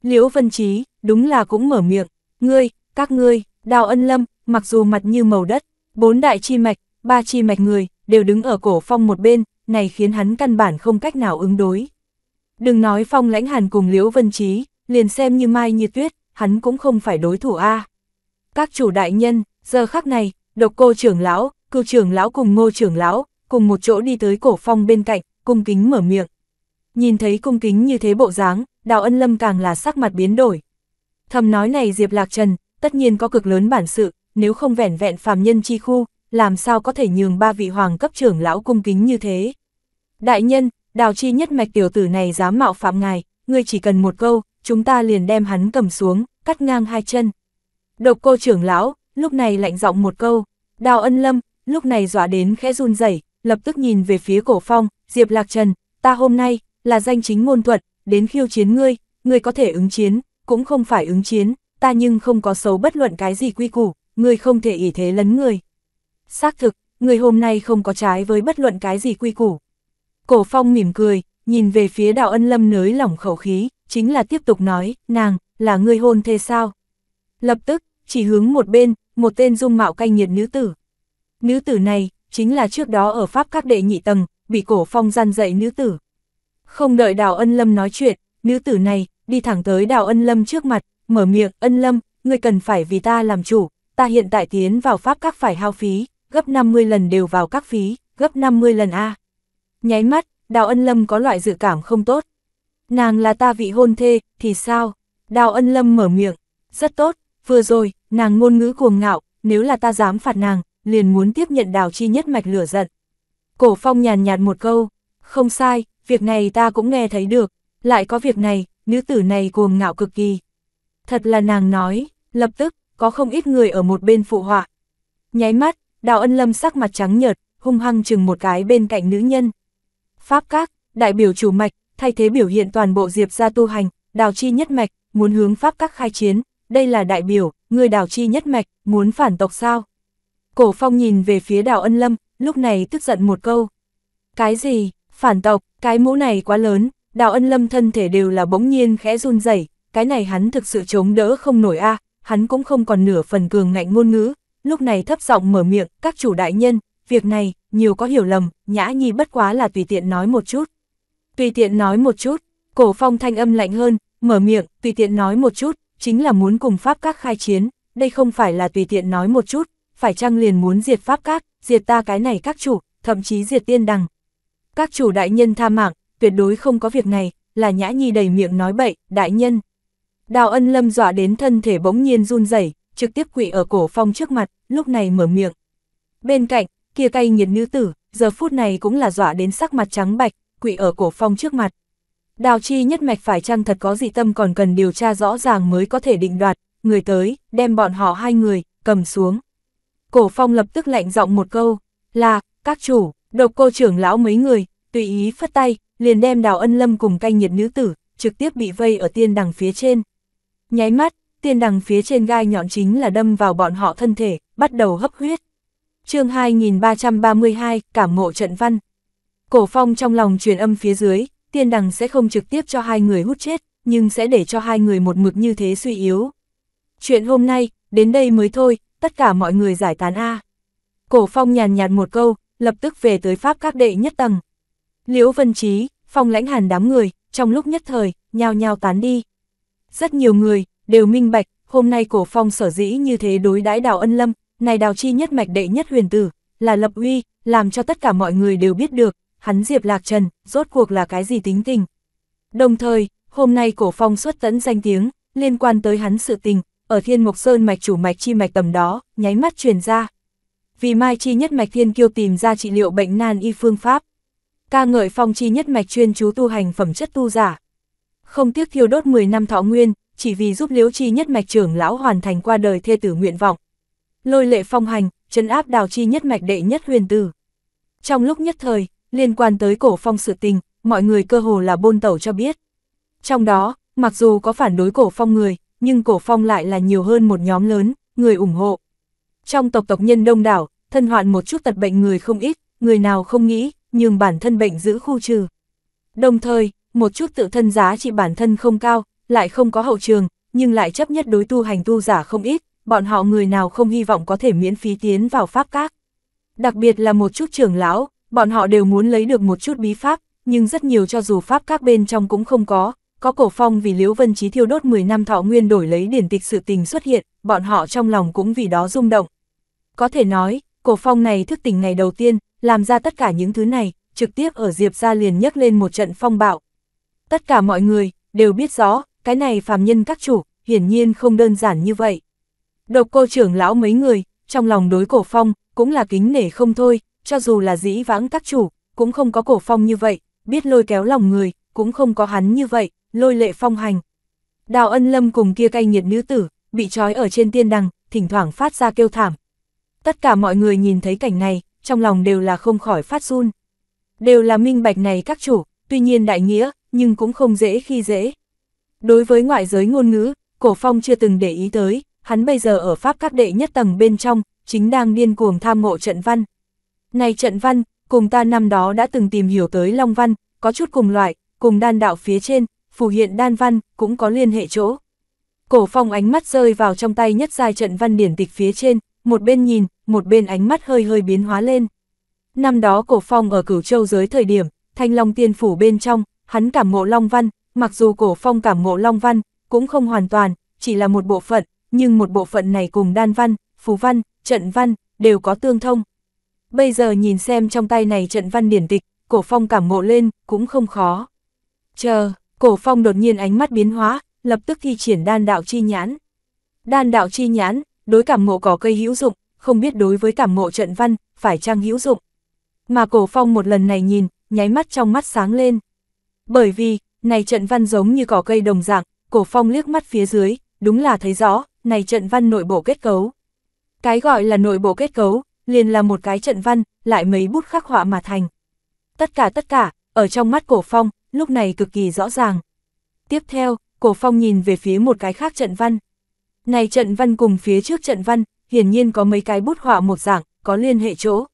Liễu Vân Chí đúng là cũng mở miệng, ngươi, các ngươi, đào ân lâm, mặc dù mặt như màu đất, bốn đại chi mạch, ba chi mạch người, đều đứng ở cổ phong một bên, này khiến hắn căn bản không cách nào ứng đối. Đừng nói phong lãnh hàn cùng Liễu Vân Chí liền xem như mai như tuyết, hắn cũng không phải đối thủ A. Các chủ đại nhân, giờ khắc này, độc cô trưởng lão, cư trưởng lão cùng ngô trưởng lão, cùng một chỗ đi tới cổ phong bên cạnh, cung kính mở miệng. Nhìn thấy cung kính như thế bộ dáng, Đào Ân Lâm càng là sắc mặt biến đổi. Thầm nói này Diệp Lạc Trần, tất nhiên có cực lớn bản sự, nếu không vẻn vẹn phàm nhân chi khu, làm sao có thể nhường ba vị hoàng cấp trưởng lão cung kính như thế. Đại nhân, đào chi nhất mạch tiểu tử này dám mạo phạm ngài, ngươi chỉ cần một câu, chúng ta liền đem hắn cầm xuống, cắt ngang hai chân. Độc cô trưởng lão, lúc này lạnh giọng một câu, đào ân lâm, lúc này dọa đến khẽ run rẩy lập tức nhìn về phía cổ phong, Diệp Lạc Trần, ta hôm nay, là danh chính ngôn thuật, đến khiêu chiến ngươi, ngươi có thể ứng chiến, cũng không phải ứng chiến, ta nhưng không có xấu bất luận cái gì quy củ, ngươi không thể ỷ thế lấn người. Xác thực, ngươi hôm nay không có trái với bất luận cái gì quy củ. Cổ phong mỉm cười, nhìn về phía đào ân lâm nới lỏng khẩu khí, chính là tiếp tục nói, nàng, là ngươi hôn thế sao? Lập tức, chỉ hướng một bên, một tên dung mạo canh nhiệt nữ tử. Nữ tử này, chính là trước đó ở Pháp các đệ nhị tầng, bị cổ phong gian dạy nữ tử. Không đợi Đào Ân Lâm nói chuyện, nữ tử này, đi thẳng tới Đào Ân Lâm trước mặt, mở miệng, Ân Lâm, ngươi cần phải vì ta làm chủ, ta hiện tại tiến vào pháp các phải hao phí, gấp 50 lần đều vào các phí, gấp 50 lần A. Nháy mắt, Đào Ân Lâm có loại dự cảm không tốt. Nàng là ta vị hôn thê, thì sao? Đào Ân Lâm mở miệng, rất tốt, vừa rồi, nàng ngôn ngữ cuồng ngạo, nếu là ta dám phạt nàng, liền muốn tiếp nhận đào chi nhất mạch lửa giận. Cổ phong nhàn nhạt một câu, không sai, việc này ta cũng nghe thấy được, lại có việc này, nữ tử này cuồng ngạo cực kỳ. Thật là nàng nói, lập tức, có không ít người ở một bên phụ họa. Nháy mắt, đào ân lâm sắc mặt trắng nhợt, hung hăng chừng một cái bên cạnh nữ nhân. Pháp các, đại biểu chủ mạch, thay thế biểu hiện toàn bộ diệp ra tu hành, đào chi nhất mạch, muốn hướng pháp các khai chiến, đây là đại biểu, người đào chi nhất mạch, muốn phản tộc sao. Cổ phong nhìn về phía đào ân lâm, lúc này tức giận một câu. Cái gì, Phản tộc, cái mũ này quá lớn, đào ân lâm thân thể đều là bỗng nhiên khẽ run rẩy cái này hắn thực sự chống đỡ không nổi a hắn cũng không còn nửa phần cường ngạnh ngôn ngữ, lúc này thấp giọng mở miệng, các chủ đại nhân, việc này, nhiều có hiểu lầm, nhã nhi bất quá là tùy tiện nói một chút. Tùy tiện nói một chút, cổ phong thanh âm lạnh hơn, mở miệng, tùy tiện nói một chút, chính là muốn cùng Pháp các khai chiến, đây không phải là tùy tiện nói một chút, phải chăng liền muốn diệt Pháp các, diệt ta cái này các chủ, thậm chí diệt tiên đằng, các chủ đại nhân tha mạng, tuyệt đối không có việc này, là nhã nhi đầy miệng nói bậy, đại nhân. Đào ân lâm dọa đến thân thể bỗng nhiên run rẩy trực tiếp quỵ ở cổ phong trước mặt, lúc này mở miệng. Bên cạnh, kia cay nghiệt nữ tử, giờ phút này cũng là dọa đến sắc mặt trắng bạch, quỵ ở cổ phong trước mặt. Đào chi nhất mạch phải chăng thật có dị tâm còn cần điều tra rõ ràng mới có thể định đoạt, người tới, đem bọn họ hai người, cầm xuống. Cổ phong lập tức lạnh giọng một câu, là, các chủ. Độc cô trưởng lão mấy người, tùy ý phất tay, liền đem đào ân lâm cùng canh nhiệt nữ tử, trực tiếp bị vây ở tiên đằng phía trên. Nháy mắt, tiên đằng phía trên gai nhọn chính là đâm vào bọn họ thân thể, bắt đầu hấp huyết. chương 2332, Cảm ngộ trận văn. Cổ phong trong lòng truyền âm phía dưới, tiên đằng sẽ không trực tiếp cho hai người hút chết, nhưng sẽ để cho hai người một mực như thế suy yếu. Chuyện hôm nay, đến đây mới thôi, tất cả mọi người giải tán A. Cổ phong nhàn nhạt một câu, lập tức về tới Pháp các đệ nhất tầng. Liễu Vân Trí, phòng lãnh hàn đám người, trong lúc nhất thời, nhao nhao tán đi. Rất nhiều người, đều minh bạch, hôm nay cổ phong sở dĩ như thế đối đãi đào ân lâm, này đào chi nhất mạch đệ nhất huyền tử, là lập uy, làm cho tất cả mọi người đều biết được, hắn Diệp Lạc Trần, rốt cuộc là cái gì tính tình. Đồng thời, hôm nay cổ phong xuất tẫn danh tiếng, liên quan tới hắn sự tình, ở thiên mục sơn mạch chủ mạch chi mạch tầm đó, nháy mắt truyền ra, vì Mai Chi nhất mạch thiên kiêu tìm ra trị liệu bệnh nan y phương pháp. Ca ngợi Phong Chi nhất mạch chuyên chú tu hành phẩm chất tu giả. Không tiếc thiêu đốt 10 năm thọ nguyên, chỉ vì giúp Liễu Chi nhất mạch trưởng lão hoàn thành qua đời thê tử nguyện vọng. Lôi lệ phong hành, trấn áp đào chi nhất mạch đệ nhất huyền tử. Trong lúc nhất thời, liên quan tới cổ phong sự tình, mọi người cơ hồ là bôn tẩu cho biết. Trong đó, mặc dù có phản đối cổ phong người, nhưng cổ phong lại là nhiều hơn một nhóm lớn, người ủng hộ. Trong tộc tộc nhân đông đảo, thân hoạn một chút tật bệnh người không ít, người nào không nghĩ, nhưng bản thân bệnh giữ khu trừ. Đồng thời, một chút tự thân giá trị bản thân không cao, lại không có hậu trường, nhưng lại chấp nhất đối tu hành tu giả không ít, bọn họ người nào không hy vọng có thể miễn phí tiến vào pháp các. Đặc biệt là một chút trưởng lão, bọn họ đều muốn lấy được một chút bí pháp, nhưng rất nhiều cho dù pháp các bên trong cũng không có, có cổ phong vì Liễu Vân Chí thiêu đốt 10 năm thọ nguyên đổi lấy điển tịch sự tình xuất hiện, bọn họ trong lòng cũng vì đó rung động, có thể nói, cổ phong này thức tỉnh ngày đầu tiên, làm ra tất cả những thứ này, trực tiếp ở Diệp gia liền nhấc lên một trận phong bạo. Tất cả mọi người, đều biết rõ, cái này phàm nhân các chủ, hiển nhiên không đơn giản như vậy. Độc cô trưởng lão mấy người, trong lòng đối cổ phong, cũng là kính nể không thôi, cho dù là dĩ vãng các chủ, cũng không có cổ phong như vậy, biết lôi kéo lòng người, cũng không có hắn như vậy, lôi lệ phong hành. Đào ân lâm cùng kia cay nghiệt nữ tử, bị trói ở trên tiên đằng, thỉnh thoảng phát ra kêu thảm, Tất cả mọi người nhìn thấy cảnh này, trong lòng đều là không khỏi phát run. Đều là minh bạch này các chủ, tuy nhiên đại nghĩa, nhưng cũng không dễ khi dễ. Đối với ngoại giới ngôn ngữ, Cổ Phong chưa từng để ý tới, hắn bây giờ ở Pháp các đệ nhất tầng bên trong, chính đang điên cuồng tham ngộ trận văn. Này trận văn, cùng ta năm đó đã từng tìm hiểu tới Long Văn, có chút cùng loại, cùng đan đạo phía trên, phù hiện đan văn, cũng có liên hệ chỗ. Cổ Phong ánh mắt rơi vào trong tay nhất giai trận văn điển tịch phía trên, một bên nhìn, một bên ánh mắt hơi hơi biến hóa lên. Năm đó cổ phong ở cửu châu giới thời điểm, thanh long tiên phủ bên trong, hắn cảm ngộ long văn, mặc dù cổ phong cảm ngộ long văn, cũng không hoàn toàn, chỉ là một bộ phận, nhưng một bộ phận này cùng đan văn, phù văn, trận văn, đều có tương thông. Bây giờ nhìn xem trong tay này trận văn điển tịch, cổ phong cảm ngộ lên, cũng không khó. Chờ, cổ phong đột nhiên ánh mắt biến hóa, lập tức thi triển đan đạo chi nhãn. Đan đạo chi nhãn, đối cảm ngộ cỏ cây hữu dụng, không biết đối với cảm ngộ trận văn, phải trang hữu dụng. Mà cổ phong một lần này nhìn, nháy mắt trong mắt sáng lên. Bởi vì, này trận văn giống như cỏ cây đồng dạng, cổ phong liếc mắt phía dưới, đúng là thấy rõ, này trận văn nội bộ kết cấu. Cái gọi là nội bộ kết cấu, liền là một cái trận văn, lại mấy bút khắc họa mà thành. Tất cả tất cả, ở trong mắt cổ phong, lúc này cực kỳ rõ ràng. Tiếp theo, cổ phong nhìn về phía một cái khác trận văn. Này trận văn cùng phía trước trận văn, hiển nhiên có mấy cái bút họa một dạng, có liên hệ chỗ.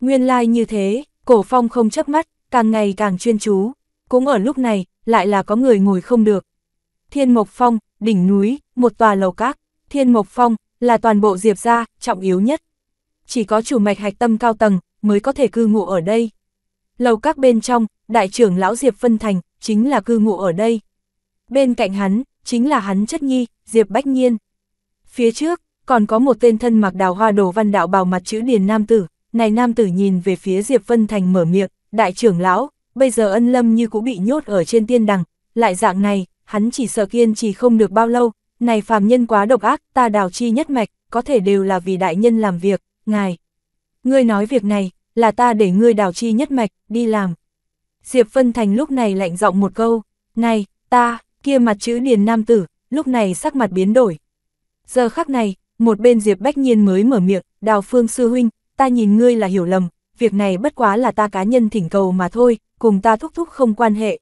Nguyên lai like như thế, cổ phong không chấp mắt, càng ngày càng chuyên chú. Cũng ở lúc này, lại là có người ngồi không được. Thiên Mộc Phong, đỉnh núi, một tòa lầu các. Thiên Mộc Phong, là toàn bộ diệp gia, trọng yếu nhất. Chỉ có chủ mạch hạch tâm cao tầng, mới có thể cư ngụ ở đây. Lầu các bên trong, đại trưởng lão Diệp phân Thành, chính là cư ngụ ở đây. Bên cạnh hắn, chính là hắn chất nhi, Diệp Bách Nhiên. Phía trước, còn có một tên thân mặc đào hoa đồ văn đạo bào mặt chữ điền nam tử, này nam tử nhìn về phía Diệp Vân Thành mở miệng, đại trưởng lão, bây giờ ân lâm như cũng bị nhốt ở trên tiên đằng, lại dạng này, hắn chỉ sợ kiên trì không được bao lâu, này phàm nhân quá độc ác, ta đào chi nhất mạch, có thể đều là vì đại nhân làm việc, ngài. Ngươi nói việc này, là ta để ngươi đào chi nhất mạch, đi làm. Diệp Vân Thành lúc này lạnh giọng một câu, này, ta, kia mặt chữ điền nam tử, lúc này sắc mặt biến đổi. Giờ khắc này, một bên Diệp Bách Nhiên mới mở miệng, Đào Phương Sư Huynh, ta nhìn ngươi là hiểu lầm, việc này bất quá là ta cá nhân thỉnh cầu mà thôi, cùng ta thúc thúc không quan hệ.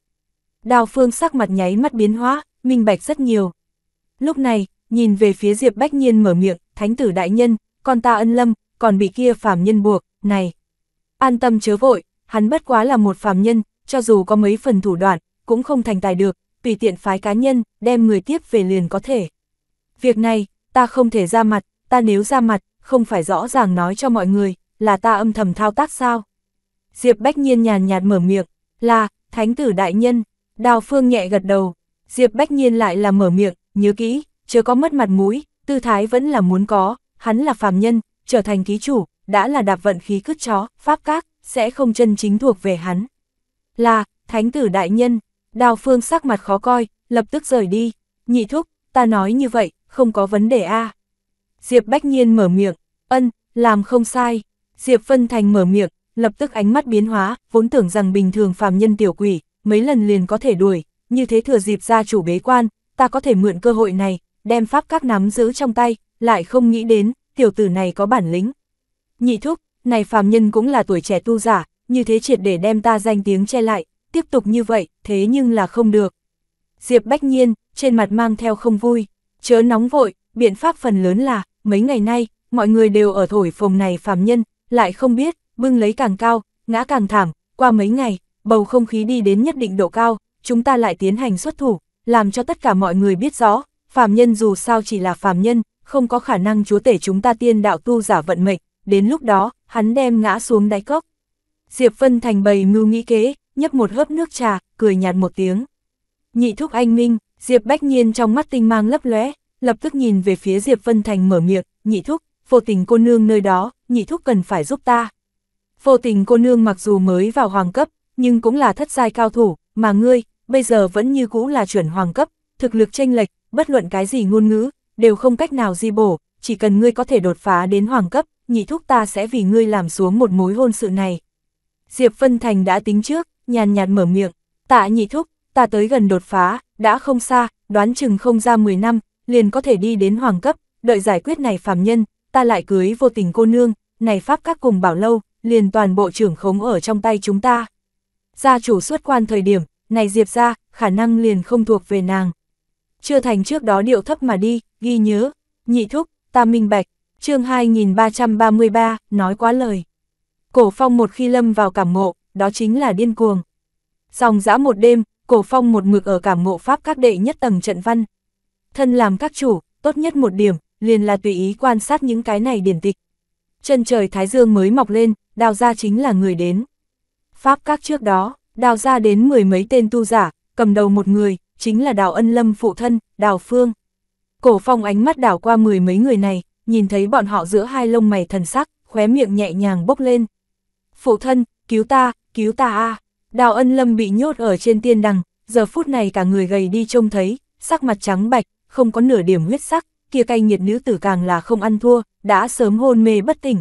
Đào Phương sắc mặt nháy mắt biến hóa, minh bạch rất nhiều. Lúc này, nhìn về phía Diệp Bách Nhiên mở miệng, thánh tử đại nhân, con ta ân lâm, còn bị kia phàm nhân buộc, này. An tâm chớ vội, hắn bất quá là một phàm nhân, cho dù có mấy phần thủ đoạn, cũng không thành tài được, tùy tiện phái cá nhân, đem người tiếp về liền có thể. Việc này, ta không thể ra mặt, ta nếu ra mặt, không phải rõ ràng nói cho mọi người, là ta âm thầm thao tác sao? Diệp Bách Nhiên nhàn nhạt mở miệng, là, thánh tử đại nhân, đào phương nhẹ gật đầu, Diệp Bách Nhiên lại là mở miệng, nhớ kỹ, chưa có mất mặt mũi, tư thái vẫn là muốn có, hắn là phàm nhân, trở thành ký chủ, đã là đạp vận khí cứt chó, pháp các, sẽ không chân chính thuộc về hắn. Là, thánh tử đại nhân, đào phương sắc mặt khó coi, lập tức rời đi, nhị thúc, ta nói như vậy, không có vấn đề a à. Diệp Bách Nhiên mở miệng, ân, làm không sai. Diệp Vân Thành mở miệng, lập tức ánh mắt biến hóa, vốn tưởng rằng bình thường phàm nhân tiểu quỷ, mấy lần liền có thể đuổi, như thế thừa dịp gia chủ bế quan, ta có thể mượn cơ hội này, đem pháp các nắm giữ trong tay, lại không nghĩ đến, tiểu tử này có bản lĩnh. Nhị thúc, này phàm nhân cũng là tuổi trẻ tu giả, như thế triệt để đem ta danh tiếng che lại, tiếp tục như vậy, thế nhưng là không được. Diệp Bách Nhiên, trên mặt mang theo không vui. Chớ nóng vội, biện pháp phần lớn là, mấy ngày nay, mọi người đều ở thổi phồng này phàm nhân, lại không biết, bưng lấy càng cao, ngã càng thảm, qua mấy ngày, bầu không khí đi đến nhất định độ cao, chúng ta lại tiến hành xuất thủ, làm cho tất cả mọi người biết rõ, phàm nhân dù sao chỉ là phàm nhân, không có khả năng chúa tể chúng ta tiên đạo tu giả vận mệnh, đến lúc đó, hắn đem ngã xuống đáy cốc. Diệp Vân Thành bầy mưu nghĩ kế, nhấp một hớp nước trà, cười nhạt một tiếng. Nhị thúc anh Minh, Diệp Bách Nhiên trong mắt tinh mang lấp lóe, lập tức nhìn về phía Diệp Vân Thành mở miệng, nhị thúc, vô tình cô nương nơi đó, nhị thúc cần phải giúp ta. Vô tình cô nương mặc dù mới vào hoàng cấp, nhưng cũng là thất giai cao thủ, mà ngươi, bây giờ vẫn như cũ là chuẩn hoàng cấp, thực lực chênh lệch, bất luận cái gì ngôn ngữ, đều không cách nào di bổ, chỉ cần ngươi có thể đột phá đến hoàng cấp, nhị thúc ta sẽ vì ngươi làm xuống một mối hôn sự này. Diệp Vân Thành đã tính trước, nhàn nhạt mở miệng, tạ nhị thúc, ta tới gần đột phá, đã không xa, đoán chừng không ra 10 năm, liền có thể đi đến hoàng cấp, đợi giải quyết này phàm nhân, ta lại cưới vô tình cô nương, này pháp các cùng bảo lâu, liền toàn bộ trưởng khống ở trong tay chúng ta. Gia chủ xuất quan thời điểm, này diệp ra, khả năng liền không thuộc về nàng. Chưa thành trước đó điệu thấp mà đi, ghi nhớ, nhị thúc, ta minh bạch, chương 2333, nói quá lời. Cổ phong một khi lâm vào cảm ngộ, đó chính là điên cuồng. Dòng dã một đêm, Cổ Phong một mực ở cảm ngộ pháp các đệ nhất tầng trận văn. Thân làm các chủ, tốt nhất một điểm, liền là tùy ý quan sát những cái này điển tịch. Chân trời Thái Dương mới mọc lên, đào ra chính là người đến. Pháp các trước đó, đào ra đến mười mấy tên tu giả, cầm đầu một người, chính là đào ân lâm phụ thân, đào phương. Cổ phong ánh mắt đào qua mười mấy người này, nhìn thấy bọn họ giữa hai lông mày thần sắc, khóe miệng nhẹ nhàng bốc lên. Phụ thân, cứu ta, cứu ta a à. Đào ân lâm bị nhốt ở trên tiên đằng, giờ phút này cả người gầy đi trông thấy, sắc mặt trắng bạch, không có nửa điểm huyết sắc, kia cay nhiệt nữ tử càng là không ăn thua, đã sớm hôn mê bất tỉnh.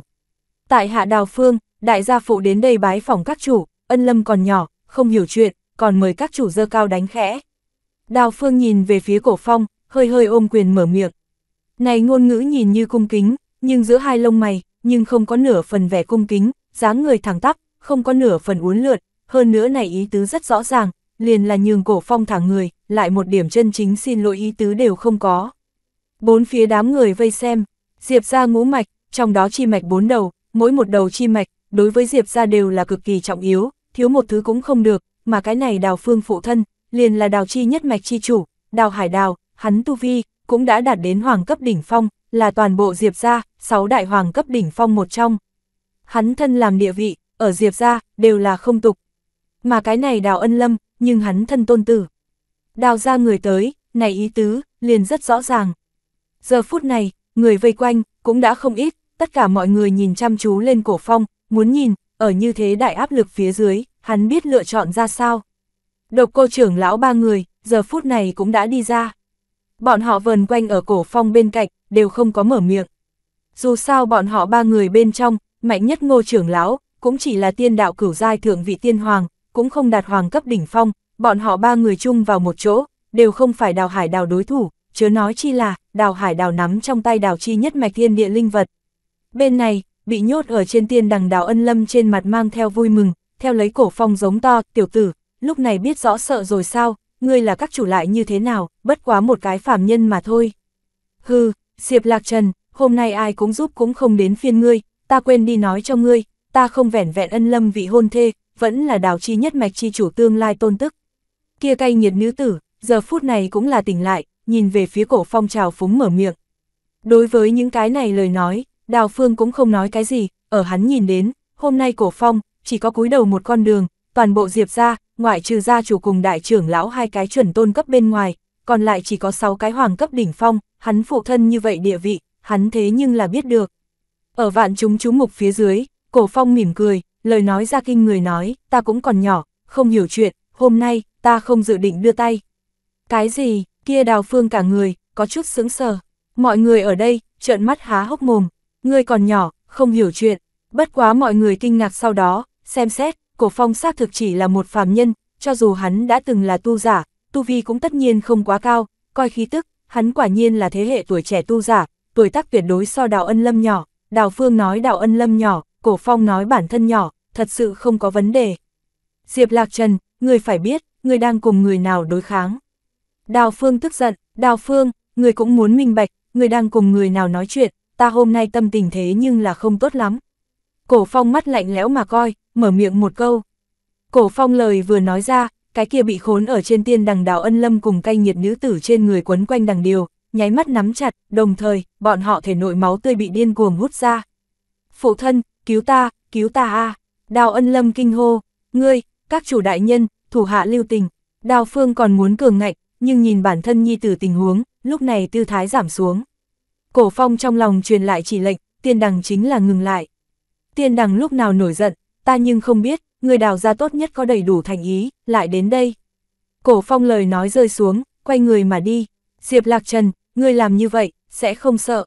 Tại hạ đào phương, đại gia phụ đến đây bái phòng các chủ, ân lâm còn nhỏ, không hiểu chuyện, còn mời các chủ dơ cao đánh khẽ. Đào phương nhìn về phía cổ phong, hơi hơi ôm quyền mở miệng. Này ngôn ngữ nhìn như cung kính, nhưng giữa hai lông mày, nhưng không có nửa phần vẻ cung kính, dáng người thẳng tắp, không có nửa phần uốn lượn hơn nữa này ý tứ rất rõ ràng, liền là nhường cổ phong thả người, lại một điểm chân chính xin lỗi ý tứ đều không có. Bốn phía đám người vây xem, Diệp ra ngũ mạch, trong đó chi mạch bốn đầu, mỗi một đầu chi mạch, đối với Diệp ra đều là cực kỳ trọng yếu, thiếu một thứ cũng không được, mà cái này đào phương phụ thân, liền là đào chi nhất mạch chi chủ, đào hải đào, hắn tu vi, cũng đã đạt đến hoàng cấp đỉnh phong, là toàn bộ Diệp gia, sáu đại hoàng cấp đỉnh phong một trong. Hắn thân làm địa vị, ở Diệp gia đều là không tục, mà cái này đào ân lâm, nhưng hắn thân tôn tử. Đào ra người tới, này ý tứ, liền rất rõ ràng. Giờ phút này, người vây quanh, cũng đã không ít, tất cả mọi người nhìn chăm chú lên cổ phong, muốn nhìn, ở như thế đại áp lực phía dưới, hắn biết lựa chọn ra sao. Độc cô trưởng lão ba người, giờ phút này cũng đã đi ra. Bọn họ vần quanh ở cổ phong bên cạnh, đều không có mở miệng. Dù sao bọn họ ba người bên trong, mạnh nhất ngô trưởng lão, cũng chỉ là tiên đạo cửu giai thượng vị tiên hoàng, cũng không đạt hoàng cấp đỉnh phong, bọn họ ba người chung vào một chỗ, đều không phải đào hải đào đối thủ, chớ nói chi là, đào hải đào nắm trong tay đào chi nhất mạch thiên địa linh vật. Bên này, bị nhốt ở trên tiên đằng đào ân lâm trên mặt mang theo vui mừng, theo lấy cổ phong giống to, tiểu tử, lúc này biết rõ sợ rồi sao, ngươi là các chủ lại như thế nào, bất quá một cái phàm nhân mà thôi. Hừ, Diệp Lạc Trần, hôm nay ai cũng giúp cũng không đến phiên ngươi, ta quên đi nói cho ngươi, ta không vẻn vẹn ân lâm vị hôn thê, vẫn là đào chi nhất mạch chi chủ tương lai tôn tức. Kia cay nghiệt nữ tử, giờ phút này cũng là tỉnh lại, nhìn về phía cổ phong trào phúng mở miệng. Đối với những cái này lời nói, đào phương cũng không nói cái gì, ở hắn nhìn đến, hôm nay cổ phong, chỉ có cúi đầu một con đường, toàn bộ diệp ra, ngoại trừ gia chủ cùng đại trưởng lão hai cái chuẩn tôn cấp bên ngoài, còn lại chỉ có sáu cái hoàng cấp đỉnh phong, hắn phụ thân như vậy địa vị, hắn thế nhưng là biết được. Ở vạn chúng chú mục phía dưới, cổ phong mỉm cười, lời nói ra kinh người nói, ta cũng còn nhỏ, không hiểu chuyện, hôm nay, ta không dự định đưa tay. Cái gì, kia đào phương cả người, có chút sướng sờ. Mọi người ở đây, trợn mắt há hốc mồm, ngươi còn nhỏ, không hiểu chuyện. Bất quá mọi người kinh ngạc sau đó, xem xét, cổ phong xác thực chỉ là một phàm nhân, cho dù hắn đã từng là tu giả, tu vi cũng tất nhiên không quá cao, coi khí tức, hắn quả nhiên là thế hệ tuổi trẻ tu giả, tuổi tác tuyệt đối so đào ân lâm nhỏ. Đào Phương nói đào ân lâm nhỏ, Cổ Phong nói bản thân nhỏ, thật sự không có vấn đề. Diệp Lạc Trần, người phải biết, người đang cùng người nào đối kháng. Đào Phương tức giận, Đào Phương, người cũng muốn minh bạch, người đang cùng người nào nói chuyện, ta hôm nay tâm tình thế nhưng là không tốt lắm. Cổ Phong mắt lạnh lẽo mà coi, mở miệng một câu. Cổ Phong lời vừa nói ra, cái kia bị khốn ở trên tiên đằng đào ân lâm cùng cay nhiệt nữ tử trên người quấn quanh đằng điều, nháy mắt nắm chặt, đồng thời, bọn họ thể nội máu tươi bị điên cuồng hút ra. Phụ thân, cứu ta, cứu ta a Đào ân lâm kinh hô, ngươi, các chủ đại nhân, thủ hạ lưu tình. Đào phương còn muốn cường ngạnh, nhưng nhìn bản thân nhi tử tình huống, lúc này tư thái giảm xuống. Cổ phong trong lòng truyền lại chỉ lệnh, tiên đằng chính là ngừng lại. Tiên đằng lúc nào nổi giận, ta nhưng không biết, người đào ra tốt nhất có đầy đủ thành ý, lại đến đây. Cổ phong lời nói rơi xuống, quay người mà đi. Diệp Lạc Trần, ngươi làm như vậy, sẽ không sợ.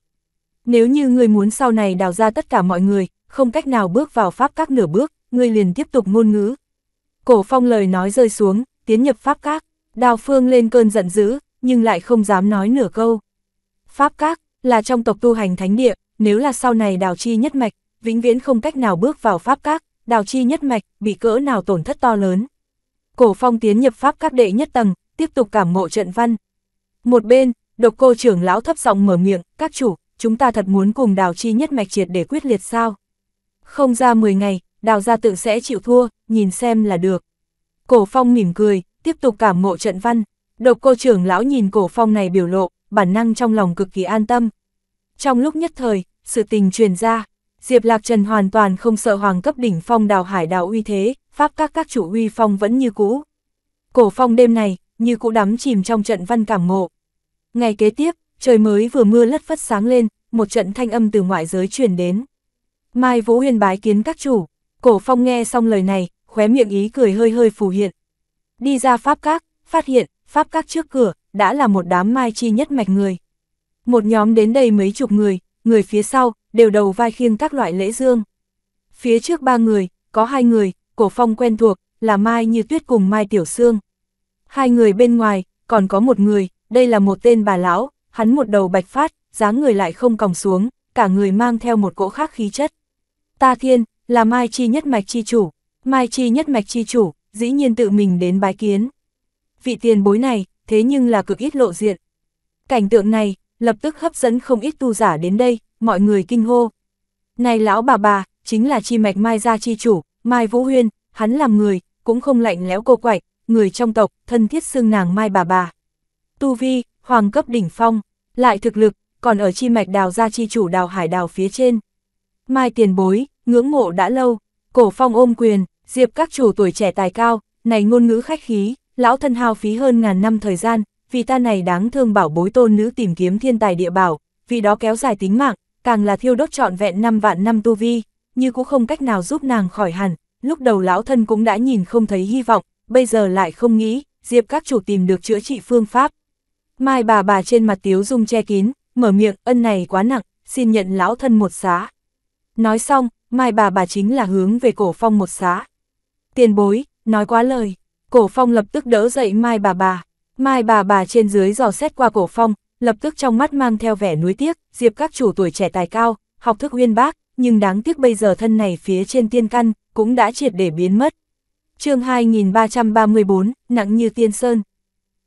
Nếu như ngươi muốn sau này đào ra tất cả mọi người, không cách nào bước vào pháp các nửa bước, ngươi liền tiếp tục ngôn ngữ. Cổ phong lời nói rơi xuống, tiến nhập pháp các, đào phương lên cơn giận dữ, nhưng lại không dám nói nửa câu. Pháp các, là trong tộc tu hành thánh địa, nếu là sau này đào chi nhất mạch, vĩnh viễn không cách nào bước vào pháp các, đào chi nhất mạch, bị cỡ nào tổn thất to lớn. Cổ phong tiến nhập pháp các đệ nhất tầng, tiếp tục cảm ngộ trận văn. Một bên, độc cô trưởng lão thấp giọng mở miệng, các chủ, chúng ta thật muốn cùng đào chi nhất mạch triệt để quyết liệt sao? Không ra 10 ngày, đào gia tự sẽ chịu thua, nhìn xem là được. Cổ phong mỉm cười, tiếp tục cảm ngộ trận văn. Độc cô trưởng lão nhìn cổ phong này biểu lộ, bản năng trong lòng cực kỳ an tâm. Trong lúc nhất thời, sự tình truyền ra, Diệp Lạc Trần hoàn toàn không sợ hoàng cấp đỉnh phong đào hải đào uy thế, pháp các các chủ uy phong vẫn như cũ. Cổ phong đêm này, như cũ đắm chìm trong trận văn cảm ngộ. Ngày kế tiếp, trời mới vừa mưa lất phất sáng lên, một trận thanh âm từ ngoại giới truyền đến. Mai Vũ Huyền bái kiến các chủ, cổ phong nghe xong lời này, khóe miệng ý cười hơi hơi phù hiện. Đi ra Pháp Các, phát hiện, Pháp Các trước cửa, đã là một đám mai chi nhất mạch người. Một nhóm đến đây mấy chục người, người phía sau, đều đầu vai khiêng các loại lễ dương. Phía trước ba người, có hai người, cổ phong quen thuộc, là Mai Như Tuyết cùng Mai Tiểu xương Hai người bên ngoài, còn có một người, đây là một tên bà lão, hắn một đầu bạch phát, dáng người lại không còng xuống, cả người mang theo một cỗ khác khí chất. Ta Thiên, là Mai Chi nhất mạch chi chủ, Mai Chi nhất mạch chi chủ, dĩ nhiên tự mình đến bái kiến. Vị tiền bối này, thế nhưng là cực ít lộ diện. Cảnh tượng này, lập tức hấp dẫn không ít tu giả đến đây, mọi người kinh hô. Này lão bà bà, chính là chi mạch Mai gia chi chủ, Mai Vũ Huyên, hắn làm người, cũng không lạnh lẽo cô quạnh, người trong tộc, thân thiết xưng nàng Mai bà bà. Tu Vi, hoàng cấp đỉnh phong, lại thực lực, còn ở chi mạch đào gia chi chủ đào hải đào phía trên. Mai tiền bối, ngưỡng mộ đã lâu, cổ phong ôm quyền, diệp các chủ tuổi trẻ tài cao, này ngôn ngữ khách khí, lão thân hao phí hơn ngàn năm thời gian, vì ta này đáng thương bảo bối tôn nữ tìm kiếm thiên tài địa bảo, vì đó kéo dài tính mạng, càng là thiêu đốt trọn vẹn năm vạn năm tu vi, như cũng không cách nào giúp nàng khỏi hẳn, lúc đầu lão thân cũng đã nhìn không thấy hy vọng, bây giờ lại không nghĩ, diệp các chủ tìm được chữa trị phương pháp. Mai bà bà trên mặt tiếu dung che kín, mở miệng, ân này quá nặng, xin nhận lão thân một xá. Nói xong, mai bà bà chính là hướng về cổ phong một xã. Tiền bối, nói quá lời, cổ phong lập tức đỡ dậy mai bà bà. Mai bà bà trên dưới dò xét qua cổ phong, lập tức trong mắt mang theo vẻ nuối tiếc, diệp các chủ tuổi trẻ tài cao, học thức uyên bác, nhưng đáng tiếc bây giờ thân này phía trên tiên căn, cũng đã triệt để biến mất. chương 2334, nặng như tiên sơn.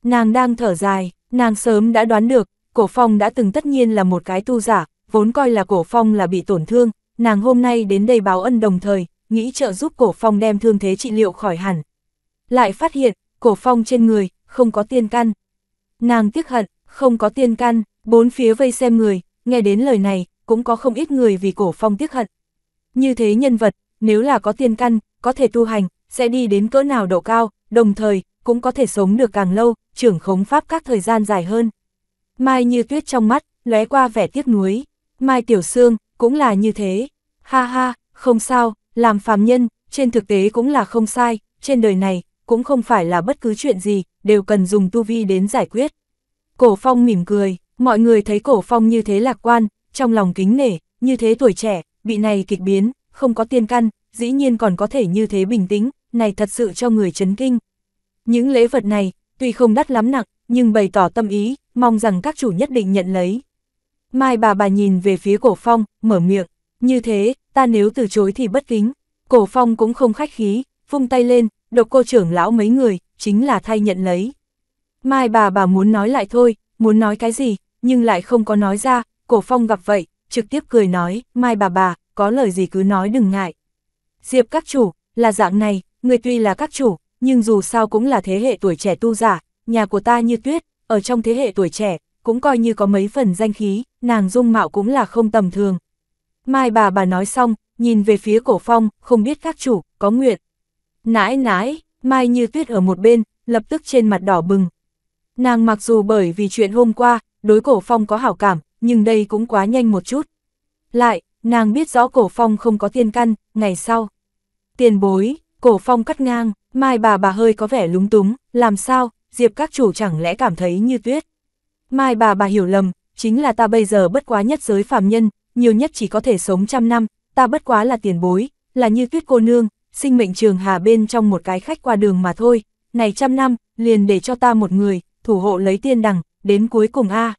Nàng đang thở dài, nàng sớm đã đoán được, cổ phong đã từng tất nhiên là một cái tu giả, vốn coi là cổ phong là bị tổn thương, nàng hôm nay đến đây báo ân đồng thời, nghĩ trợ giúp cổ phong đem thương thế trị liệu khỏi hẳn. Lại phát hiện, cổ phong trên người, không có tiên căn. Nàng tiếc hận, không có tiên căn, bốn phía vây xem người, nghe đến lời này, cũng có không ít người vì cổ phong tiếc hận. Như thế nhân vật, nếu là có tiên căn, có thể tu hành, sẽ đi đến cỡ nào độ cao, đồng thời, cũng có thể sống được càng lâu, trưởng khống pháp các thời gian dài hơn. Mai như tuyết trong mắt, lóe qua vẻ tiếc nuối. Mai tiểu xương, cũng là như thế. Ha ha, không sao, làm phàm nhân, trên thực tế cũng là không sai, trên đời này, cũng không phải là bất cứ chuyện gì, đều cần dùng tu vi đến giải quyết. Cổ phong mỉm cười, mọi người thấy cổ phong như thế lạc quan, trong lòng kính nể, như thế tuổi trẻ, bị này kịch biến, không có tiên căn, dĩ nhiên còn có thể như thế bình tĩnh, này thật sự cho người chấn kinh. Những lễ vật này, tuy không đắt lắm nặng, nhưng bày tỏ tâm ý, mong rằng các chủ nhất định nhận lấy. Mai bà bà nhìn về phía cổ phong, mở miệng, như thế, ta nếu từ chối thì bất kính. Cổ phong cũng không khách khí, vung tay lên, độc cô trưởng lão mấy người, chính là thay nhận lấy. Mai bà bà muốn nói lại thôi, muốn nói cái gì, nhưng lại không có nói ra, cổ phong gặp vậy, trực tiếp cười nói, Mai bà bà, có lời gì cứ nói đừng ngại. Diệp các chủ, là dạng này, người tuy là các chủ, nhưng dù sao cũng là thế hệ tuổi trẻ tu giả, nhà của ta như tuyết, ở trong thế hệ tuổi trẻ, cũng coi như có mấy phần danh khí, nàng dung mạo cũng là không tầm thường. Mai bà bà nói xong, nhìn về phía cổ phong, không biết các chủ, có nguyện. Nãi nãi, Mai như tuyết ở một bên, lập tức trên mặt đỏ bừng. Nàng mặc dù bởi vì chuyện hôm qua, đối cổ phong có hảo cảm, nhưng đây cũng quá nhanh một chút. Lại, nàng biết rõ cổ phong không có tiền căn, ngày sau. Tiền bối, cổ phong cắt ngang, mai bà bà hơi có vẻ lúng túng, làm sao, diệp các chủ chẳng lẽ cảm thấy như tuyết. Mai bà bà hiểu lầm, chính là ta bây giờ bất quá nhất giới phàm nhân, nhiều nhất chỉ có thể sống trăm năm, ta bất quá là tiền bối, là như tuyết cô nương, sinh mệnh trường hà bên trong một cái khách qua đường mà thôi, này trăm năm, liền để cho ta một người, thủ hộ lấy tiên đằng, đến cuối cùng a.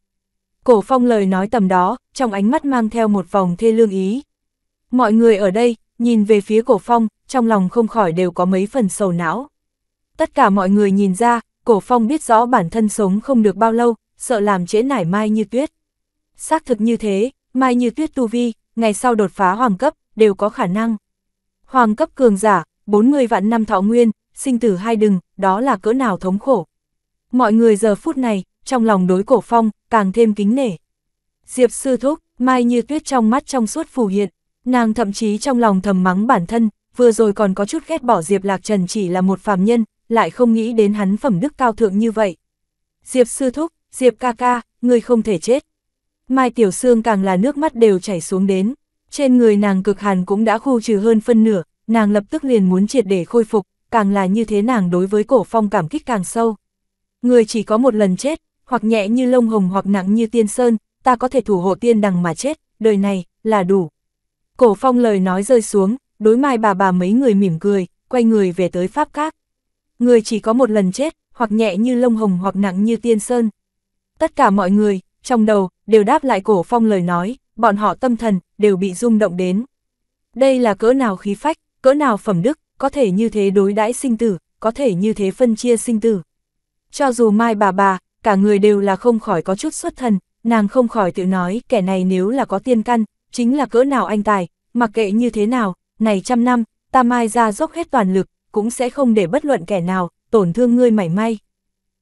Cổ phong lời nói tầm đó, trong ánh mắt mang theo một vòng thê lương ý. Mọi người ở đây, nhìn về phía cổ phong, trong lòng không khỏi đều có mấy phần sầu não. Tất cả mọi người nhìn ra, cổ phong biết rõ bản thân sống không được bao lâu, sợ làm trễ nải Mai Như Tuyết. Xác thực như thế, Mai Như Tuyết tu vi, ngày sau đột phá hoàng cấp, đều có khả năng. Hoàng cấp cường giả, 40 vạn năm thọ nguyên, sinh tử hai đừng, đó là cỡ nào thống khổ. Mọi người giờ phút này, trong lòng đối cổ phong, càng thêm kính nể. Diệp sư thúc, Mai Như Tuyết trong mắt trong suốt phù hiện, nàng thậm chí trong lòng thầm mắng bản thân, vừa rồi còn có chút ghét bỏ Diệp Lạc Trần chỉ là một phàm nhân, lại không nghĩ đến hắn phẩm đức cao thượng như vậy. Diệp sư thúc, Diệp ca ca, người không thể chết. Mai Tiểu Sương càng là nước mắt đều chảy xuống đến, trên người nàng cực hàn cũng đã khu trừ hơn phân nửa, nàng lập tức liền muốn triệt để khôi phục, càng là như thế nàng đối với cổ phong cảm kích càng sâu. Người chỉ có một lần chết, hoặc nhẹ như lông hồng hoặc nặng như tiên sơn, ta có thể thủ hộ tiên đằng mà chết, đời này, là đủ. Cổ phong lời nói rơi xuống, đối mai bà bà mấy người mỉm cười, quay người về tới Pháp Các. Người chỉ có một lần chết, hoặc nhẹ như lông hồng hoặc nặng như tiên sơn, tất cả mọi người, trong đầu, đều đáp lại cổ phong lời nói, bọn họ tâm thần, đều bị rung động đến. Đây là cỡ nào khí phách, cỡ nào phẩm đức, có thể như thế đối đãi sinh tử, có thể như thế phân chia sinh tử. Cho dù mai bà bà, cả người đều là không khỏi có chút xuất thần, nàng không khỏi tự nói kẻ này nếu là có tiên căn, chính là cỡ nào anh tài, mặc kệ như thế nào, này trăm năm, ta mai ra dốc hết toàn lực, cũng sẽ không để bất luận kẻ nào, tổn thương ngươi mảy may.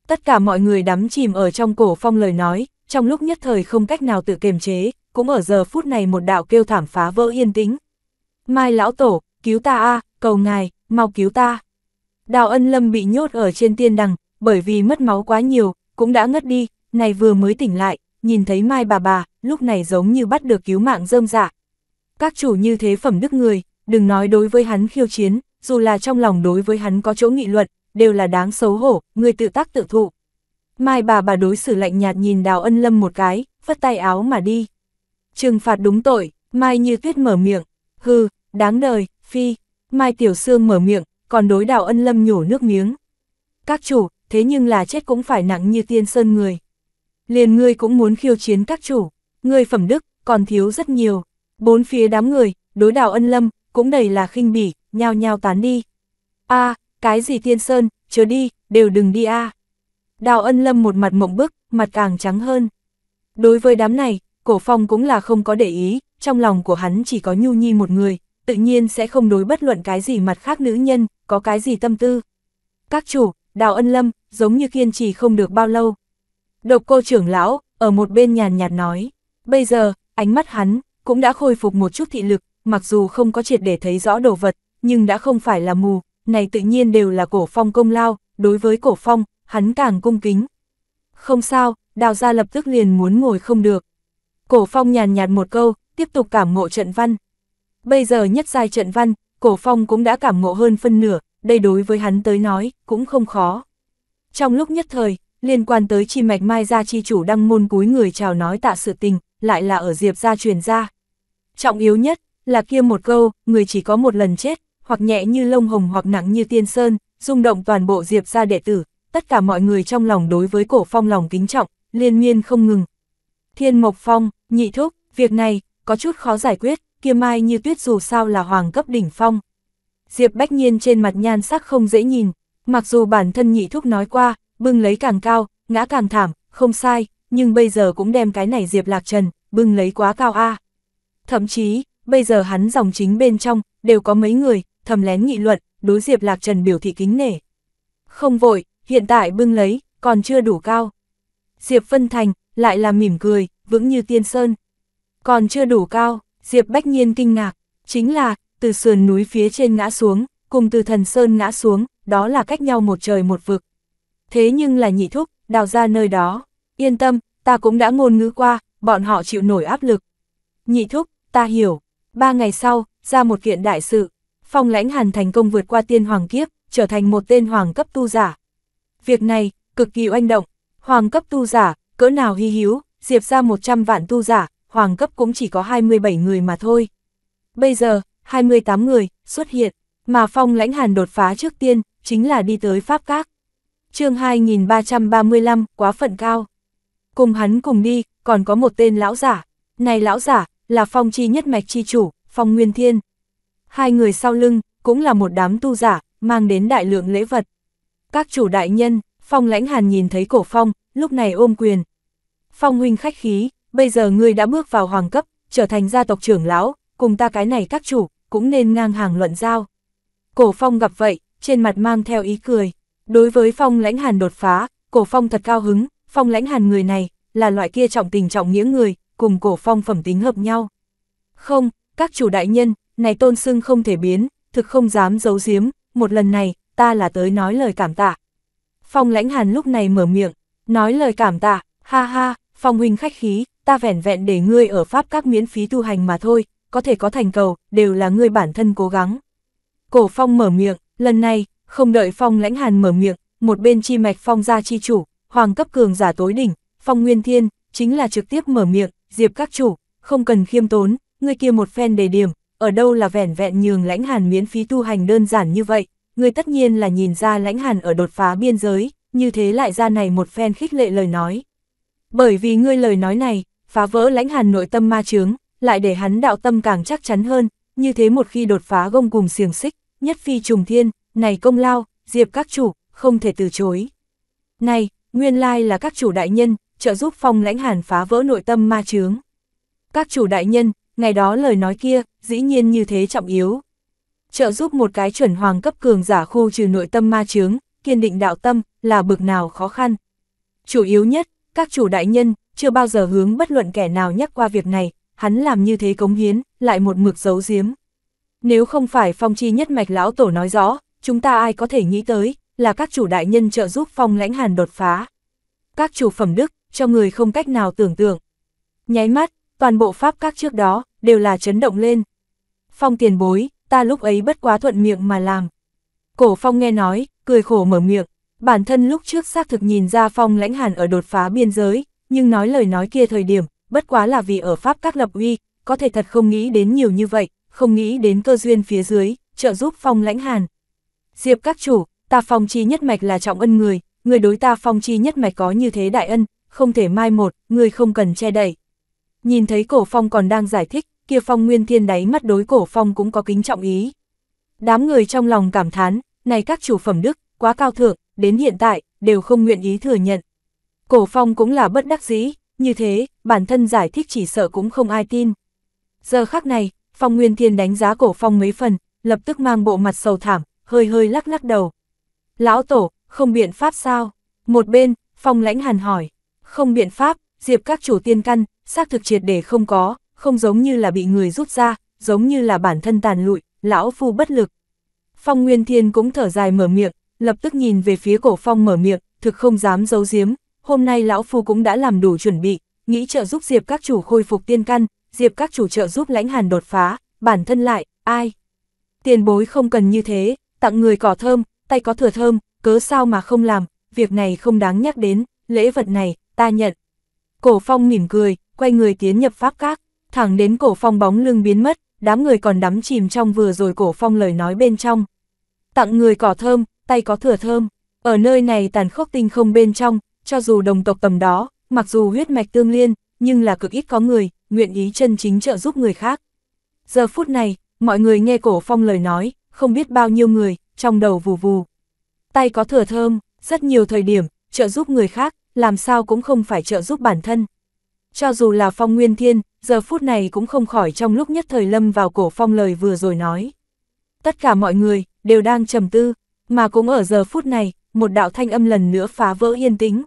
Tất cả mọi người đắm chìm ở trong cổ phong lời nói, trong lúc nhất thời không cách nào tự kiềm chế, cũng ở giờ phút này một đạo kêu thảm phá vỡ yên tĩnh. Mai lão tổ, cứu ta a, cầu ngài, mau cứu ta. Đào ân lâm bị nhốt ở trên tiên đằng, bởi vì mất máu quá nhiều, cũng đã ngất đi, này vừa mới tỉnh lại, nhìn thấy mai bà bà, lúc này giống như bắt được cứu mạng rơm dạ. Các chủ như thế phẩm đức người, đừng nói đối với hắn khiêu chiến, dù là trong lòng đối với hắn có chỗ nghị luận, đều là đáng xấu hổ, người tự tác tự thụ. Mai bà bà đối xử lạnh nhạt nhìn Đào Ân Lâm một cái, phất tay áo mà đi. Trừng phạt đúng tội, Mai như tuyết mở miệng, hư, đáng đời, phi, Mai Tiểu Sương mở miệng, còn đối Đào Ân Lâm nhổ nước miếng. Các chủ, thế nhưng là chết cũng phải nặng như tiên sơn người. Liền ngươi cũng muốn khiêu chiến các chủ, ngươi phẩm đức, còn thiếu rất nhiều. Bốn phía đám người, đối Đào Ân Lâm, cũng đầy là khinh bỉ, nhao nhao tán đi. a à, cái gì tiên sơn, chờ đi, đều đừng đi a. Đào ân lâm một mặt mộng bức, mặt càng trắng hơn. Đối với đám này, cổ phong cũng là không có để ý, trong lòng của hắn chỉ có nhu nhi một người, tự nhiên sẽ không đối bất luận cái gì mặt khác nữ nhân, có cái gì tâm tư. Các chủ, đào ân lâm, giống như kiên trì không được bao lâu. Độc cô trưởng lão, ở một bên nhàn nhạt nói, bây giờ, ánh mắt hắn, cũng đã khôi phục một chút thị lực, mặc dù không có triệt để thấy rõ đồ vật, nhưng đã không phải là mù, này tự nhiên đều là cổ phong công lao, đối với cổ phong, hắn càng cung kính. Không sao, đào gia lập tức liền muốn ngồi không được. Cổ phong nhàn nhạt một câu, tiếp tục cảm ngộ trận văn. Bây giờ nhất giai trận văn, cổ phong cũng đã cảm ngộ hơn phân nửa, đây đối với hắn tới nói, cũng không khó. Trong lúc nhất thời, liên quan tới chi mạch mai gia chi chủ đăng môn cúi người chào nói tạ sự tình, lại là ở diệp gia truyền ra. Trọng yếu nhất, là kia một câu, người chỉ có một lần chết, hoặc nhẹ như lông hồng hoặc nặng như tiên sơn, rung động toàn bộ Diệp ra đệ tử, tất cả mọi người trong lòng đối với cổ phong lòng kính trọng, liên miên không ngừng. Thiên Mộc Phong, nhị thúc, việc này, có chút khó giải quyết, kia mai như tuyết dù sao là hoàng cấp đỉnh phong. Diệp bách nhiên trên mặt nhan sắc không dễ nhìn, mặc dù bản thân nhị thúc nói qua, bưng lấy càng cao, ngã càng thảm, không sai, nhưng bây giờ cũng đem cái này Diệp lạc trần, bưng lấy quá cao a. Thậm chí, bây giờ hắn dòng chính bên trong, đều có mấy người, thầm lén nghị luận, đối Diệp Lạc Trần biểu thị kính nể. Không vội, hiện tại bưng lấy, còn chưa đủ cao. Diệp Vân Thành, lại là mỉm cười, vững như tiên sơn. Còn chưa đủ cao, Diệp Bách Nhiên kinh ngạc, chính là, từ sườn núi phía trên ngã xuống, cùng từ thần sơn ngã xuống, đó là cách nhau một trời một vực. Thế nhưng là nhị thúc, đào ra nơi đó, yên tâm, ta cũng đã ngôn ngữ qua, bọn họ chịu nổi áp lực. Nhị thúc, ta hiểu, ba ngày sau, ra một kiện đại sự. Phong lãnh hàn thành công vượt qua tiên hoàng kiếp, trở thành một tên hoàng cấp tu giả. Việc này, cực kỳ oanh động, hoàng cấp tu giả, cỡ nào hy hữu, diệp ra 100 vạn tu giả, hoàng cấp cũng chỉ có 27 người mà thôi. Bây giờ, 28 người, xuất hiện, mà phong lãnh hàn đột phá trước tiên, chính là đi tới Pháp Các. chương 2335, quá phận cao. Cùng hắn cùng đi, còn có một tên lão giả, này lão giả, là phong chi nhất mạch chi chủ, phong nguyên thiên hai người sau lưng, cũng là một đám tu giả, mang đến đại lượng lễ vật. Các chủ đại nhân, Phong Lãnh Hàn nhìn thấy cổ Phong, lúc này ôm quyền. Phong huynh khách khí, bây giờ ngươi đã bước vào hoàng cấp, trở thành gia tộc trưởng lão, cùng ta cái này các chủ, cũng nên ngang hàng luận giao. Cổ Phong gặp vậy, trên mặt mang theo ý cười. Đối với Phong Lãnh Hàn đột phá, Cổ Phong thật cao hứng, Phong Lãnh Hàn người này, là loại kia trọng tình trọng nghĩa người, cùng Cổ Phong phẩm tính hợp nhau. Không, các chủ đại nhân, này tôn sưng không thể biến, thực không dám giấu giếm, một lần này, ta là tới nói lời cảm tạ. Phong lãnh hàn lúc này mở miệng, nói lời cảm tạ, ha ha, phong huynh khách khí, ta vẻn vẹn để ngươi ở Pháp các miễn phí tu hành mà thôi, có thể có thành cầu, đều là ngươi bản thân cố gắng. Cổ phong mở miệng, lần này, không đợi phong lãnh hàn mở miệng, một bên chi mạch phong gia chi chủ, hoàng cấp cường giả tối đỉnh, phong nguyên thiên, chính là trực tiếp mở miệng, diệp các chủ, không cần khiêm tốn, ngươi kia một phen đề điểm, ở đâu là vẻn vẹn nhường lãnh hàn miễn phí tu hành đơn giản như vậy, người tất nhiên là nhìn ra lãnh hàn ở đột phá biên giới, như thế lại ra này một phen khích lệ lời nói. Bởi vì ngươi lời nói này, phá vỡ lãnh hàn nội tâm ma chướng, lại để hắn đạo tâm càng chắc chắn hơn, như thế một khi đột phá gông cùng xiềng xích, nhất phi trùng thiên, này công lao, diệp các chủ, không thể từ chối. Này, nguyên lai là các chủ đại nhân, trợ giúp phong lãnh hàn phá vỡ nội tâm ma chướng. Các chủ đại nhân, ngày đó lời nói kia, dĩ nhiên như thế trọng yếu. Trợ giúp một cái chuẩn hoàng cấp cường giả khu trừ nội tâm ma chướng, kiên định đạo tâm, là bực nào khó khăn. Chủ yếu nhất, các chủ đại nhân, chưa bao giờ hướng bất luận kẻ nào nhắc qua việc này, hắn làm như thế cống hiến, lại một mực giấu giếm. Nếu không phải phong chi nhất mạch lão tổ nói rõ, chúng ta ai có thể nghĩ tới, là các chủ đại nhân trợ giúp phong lãnh hàn đột phá. Các chủ phẩm đức, cho người không cách nào tưởng tượng. Nháy mắt, toàn bộ pháp các trước đó, đều là chấn động lên. Phong tiền bối, ta lúc ấy bất quá thuận miệng mà làm. Cổ Phong nghe nói, cười khổ mở miệng, bản thân lúc trước xác thực nhìn ra Phong lãnh hàn ở đột phá biên giới, nhưng nói lời nói kia thời điểm, bất quá là vì ở pháp các lập uy, có thể thật không nghĩ đến nhiều như vậy, không nghĩ đến cơ duyên phía dưới, trợ giúp Phong lãnh hàn. Diệp các chủ, ta Phong chi nhất mạch là trọng ân người, người đối ta Phong chi nhất mạch có như thế đại ân, không thể mai một, người không cần che đậy. Nhìn thấy cổ phong còn đang giải thích, kia phong nguyên thiên đáy mắt đối cổ phong cũng có kính trọng ý. Đám người trong lòng cảm thán, này các chủ phẩm đức, quá cao thượng, đến hiện tại, đều không nguyện ý thừa nhận. Cổ phong cũng là bất đắc dĩ, như thế, bản thân giải thích chỉ sợ cũng không ai tin. Giờ khắc này, phong nguyên thiên đánh giá cổ phong mấy phần, lập tức mang bộ mặt sầu thảm, hơi hơi lắc lắc đầu. Lão tổ, không biện pháp sao? Một bên, phong lãnh hàn hỏi. Không biện pháp, diệp các chủ tiên căn, xác thực triệt để không có, không giống như là bị người rút ra, giống như là bản thân tàn lụi, lão phu bất lực. Phong Nguyên Thiên cũng thở dài mở miệng, lập tức nhìn về phía cổ phong mở miệng, thực không dám giấu giếm, hôm nay lão phu cũng đã làm đủ chuẩn bị, nghĩ trợ giúp Diệp các chủ khôi phục tiên căn, Diệp các chủ trợ giúp lãnh hàn đột phá, bản thân lại, ai? Tiền bối không cần như thế, tặng người cỏ thơm, tay có thừa thơm, cớ sao mà không làm, việc này không đáng nhắc đến, lễ vật này, ta nhận. Cổ phong mỉm cười, quay người tiến nhập pháp các, thẳng đến cổ phong bóng lưng biến mất, đám người còn đắm chìm trong vừa rồi cổ phong lời nói bên trong. Tặng người cỏ thơm, tay có thừa thơm, ở nơi này tàn khốc tinh không bên trong, cho dù đồng tộc tầm đó, mặc dù huyết mạch tương liên, nhưng là cực ít có người, nguyện ý chân chính trợ giúp người khác. Giờ phút này, mọi người nghe cổ phong lời nói, không biết bao nhiêu người, trong đầu vù vù. Tay có thừa thơm, rất nhiều thời điểm, trợ giúp người khác, làm sao cũng không phải trợ giúp bản thân cho dù là Phong Nguyên Thiên, giờ phút này cũng không khỏi trong lúc nhất thời lâm vào cổ Phong lời vừa rồi nói. Tất cả mọi người đều đang trầm tư, mà cũng ở giờ phút này, một đạo thanh âm lần nữa phá vỡ yên tĩnh.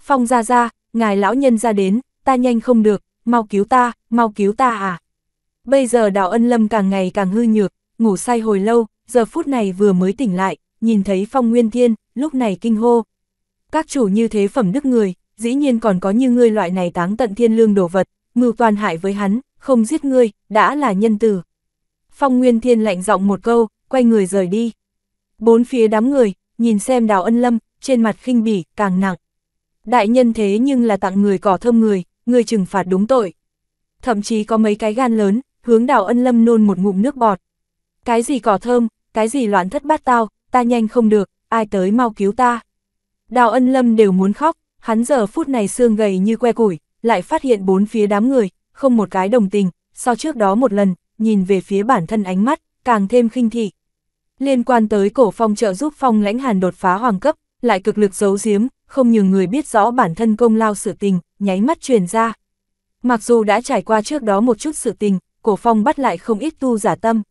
Phong ra ra, ngài lão nhân ra đến, ta nhanh không được, mau cứu ta, mau cứu ta à. Bây giờ đạo ân lâm càng ngày càng hư nhược, ngủ say hồi lâu, giờ phút này vừa mới tỉnh lại, nhìn thấy Phong Nguyên Thiên, lúc này kinh hô. Các chủ như thế phẩm đức người, dĩ nhiên còn có như ngươi loại này táng tận thiên lương đồ vật, mưu toàn hại với hắn, không giết ngươi, đã là nhân từ. Phong Nguyên Thiên lạnh giọng một câu, quay người rời đi. Bốn phía đám người, nhìn xem đào ân lâm, trên mặt khinh bỉ, càng nặng. Đại nhân thế nhưng là tặng người cỏ thơm người, người trừng phạt đúng tội. Thậm chí có mấy cái gan lớn, hướng đào ân lâm nôn một ngụm nước bọt. Cái gì cỏ thơm, cái gì loạn thất bát tao, ta nhanh không được, ai tới mau cứu ta. Đào ân lâm đều muốn khóc, hắn giờ phút này xương gầy như que củi, lại phát hiện bốn phía đám người, không một cái đồng tình, sau trước đó một lần, nhìn về phía bản thân ánh mắt, càng thêm khinh thị. Liên quan tới cổ phong trợ giúp phong lãnh hàn đột phá hoàng cấp, lại cực lực giấu giếm, không nhường người biết rõ bản thân công lao sự tình, nháy mắt truyền ra. Mặc dù đã trải qua trước đó một chút sự tình, cổ phong bắt lại không ít tu giả tâm.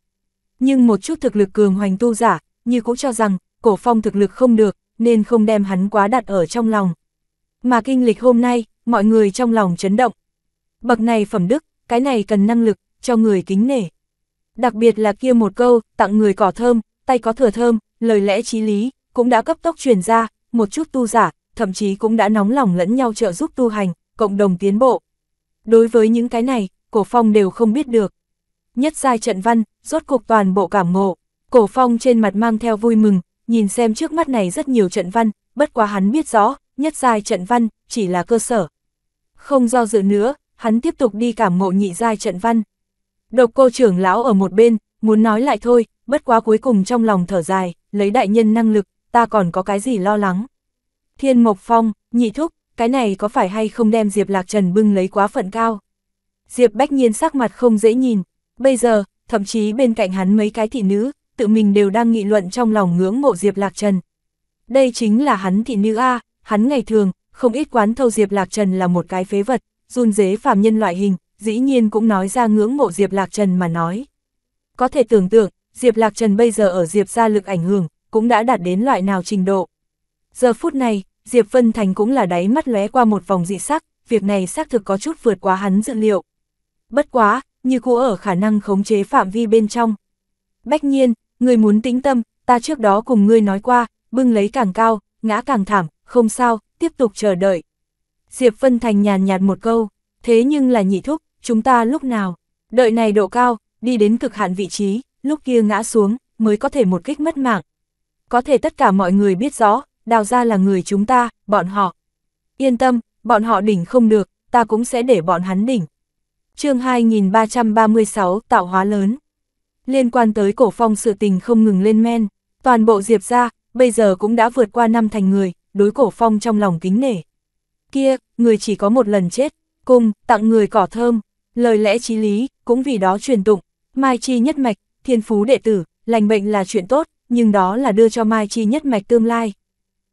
Nhưng một chút thực lực cường hoành tu giả, như cũng cho rằng, cổ phong thực lực không được, nên không đem hắn quá đặt ở trong lòng. Mà kinh lịch hôm nay, mọi người trong lòng chấn động. Bậc này phẩm đức, cái này cần năng lực, cho người kính nể. Đặc biệt là kia một câu, tặng người cỏ thơm, tay có thừa thơm, lời lẽ trí lý, cũng đã cấp tốc truyền ra, một chút tu giả, thậm chí cũng đã nóng lòng lẫn nhau trợ giúp tu hành, cộng đồng tiến bộ. Đối với những cái này, Cổ Phong đều không biết được. Nhất giai trận văn, rốt cuộc toàn bộ cảm ngộ, Cổ Phong trên mặt mang theo vui mừng, nhìn xem trước mắt này rất nhiều trận văn, bất quá hắn biết rõ, nhất giai trận văn, chỉ là cơ sở. Không do dự nữa, hắn tiếp tục đi cảm ngộ nhị giai trận văn. Độc cô trưởng lão ở một bên, muốn nói lại thôi, bất quá cuối cùng trong lòng thở dài, lấy đại nhân năng lực, ta còn có cái gì lo lắng. Thiên Mộc Phong, nhị thúc, cái này có phải hay không đem Diệp Lạc Trần bưng lấy quá phận cao? Diệp Bách Nhiên sắc mặt không dễ nhìn, bây giờ, thậm chí bên cạnh hắn mấy cái thị nữ, tự mình đều đang nghị luận trong lòng ngưỡng mộ Diệp Lạc Trần. Đây chính là hắn thị nữ A, hắn ngày thường, không ít quán thâu Diệp Lạc Trần là một cái phế vật, run dế phàm nhân loại hình, dĩ nhiên cũng nói ra ngưỡng mộ Diệp Lạc Trần mà nói. Có thể tưởng tượng, Diệp Lạc Trần bây giờ ở Diệp gia lực ảnh hưởng, cũng đã đạt đến loại nào trình độ. Giờ phút này, Diệp Vân Thành cũng là đáy mắt lóe qua một vòng dị sắc, việc này xác thực có chút vượt quá hắn dự liệu. Bất quá, như cũ ở khả năng khống chế phạm vi bên trong. Bách nhiên, người muốn tĩnh tâm, ta trước đó cùng ngươi nói qua, bưng lấy càng cao, ngã càng thảm, không sao, tiếp tục chờ đợi. Diệp Vân Thành nhàn nhạt một câu, thế nhưng là nhị thúc, chúng ta lúc nào, đợi này độ cao, đi đến cực hạn vị trí, lúc kia ngã xuống, mới có thể một kích mất mạng. Có thể tất cả mọi người biết rõ, đào ra là người chúng ta, bọn họ. Yên tâm, bọn họ đỉnh không được, ta cũng sẽ để bọn hắn đỉnh. chương 2336 tạo hóa lớn. Liên quan tới cổ phong sự tình không ngừng lên men, toàn bộ Diệp ra, bây giờ cũng đã vượt qua năm thành người, đối cổ phong trong lòng kính nể. Kia, người chỉ có một lần chết, cùng, tặng người cỏ thơm, lời lẽ trí lý, cũng vì đó truyền tụng, Mai Chi nhất mạch, thiên phú đệ tử, lành bệnh là chuyện tốt, nhưng đó là đưa cho Mai Chi nhất mạch tương lai.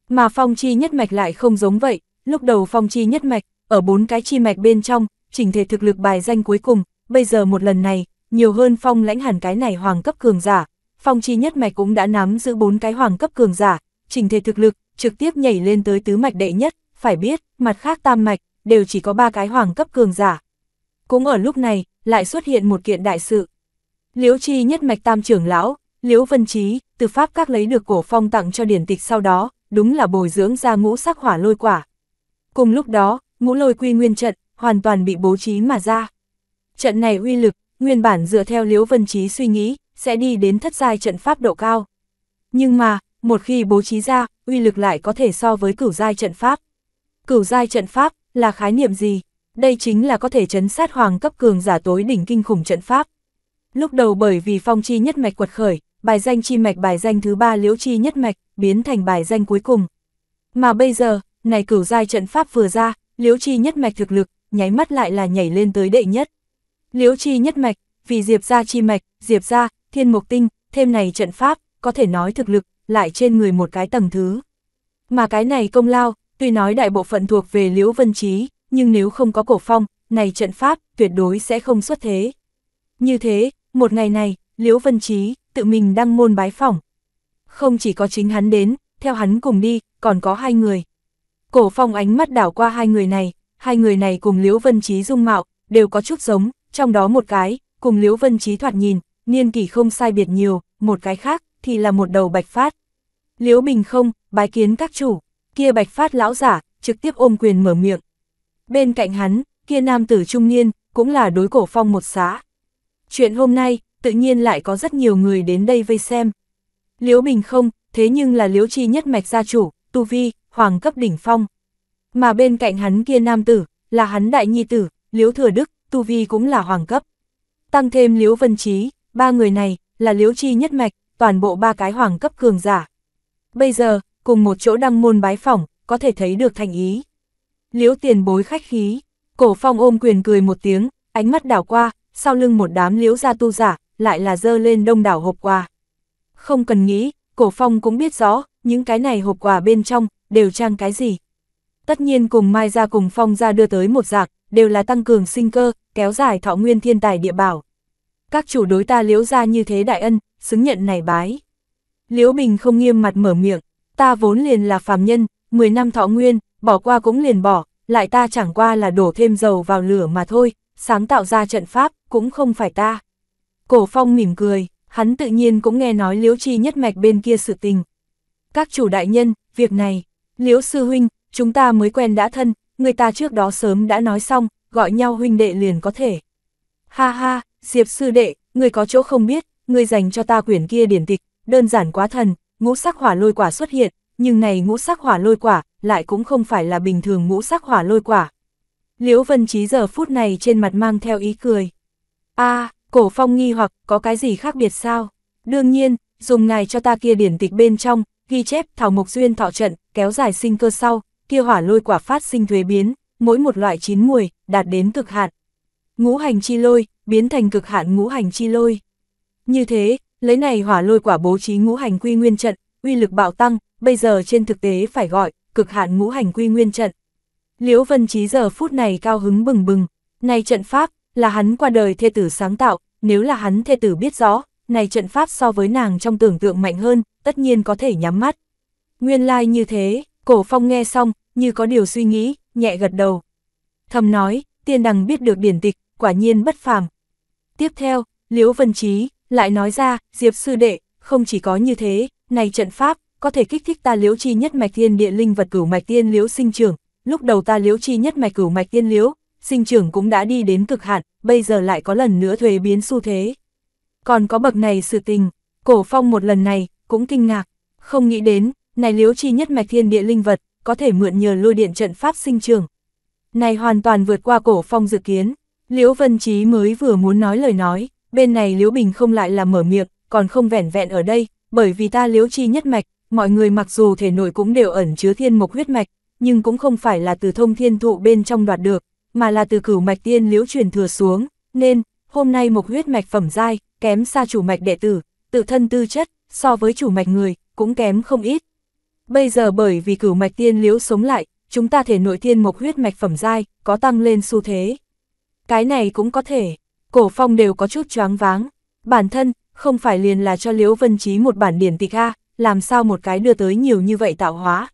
Mà Phong Chi nhất mạch lại không giống vậy, lúc đầu Phong Chi nhất mạch, ở bốn cái chi mạch bên trong, chỉnh thể thực lực bài danh cuối cùng, bây giờ một lần này, nhiều hơn Phong lãnh hẳn cái này hoàng cấp cường giả, Phong Chi nhất mạch cũng đã nắm giữ bốn cái hoàng cấp cường giả, chỉnh thể thực lực, trực tiếp nhảy lên tới tứ mạch đệ nhất, phải biết, mặt khác tam mạch, đều chỉ có ba cái hoàng cấp cường giả. Cũng ở lúc này, lại xuất hiện một kiện đại sự. Liễu Chi nhất mạch tam trưởng lão, Liễu Vân Trí, từ Pháp các lấy được cổ phong tặng cho điển tịch sau đó, đúng là bồi dưỡng ra ngũ sắc hỏa lôi quả. Cùng lúc đó, ngũ lôi quy nguyên trận, hoàn toàn bị bố trí mà ra. Trận này uy lực, nguyên bản dựa theo Liễu Vân Trí suy nghĩ, sẽ đi đến thất giai trận pháp độ cao. Nhưng mà, một khi bố trí ra, uy lực lại có thể so với cửu giai trận pháp. Cửu giai trận pháp là khái niệm gì? Đây chính là có thể chấn sát hoàng cấp cường giả tối đỉnh kinh khủng trận pháp. Lúc đầu bởi vì phong chi nhất mạch quật khởi, bài danh chi mạch bài danh thứ ba liễu chi nhất mạch, biến thành bài danh cuối cùng. Mà bây giờ, này cửu giai trận pháp vừa ra, liễu chi nhất mạch thực lực, nháy mắt lại là nhảy lên tới đệ nhất. Liễu chi nhất mạch, vì diệp gia chi mạch, diệp gia thiên mục tinh, thêm này trận pháp, có thể nói thực lực, lại trên người một cái tầng thứ. Mà cái này công lao, tuy nói đại bộ phận thuộc về Liễu Vân Trí, nhưng nếu không có cổ phong, này trận pháp tuyệt đối sẽ không xuất thế. Như thế, một ngày này, Liễu Vân Trí tự mình đăng môn bái phỏng. Không chỉ có chính hắn đến, theo hắn cùng đi, còn có hai người. Cổ phong ánh mắt đảo qua hai người này, hai người này cùng Liễu Vân Trí dung mạo, đều có chút giống, trong đó một cái, cùng Liễu Vân Trí thoạt nhìn, niên kỷ không sai biệt nhiều, một cái khác, thì là một đầu bạch phát. Liễu Bình không, bái kiến các chủ, kia bạch phát lão giả, trực tiếp ôm quyền mở miệng. Bên cạnh hắn, kia nam tử trung niên, cũng là đối cổ phong một xã. Chuyện hôm nay, tự nhiên lại có rất nhiều người đến đây vây xem. Liễu Bình không, thế nhưng là liễu chi nhất mạch gia chủ, tu vi, hoàng cấp đỉnh phong. Mà bên cạnh hắn kia nam tử, là hắn đại nhi tử, liễu thừa đức, tu vi cũng là hoàng cấp. Tăng thêm liễu vân Chí, ba người này, là liễu chi nhất mạch, toàn bộ ba cái hoàng cấp cường giả. Bây giờ, cùng một chỗ đăng môn bái phỏng, có thể thấy được thành ý. Liễu tiền bối khách khí, cổ phong ôm quyền cười một tiếng, ánh mắt đảo qua, sau lưng một đám liễu gia tu giả, lại là dơ lên đông đảo hộp quà. Không cần nghĩ, cổ phong cũng biết rõ, những cái này hộp quà bên trong, đều trang cái gì. Tất nhiên cùng Mai ra cùng Phong ra đưa tới một dạng, đều là tăng cường sinh cơ, kéo dài thọ nguyên thiên tài địa bảo. Các chủ đối ta liễu ra như thế đại ân, xứng nhận này bái. Liễu Bình không nghiêm mặt mở miệng, ta vốn liền là phàm nhân, 10 năm thọ nguyên, bỏ qua cũng liền bỏ, lại ta chẳng qua là đổ thêm dầu vào lửa mà thôi, sáng tạo ra trận pháp, cũng không phải ta. Cổ phong mỉm cười, hắn tự nhiên cũng nghe nói liễu chi nhất mạch bên kia sự tình. Các chủ đại nhân, việc này, liễu sư huynh, chúng ta mới quen đã thân, người ta trước đó sớm đã nói xong, gọi nhau huynh đệ liền có thể. Ha ha, Diệp sư đệ, người có chỗ không biết, ngươi dành cho ta quyển kia điển tịch, đơn giản quá thần, ngũ sắc hỏa lôi quả xuất hiện, nhưng này ngũ sắc hỏa lôi quả, lại cũng không phải là bình thường ngũ sắc hỏa lôi quả. Liễu Vân Chí giờ phút này trên mặt mang theo ý cười. a cổ phong nghi hoặc có cái gì khác biệt sao? Đương nhiên, dùng ngài cho ta kia điển tịch bên trong, ghi chép thảo mộc duyên thọ trận, kéo dài sinh cơ sau, kia hỏa lôi quả phát sinh thuế biến, mỗi một loại chín mùi, đạt đến cực hạn. Ngũ hành chi lôi, biến thành cực hạn ngũ hành chi lôi. Như thế, lấy này hỏa lôi quả bố trí ngũ hành quy nguyên trận, uy lực bạo tăng, bây giờ trên thực tế phải gọi, cực hạn ngũ hành quy nguyên trận. Liễu Vân Trí giờ phút này cao hứng bừng bừng, này trận pháp, là hắn qua đời thê tử sáng tạo, nếu là hắn thê tử biết rõ, này trận pháp so với nàng trong tưởng tượng mạnh hơn, tất nhiên có thể nhắm mắt. Nguyên lai like như thế, cổ phong nghe xong, như có điều suy nghĩ, nhẹ gật đầu. Thầm nói, tiên đằng biết được điển tịch, quả nhiên bất phàm. Tiếp theo, Liễu Vân Trí, lại nói ra, Diệp sư đệ, không chỉ có như thế, này trận pháp, có thể kích thích ta liễu chi nhất mạch thiên địa linh vật cửu mạch tiên liễu sinh trưởng, lúc đầu ta liễu chi nhất mạch cửu mạch tiên liễu, sinh trưởng cũng đã đi đến cực hạn, bây giờ lại có lần nữa thuế biến xu thế. Còn có bậc này sự tình, cổ phong một lần này, cũng kinh ngạc, không nghĩ đến, này liễu chi nhất mạch thiên địa linh vật, có thể mượn nhờ lôi điện trận pháp sinh trưởng. Này hoàn toàn vượt qua cổ phong dự kiến, liễu vân trí mới vừa muốn nói lời nói, bên này Liễu Bình không lại là mở miệng, còn không vẻn vẹn ở đây, bởi vì ta Liễu Chi nhất mạch, mọi người mặc dù thể nội cũng đều ẩn chứa thiên mộc huyết mạch, nhưng cũng không phải là từ thông thiên thụ bên trong đoạt được, mà là từ cửu mạch tiên Liễu truyền thừa xuống, nên, hôm nay mộc huyết mạch phẩm dai, kém xa chủ mạch đệ tử, tự thân tư chất, so với chủ mạch người, cũng kém không ít. Bây giờ bởi vì cửu mạch tiên Liễu sống lại, chúng ta thể nội thiên mộc huyết mạch phẩm dai, có tăng lên xu thế. Cái này cũng có thể cổ phong đều có chút choáng váng, bản thân, không phải liền là cho Liễu Vân Chí một bản điển tịch A, à? làm sao một cái đưa tới nhiều như vậy tạo hóa.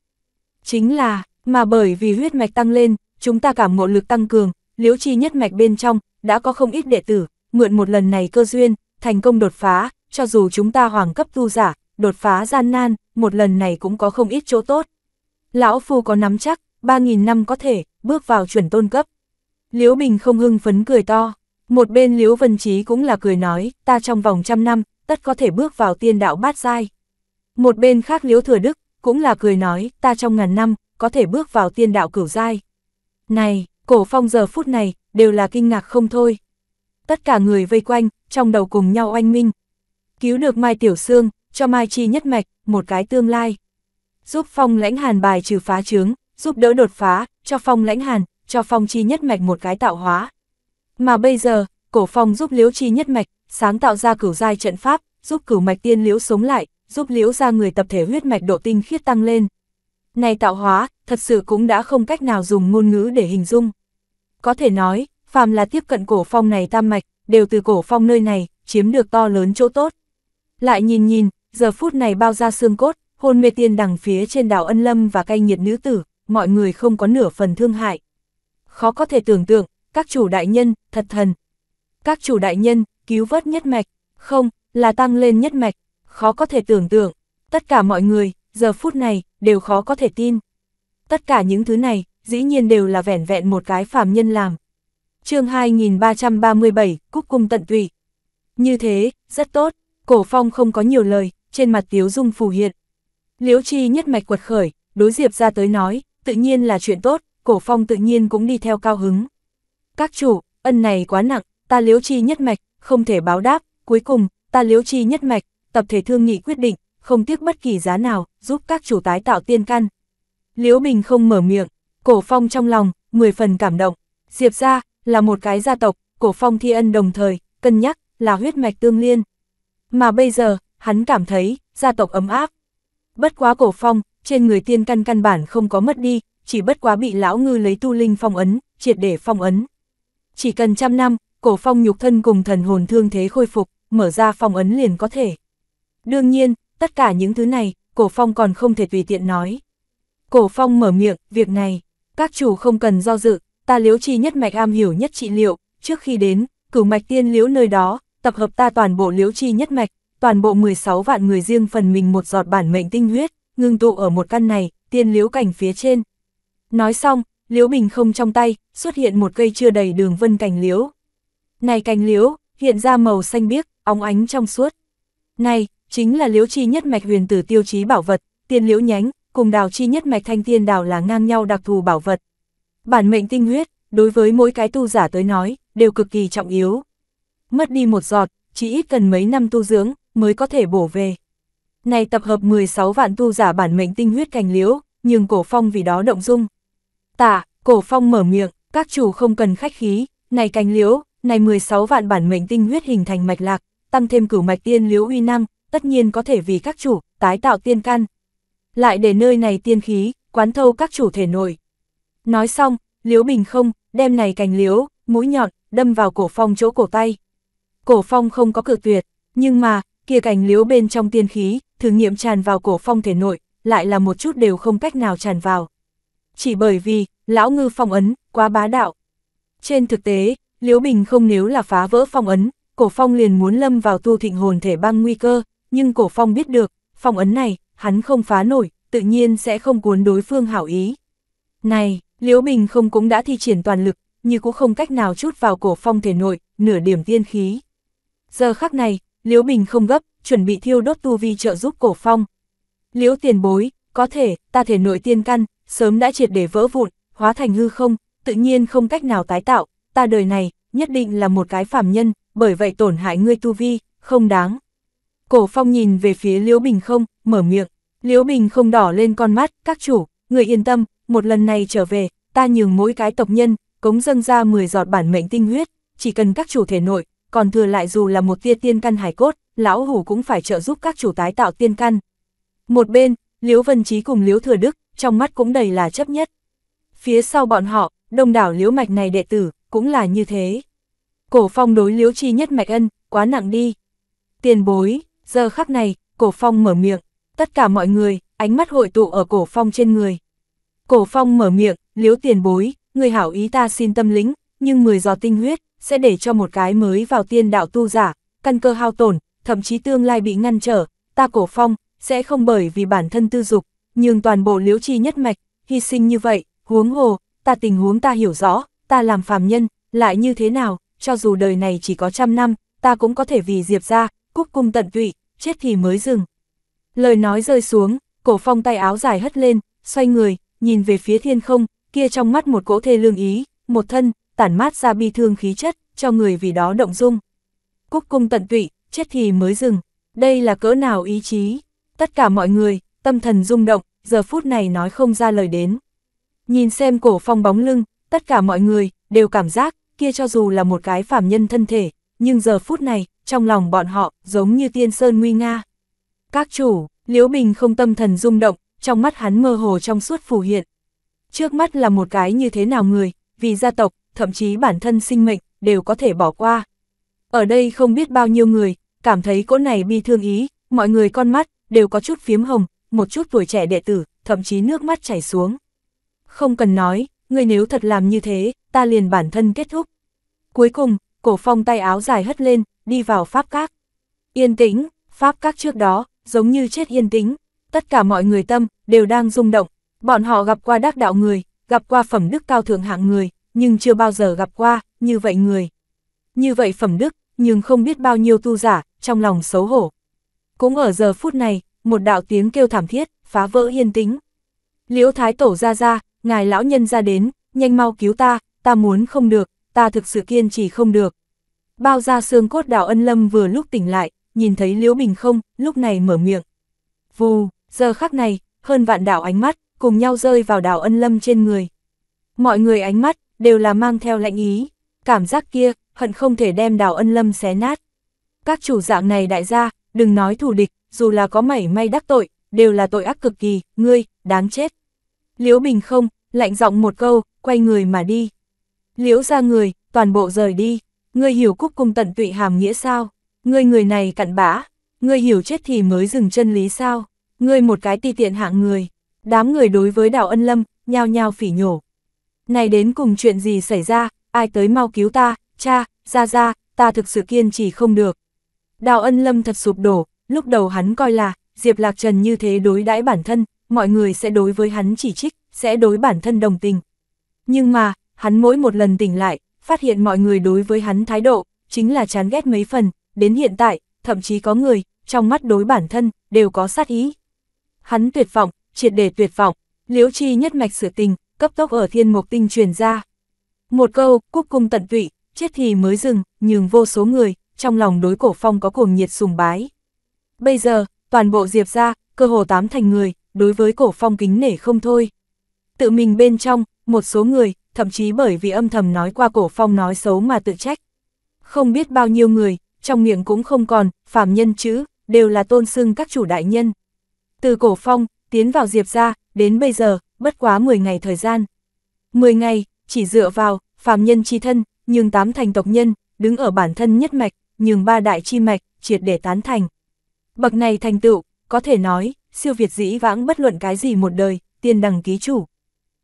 Chính là, mà bởi vì huyết mạch tăng lên, chúng ta cảm ngộ lực tăng cường, Liễu Chi nhất mạch bên trong, đã có không ít đệ tử, mượn một lần này cơ duyên, thành công đột phá, cho dù chúng ta hoàng cấp tu giả, đột phá gian nan, một lần này cũng có không ít chỗ tốt. Lão Phu có nắm chắc, 3.000 năm có thể, bước vào chuẩn tôn cấp. Liễu Bình không hưng phấn cười to. Một bên Liễu Vân Trí cũng là cười nói, ta trong vòng trăm năm, tất có thể bước vào tiên đạo bát giai. Một bên khác Liễu Thừa Đức, cũng là cười nói, ta trong ngàn năm, có thể bước vào tiên đạo cửu giai. Này, cổ phong giờ phút này, đều là kinh ngạc không thôi. Tất cả người vây quanh, trong đầu cùng nhau oanh minh. Cứu được Mai Tiểu Sương, cho Mai Chi nhất mạch, một cái tương lai. Giúp phong lãnh hàn bài trừ phá chướng, giúp đỡ đột phá, cho phong lãnh hàn, cho phong chi nhất mạch một cái tạo hóa. Mà bây giờ, cổ phong giúp liễu chi nhất mạch, sáng tạo ra cửu giai trận pháp, giúp cửu mạch tiên liễu sống lại, giúp liễu ra người tập thể huyết mạch độ tinh khiết tăng lên. Này tạo hóa, thật sự cũng đã không cách nào dùng ngôn ngữ để hình dung. Có thể nói, phàm là tiếp cận cổ phong này tam mạch, đều từ cổ phong nơi này, chiếm được to lớn chỗ tốt. Lại nhìn nhìn, giờ phút này bao ra xương cốt, hôn mê tiên đằng phía trên đảo ân lâm và cay nhiệt nữ tử, mọi người không có nửa phần thương hại. Khó có thể tưởng tượng, các chủ đại nhân, thật thần. Các chủ đại nhân, cứu vớt nhất mạch, không, là tăng lên nhất mạch, khó có thể tưởng tượng. Tất cả mọi người, giờ phút này, đều khó có thể tin. Tất cả những thứ này, dĩ nhiên đều là vẻn vẹn một cái phàm nhân làm. chương 2337, Cúc Cung Tận Tùy. Như thế, rất tốt, cổ phong không có nhiều lời, trên mặt tiếu dung phù hiện. Liễu chi nhất mạch quật khởi, đối diệp ra tới nói, tự nhiên là chuyện tốt, cổ phong tự nhiên cũng đi theo cao hứng các chủ, ân này quá nặng, ta liếu chi nhất mạch, không thể báo đáp, cuối cùng, ta liếu chi nhất mạch, tập thể thương nghị quyết định, không tiếc bất kỳ giá nào, giúp các chủ tái tạo tiên căn. Liễu mình không mở miệng, cổ phong trong lòng, 10 phần cảm động, Diệp ra, là một cái gia tộc, cổ phong thi ân đồng thời, cân nhắc, là huyết mạch tương liên. Mà bây giờ, hắn cảm thấy, gia tộc ấm áp. Bất quá cổ phong, trên người tiên căn căn bản không có mất đi, chỉ bất quá bị lão ngư lấy tu linh phong ấn, triệt để phong ấn chỉ cần trăm năm, cổ phong nhục thân cùng thần hồn thương thế khôi phục, mở ra phong ấn liền có thể. Đương nhiên, tất cả những thứ này, cổ phong còn không thể tùy tiện nói. Cổ phong mở miệng, việc này, các chủ không cần do dự, ta liếu chi nhất mạch am hiểu nhất trị liệu, trước khi đến, cửu mạch tiên liếu nơi đó, tập hợp ta toàn bộ liếu chi nhất mạch, toàn bộ 16 vạn người riêng phần mình một giọt bản mệnh tinh huyết, ngưng tụ ở một căn này, tiên liếu cảnh phía trên. Nói xong, liễu bình không trong tay, xuất hiện một cây chưa đầy đường vân cành liễu. Này cành liễu, hiện ra màu xanh biếc, óng ánh trong suốt. Này, chính là liễu chi nhất mạch huyền tử tiêu chí bảo vật, tiên liễu nhánh, cùng đào chi nhất mạch thanh tiên đào là ngang nhau đặc thù bảo vật. Bản mệnh tinh huyết, đối với mỗi cái tu giả tới nói, đều cực kỳ trọng yếu. Mất đi một giọt, chỉ ít cần mấy năm tu dưỡng, mới có thể bổ về. Này tập hợp 16 vạn tu giả bản mệnh tinh huyết cành liễu, nhưng cổ phong vì đó động dung, Tả, cổ phong mở miệng, các chủ không cần khách khí, này cánh liễu, này 16 vạn bản mệnh tinh huyết hình thành mạch lạc, tăng thêm cửu mạch tiên liễu uy năng, tất nhiên có thể vì các chủ, tái tạo tiên căn. Lại để nơi này tiên khí, quán thâu các chủ thể nội. Nói xong, liễu bình không, đem này cành liễu, mũi nhọn, đâm vào cổ phong chỗ cổ tay. Cổ phong không có cự tuyệt, nhưng mà, kia cành liễu bên trong tiên khí, thử nghiệm tràn vào cổ phong thể nội, lại là một chút đều không cách nào tràn vào chỉ bởi vì, lão ngư phong ấn, quá bá đạo. Trên thực tế, Liễu Bình không nếu là phá vỡ phong ấn, cổ phong liền muốn lâm vào tu thịnh hồn thể băng nguy cơ, nhưng cổ phong biết được, phong ấn này, hắn không phá nổi, tự nhiên sẽ không cuốn đối phương hảo ý. Này, Liễu Bình không cũng đã thi triển toàn lực, như cũng không cách nào chút vào cổ phong thể nội, nửa điểm tiên khí. Giờ khắc này, Liễu Bình không gấp, chuẩn bị thiêu đốt tu vi trợ giúp cổ phong. Liễu tiền bối, có thể, ta thể nội tiên căn, sớm đã triệt để vỡ vụn, hóa thành hư không, tự nhiên không cách nào tái tạo, ta đời này, nhất định là một cái phàm nhân, bởi vậy tổn hại ngươi tu vi, không đáng. Cổ phong nhìn về phía Liễu Bình không, mở miệng, Liễu Bình không đỏ lên con mắt, các chủ, người yên tâm, một lần này trở về, ta nhường mỗi cái tộc nhân, cống dâng ra 10 giọt bản mệnh tinh huyết, chỉ cần các chủ thể nội, còn thừa lại dù là một tia tiên căn hải cốt, lão hủ cũng phải trợ giúp các chủ tái tạo tiên căn. Một bên, Liễu Vân Trí cùng Liễu Thừa Đức, trong mắt cũng đầy là chấp nhất. Phía sau bọn họ, đông đảo liễu mạch này đệ tử, cũng là như thế. Cổ phong đối liễu chi nhất mạch ân, quá nặng đi. Tiền bối, giờ khắc này, cổ phong mở miệng, tất cả mọi người, ánh mắt hội tụ ở cổ phong trên người. Cổ phong mở miệng, liễu tiền bối, người hảo ý ta xin tâm lĩnh nhưng 10 giò tinh huyết, sẽ để cho một cái mới vào tiên đạo tu giả, căn cơ hao tổn, thậm chí tương lai bị ngăn trở, ta cổ phong, sẽ không bởi vì bản thân tư dục, nhưng toàn bộ liễu chi nhất mạch, hy sinh như vậy, huống hồ, ta tình huống ta hiểu rõ, ta làm phàm nhân, lại như thế nào, cho dù đời này chỉ có trăm năm, ta cũng có thể vì diệp ra, cúc cung tận tụy, chết thì mới dừng. Lời nói rơi xuống, cổ phong tay áo dài hất lên, xoay người, nhìn về phía thiên không, kia trong mắt một cỗ thê lương ý, một thân, tản mát ra bi thương khí chất, cho người vì đó động dung. Cúc cung tận tụy, chết thì mới dừng, đây là cỡ nào ý chí. Tất cả mọi người, tâm thần rung động, giờ phút này nói không ra lời đến. Nhìn xem cổ phong bóng lưng, tất cả mọi người đều cảm giác kia cho dù là một cái phàm nhân thân thể, nhưng giờ phút này, trong lòng bọn họ giống như tiên sơn nguy nga. Các chủ, Liễu Bình không tâm thần rung động, trong mắt hắn mơ hồ trong suốt phù hiện. Trước mắt là một cái như thế nào người, vì gia tộc, thậm chí bản thân sinh mệnh, đều có thể bỏ qua. Ở đây không biết bao nhiêu người, cảm thấy cỗ này bi thương ý, mọi người con mắt, đều có chút phiếm hồng, một chút tuổi trẻ đệ tử, thậm chí nước mắt chảy xuống. Không cần nói, người nếu thật làm như thế, ta liền bản thân kết thúc. Cuối cùng, cổ phong tay áo dài hất lên, đi vào pháp các. Yên tĩnh, pháp các trước đó, giống như chết yên tĩnh, tất cả mọi người tâm, đều đang rung động. Bọn họ gặp qua đắc đạo người, gặp qua phẩm đức cao thượng hạng người, nhưng chưa bao giờ gặp qua, như vậy người. Như vậy phẩm đức, nhưng không biết bao nhiêu tu giả, trong lòng xấu hổ. Cũng ở giờ phút này, một đạo tiếng kêu thảm thiết, phá vỡ yên tĩnh. Liễu Thái Tổ ra ra, ngài lão nhân ra đến, nhanh mau cứu ta, ta muốn không được, ta thực sự kiên trì không được. Bao ra xương cốt đạo ân lâm vừa lúc tỉnh lại, nhìn thấy Liễu Bình không, lúc này mở miệng. Vù, giờ khắc này, hơn vạn đạo ánh mắt, cùng nhau rơi vào đạo ân lâm trên người. Mọi người ánh mắt, đều là mang theo lạnh ý, cảm giác kia, hận không thể đem đạo ân lâm xé nát. Các chủ dạng này đại gia, đừng nói thủ địch, dù là có mảy may đắc tội, đều là tội ác cực kỳ, ngươi, đáng chết. Liễu Bình không, lạnh giọng một câu, quay người mà đi. Liễu ra người, toàn bộ rời đi, ngươi hiểu cúc cung tận tụy hàm nghĩa sao, ngươi người này cặn bã, ngươi hiểu chết thì mới dừng chân lý sao, ngươi một cái ti tiện hạng người. Đám người đối với đảo ân lâm, nhao nhao phỉ nhổ. Này đến cùng chuyện gì xảy ra, ai tới mau cứu ta, cha, ra ra, ta thực sự kiên trì không được. Đào ân lâm thật sụp đổ, lúc đầu hắn coi là, Diệp Lạc Trần như thế đối đãi bản thân, mọi người sẽ đối với hắn chỉ trích, sẽ đối bản thân đồng tình. Nhưng mà, hắn mỗi một lần tỉnh lại, phát hiện mọi người đối với hắn thái độ, chính là chán ghét mấy phần, đến hiện tại, thậm chí có người, trong mắt đối bản thân, đều có sát ý. Hắn tuyệt vọng, triệt để tuyệt vọng, liễu chi nhất mạch sửa tình, cấp tốc ở thiên mục tinh truyền ra. Một câu, cúc cung tận tụy, chết thì mới dừng, nhưng vô số người, trong lòng đối cổ phong có cuồng nhiệt sùng bái. Bây giờ, toàn bộ Diệp ra, cơ hồ tám thành người, đối với cổ phong kính nể không thôi. Tự mình bên trong, một số người, thậm chí bởi vì âm thầm nói qua cổ phong nói xấu mà tự trách. Không biết bao nhiêu người, trong miệng cũng không còn, phàm nhân chữ, đều là tôn xưng các chủ đại nhân. Từ cổ phong, tiến vào Diệp ra, đến bây giờ, bất quá 10 ngày thời gian. 10 ngày, chỉ dựa vào, phàm nhân chi thân, nhưng tám thành tộc nhân, đứng ở bản thân nhất mạch, nhường ba đại chi mạch, triệt để tán thành. Bậc này thành tựu, có thể nói, siêu việt dĩ vãng bất luận cái gì một đời, tiên đằng ký chủ.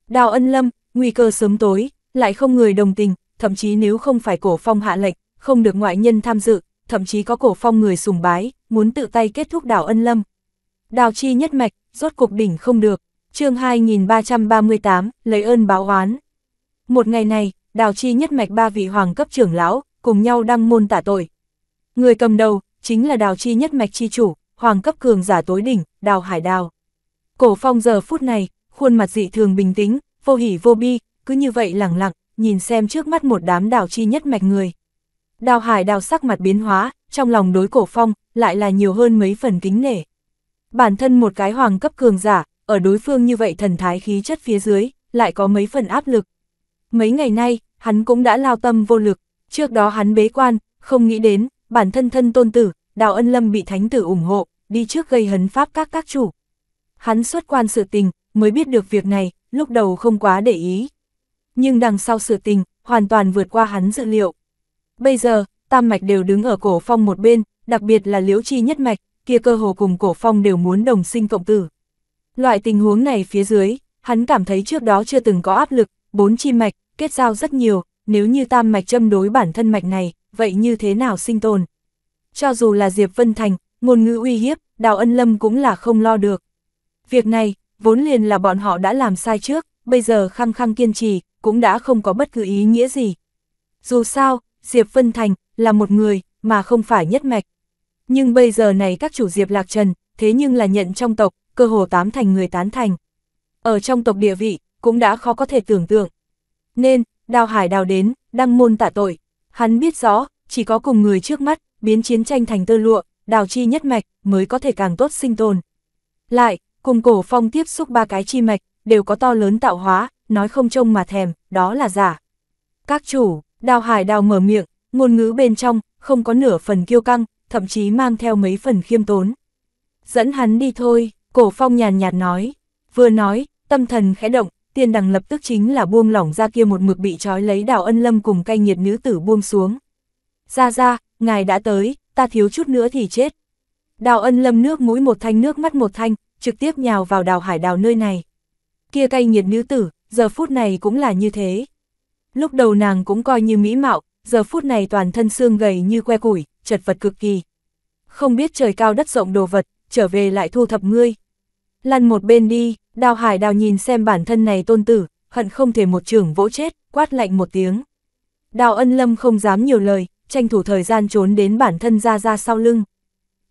Đào ân lâm, nguy cơ sớm tối, lại không người đồng tình, thậm chí nếu không phải cổ phong hạ lệch không được ngoại nhân tham dự, thậm chí có cổ phong người sùng bái, muốn tự tay kết thúc đào ân lâm. Đào chi nhất mạch, rốt cục đỉnh không được, chương 2338, lấy ơn báo oán. Một ngày này, đào chi nhất mạch ba vị hoàng cấp trưởng lão, cùng nhau đăng môn tả tội. Người cầm đầu, chính là đào chi nhất mạch chi chủ, hoàng cấp cường giả tối đỉnh, đào hải đào. Cổ phong giờ phút này, khuôn mặt dị thường bình tĩnh, vô hỉ vô bi, cứ như vậy lẳng lặng, nhìn xem trước mắt một đám đào chi nhất mạch người. Đào hải đào sắc mặt biến hóa, trong lòng đối cổ phong, lại là nhiều hơn mấy phần kính nể. Bản thân một cái hoàng cấp cường giả, ở đối phương như vậy thần thái khí chất phía dưới, lại có mấy phần áp lực. Mấy ngày nay, hắn cũng đã lao tâm vô lực, trước đó hắn bế quan, không nghĩ đến, bản thân thân tôn tử, Đào Ân Lâm bị thánh tử ủng hộ, đi trước gây hấn pháp các các chủ. Hắn xuất quan sự tình, mới biết được việc này, lúc đầu không quá để ý. Nhưng đằng sau sự tình, hoàn toàn vượt qua hắn dự liệu. Bây giờ, tam mạch đều đứng ở cổ phong một bên, đặc biệt là liễu chi nhất mạch, kia cơ hồ cùng cổ phong đều muốn đồng sinh cộng tử. Loại tình huống này phía dưới, hắn cảm thấy trước đó chưa từng có áp lực, bốn chi mạch, kết giao rất nhiều, nếu như tam mạch châm đối bản thân mạch này, vậy như thế nào sinh tồn? cho dù là Diệp Vân Thành, ngôn ngữ uy hiếp, Đào Ân Lâm cũng là không lo được. Việc này, vốn liền là bọn họ đã làm sai trước, bây giờ khăng khăng kiên trì, cũng đã không có bất cứ ý nghĩa gì. Dù sao, Diệp Vân Thành là một người, mà không phải nhất mạch. Nhưng bây giờ này các chủ Diệp Lạc Trần, thế nhưng là nhận trong tộc, cơ hồ tám thành người tán thành. Ở trong tộc địa vị, cũng đã khó có thể tưởng tượng. Nên, đào hải đào đến, đăng môn tạ tội. Hắn biết rõ, chỉ có cùng người trước mắt, biến chiến tranh thành tơ lụa, đào chi nhất mạch, mới có thể càng tốt sinh tồn. Lại, cùng cổ phong tiếp xúc ba cái chi mạch, đều có to lớn tạo hóa, nói không trông mà thèm, đó là giả. Các chủ, đào hải đào mở miệng, ngôn ngữ bên trong, không có nửa phần kiêu căng, thậm chí mang theo mấy phần khiêm tốn. Dẫn hắn đi thôi, cổ phong nhàn nhạt nói. Vừa nói, tâm thần khẽ động, tiên đằng lập tức chính là buông lỏng ra kia một mực bị trói lấy đào ân lâm cùng cay nghiệt nữ tử buông xuống. Ra ra, ngài đã tới, ta thiếu chút nữa thì chết. Đào ân lâm nước mũi một thanh nước mắt một thanh, trực tiếp nhào vào đào hải đào nơi này. Kia cay nhiệt nữ tử, giờ phút này cũng là như thế. Lúc đầu nàng cũng coi như mỹ mạo, giờ phút này toàn thân xương gầy như que củi, chật vật cực kỳ. Không biết trời cao đất rộng đồ vật, trở về lại thu thập ngươi. Lăn một bên đi, đào hải đào nhìn xem bản thân này tôn tử, hận không thể một trường vỗ chết, quát lạnh một tiếng. Đào ân lâm không dám nhiều lời, tranh thủ thời gian trốn đến bản thân ra ra sau lưng.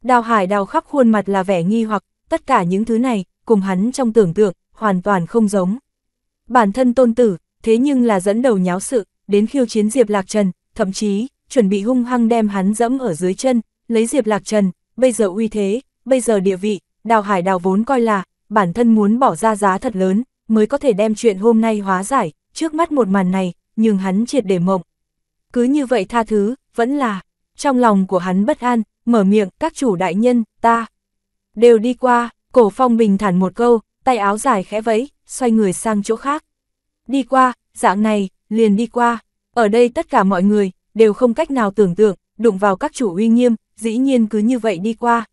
Đào hải đào khắp khuôn mặt là vẻ nghi hoặc, tất cả những thứ này, cùng hắn trong tưởng tượng, hoàn toàn không giống. Bản thân tôn tử, thế nhưng là dẫn đầu nháo sự, đến khiêu chiến Diệp Lạc Trần, thậm chí, chuẩn bị hung hăng đem hắn dẫm ở dưới chân, lấy Diệp Lạc Trần, bây giờ uy thế, bây giờ địa vị, đào hải đào vốn coi là, bản thân muốn bỏ ra giá thật lớn, mới có thể đem chuyện hôm nay hóa giải, trước mắt một màn này, nhưng hắn triệt để mộng, cứ như vậy tha thứ, vẫn là, trong lòng của hắn bất an, mở miệng, các chủ đại nhân, ta, đều đi qua, cổ phong bình thản một câu, tay áo dài khẽ vẫy, xoay người sang chỗ khác. Đi qua, dạng này, liền đi qua, ở đây tất cả mọi người, đều không cách nào tưởng tượng, đụng vào các chủ uy nghiêm, dĩ nhiên cứ như vậy đi qua.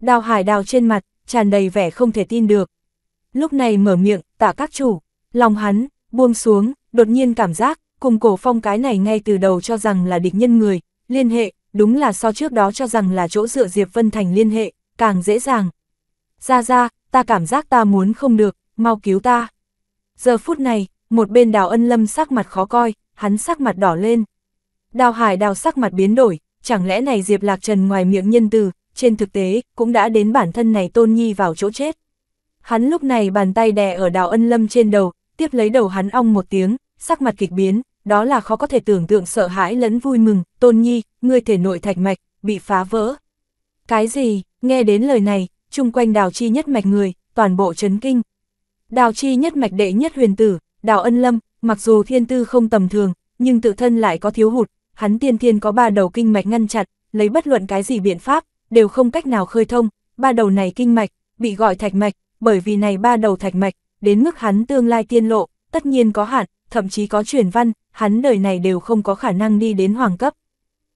Đào hải đào trên mặt, tràn đầy vẻ không thể tin được. Lúc này mở miệng, tạ các chủ, lòng hắn, buông xuống, đột nhiên cảm giác, cùng cổ phong cái này ngay từ đầu cho rằng là địch nhân người, liên hệ, đúng là so trước đó cho rằng là chỗ dựa Diệp Vân Thành liên hệ, càng dễ dàng. Ra ra, ta cảm giác ta muốn không được, mau cứu ta. Giờ phút này, một bên đào ân lâm sắc mặt khó coi, hắn sắc mặt đỏ lên. Đào hải đào sắc mặt biến đổi, chẳng lẽ này Diệp Lạc Trần ngoài miệng nhân từ, trên thực tế, cũng đã đến bản thân này tôn nhi vào chỗ chết. Hắn lúc này bàn tay đè ở đào ân lâm trên đầu, tiếp lấy đầu hắn ong một tiếng, sắc mặt kịch biến, đó là khó có thể tưởng tượng sợ hãi lẫn vui mừng, tôn nhi, ngươi thể nội thạch mạch, bị phá vỡ. Cái gì, nghe đến lời này, chung quanh đào chi nhất mạch người, toàn bộ chấn kinh. Đào chi nhất mạch đệ nhất huyền tử, đào ân lâm, mặc dù thiên tư không tầm thường, nhưng tự thân lại có thiếu hụt, hắn tiên thiên có ba đầu kinh mạch ngăn chặt lấy bất luận cái gì biện pháp, đều không cách nào khơi thông, ba đầu này kinh mạch, bị gọi thạch mạch, bởi vì này ba đầu thạch mạch, đến mức hắn tương lai tiên lộ, tất nhiên có hạn, thậm chí có truyền văn, hắn đời này đều không có khả năng đi đến hoàng cấp.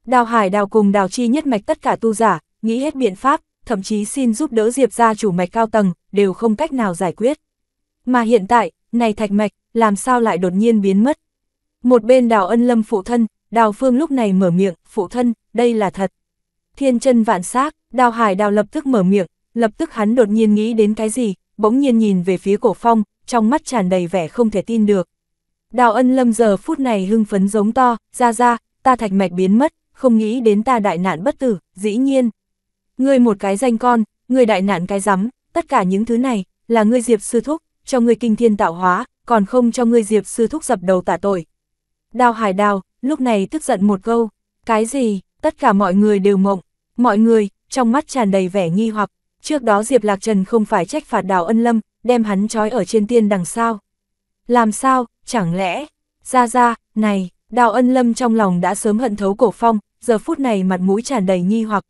Đào Hải đào cùng đào chi nhất mạch tất cả tu giả, nghĩ hết biện pháp, thậm chí xin giúp đỡ Diệp gia chủ mạch cao tầng, đều không cách nào giải quyết. Mà hiện tại, này thạch mạch, làm sao lại đột nhiên biến mất? Một bên đào ân lâm phụ thân, đào phương lúc này mở miệng, phụ thân, đây là thật. Thiên chân vạn xác đào hải đào lập tức mở miệng, lập tức hắn đột nhiên nghĩ đến cái gì, bỗng nhiên nhìn về phía cổ phong, trong mắt tràn đầy vẻ không thể tin được. Đào ân lâm giờ phút này hưng phấn giống to, ra ra, ta thạch mạch biến mất, không nghĩ đến ta đại nạn bất tử, dĩ nhiên. Ngươi một cái danh con, ngươi đại nạn cái rắm, tất cả những thứ này, là ngươi diệp sư thúc, cho ngươi kinh thiên tạo hóa, còn không cho ngươi diệp sư thúc dập đầu tả tội. Đào hải đào, lúc này tức giận một câu, cái gì, tất cả mọi người đều mộng, mọi người, trong mắt tràn đầy vẻ nghi hoặc, trước đó Diệp Lạc Trần không phải trách phạt đào ân lâm, đem hắn trói ở trên tiên đằng sao. Làm sao, chẳng lẽ, ra ra, này, đào ân lâm trong lòng đã sớm hận thấu cổ phong, giờ phút này mặt mũi tràn đầy nghi hoặc.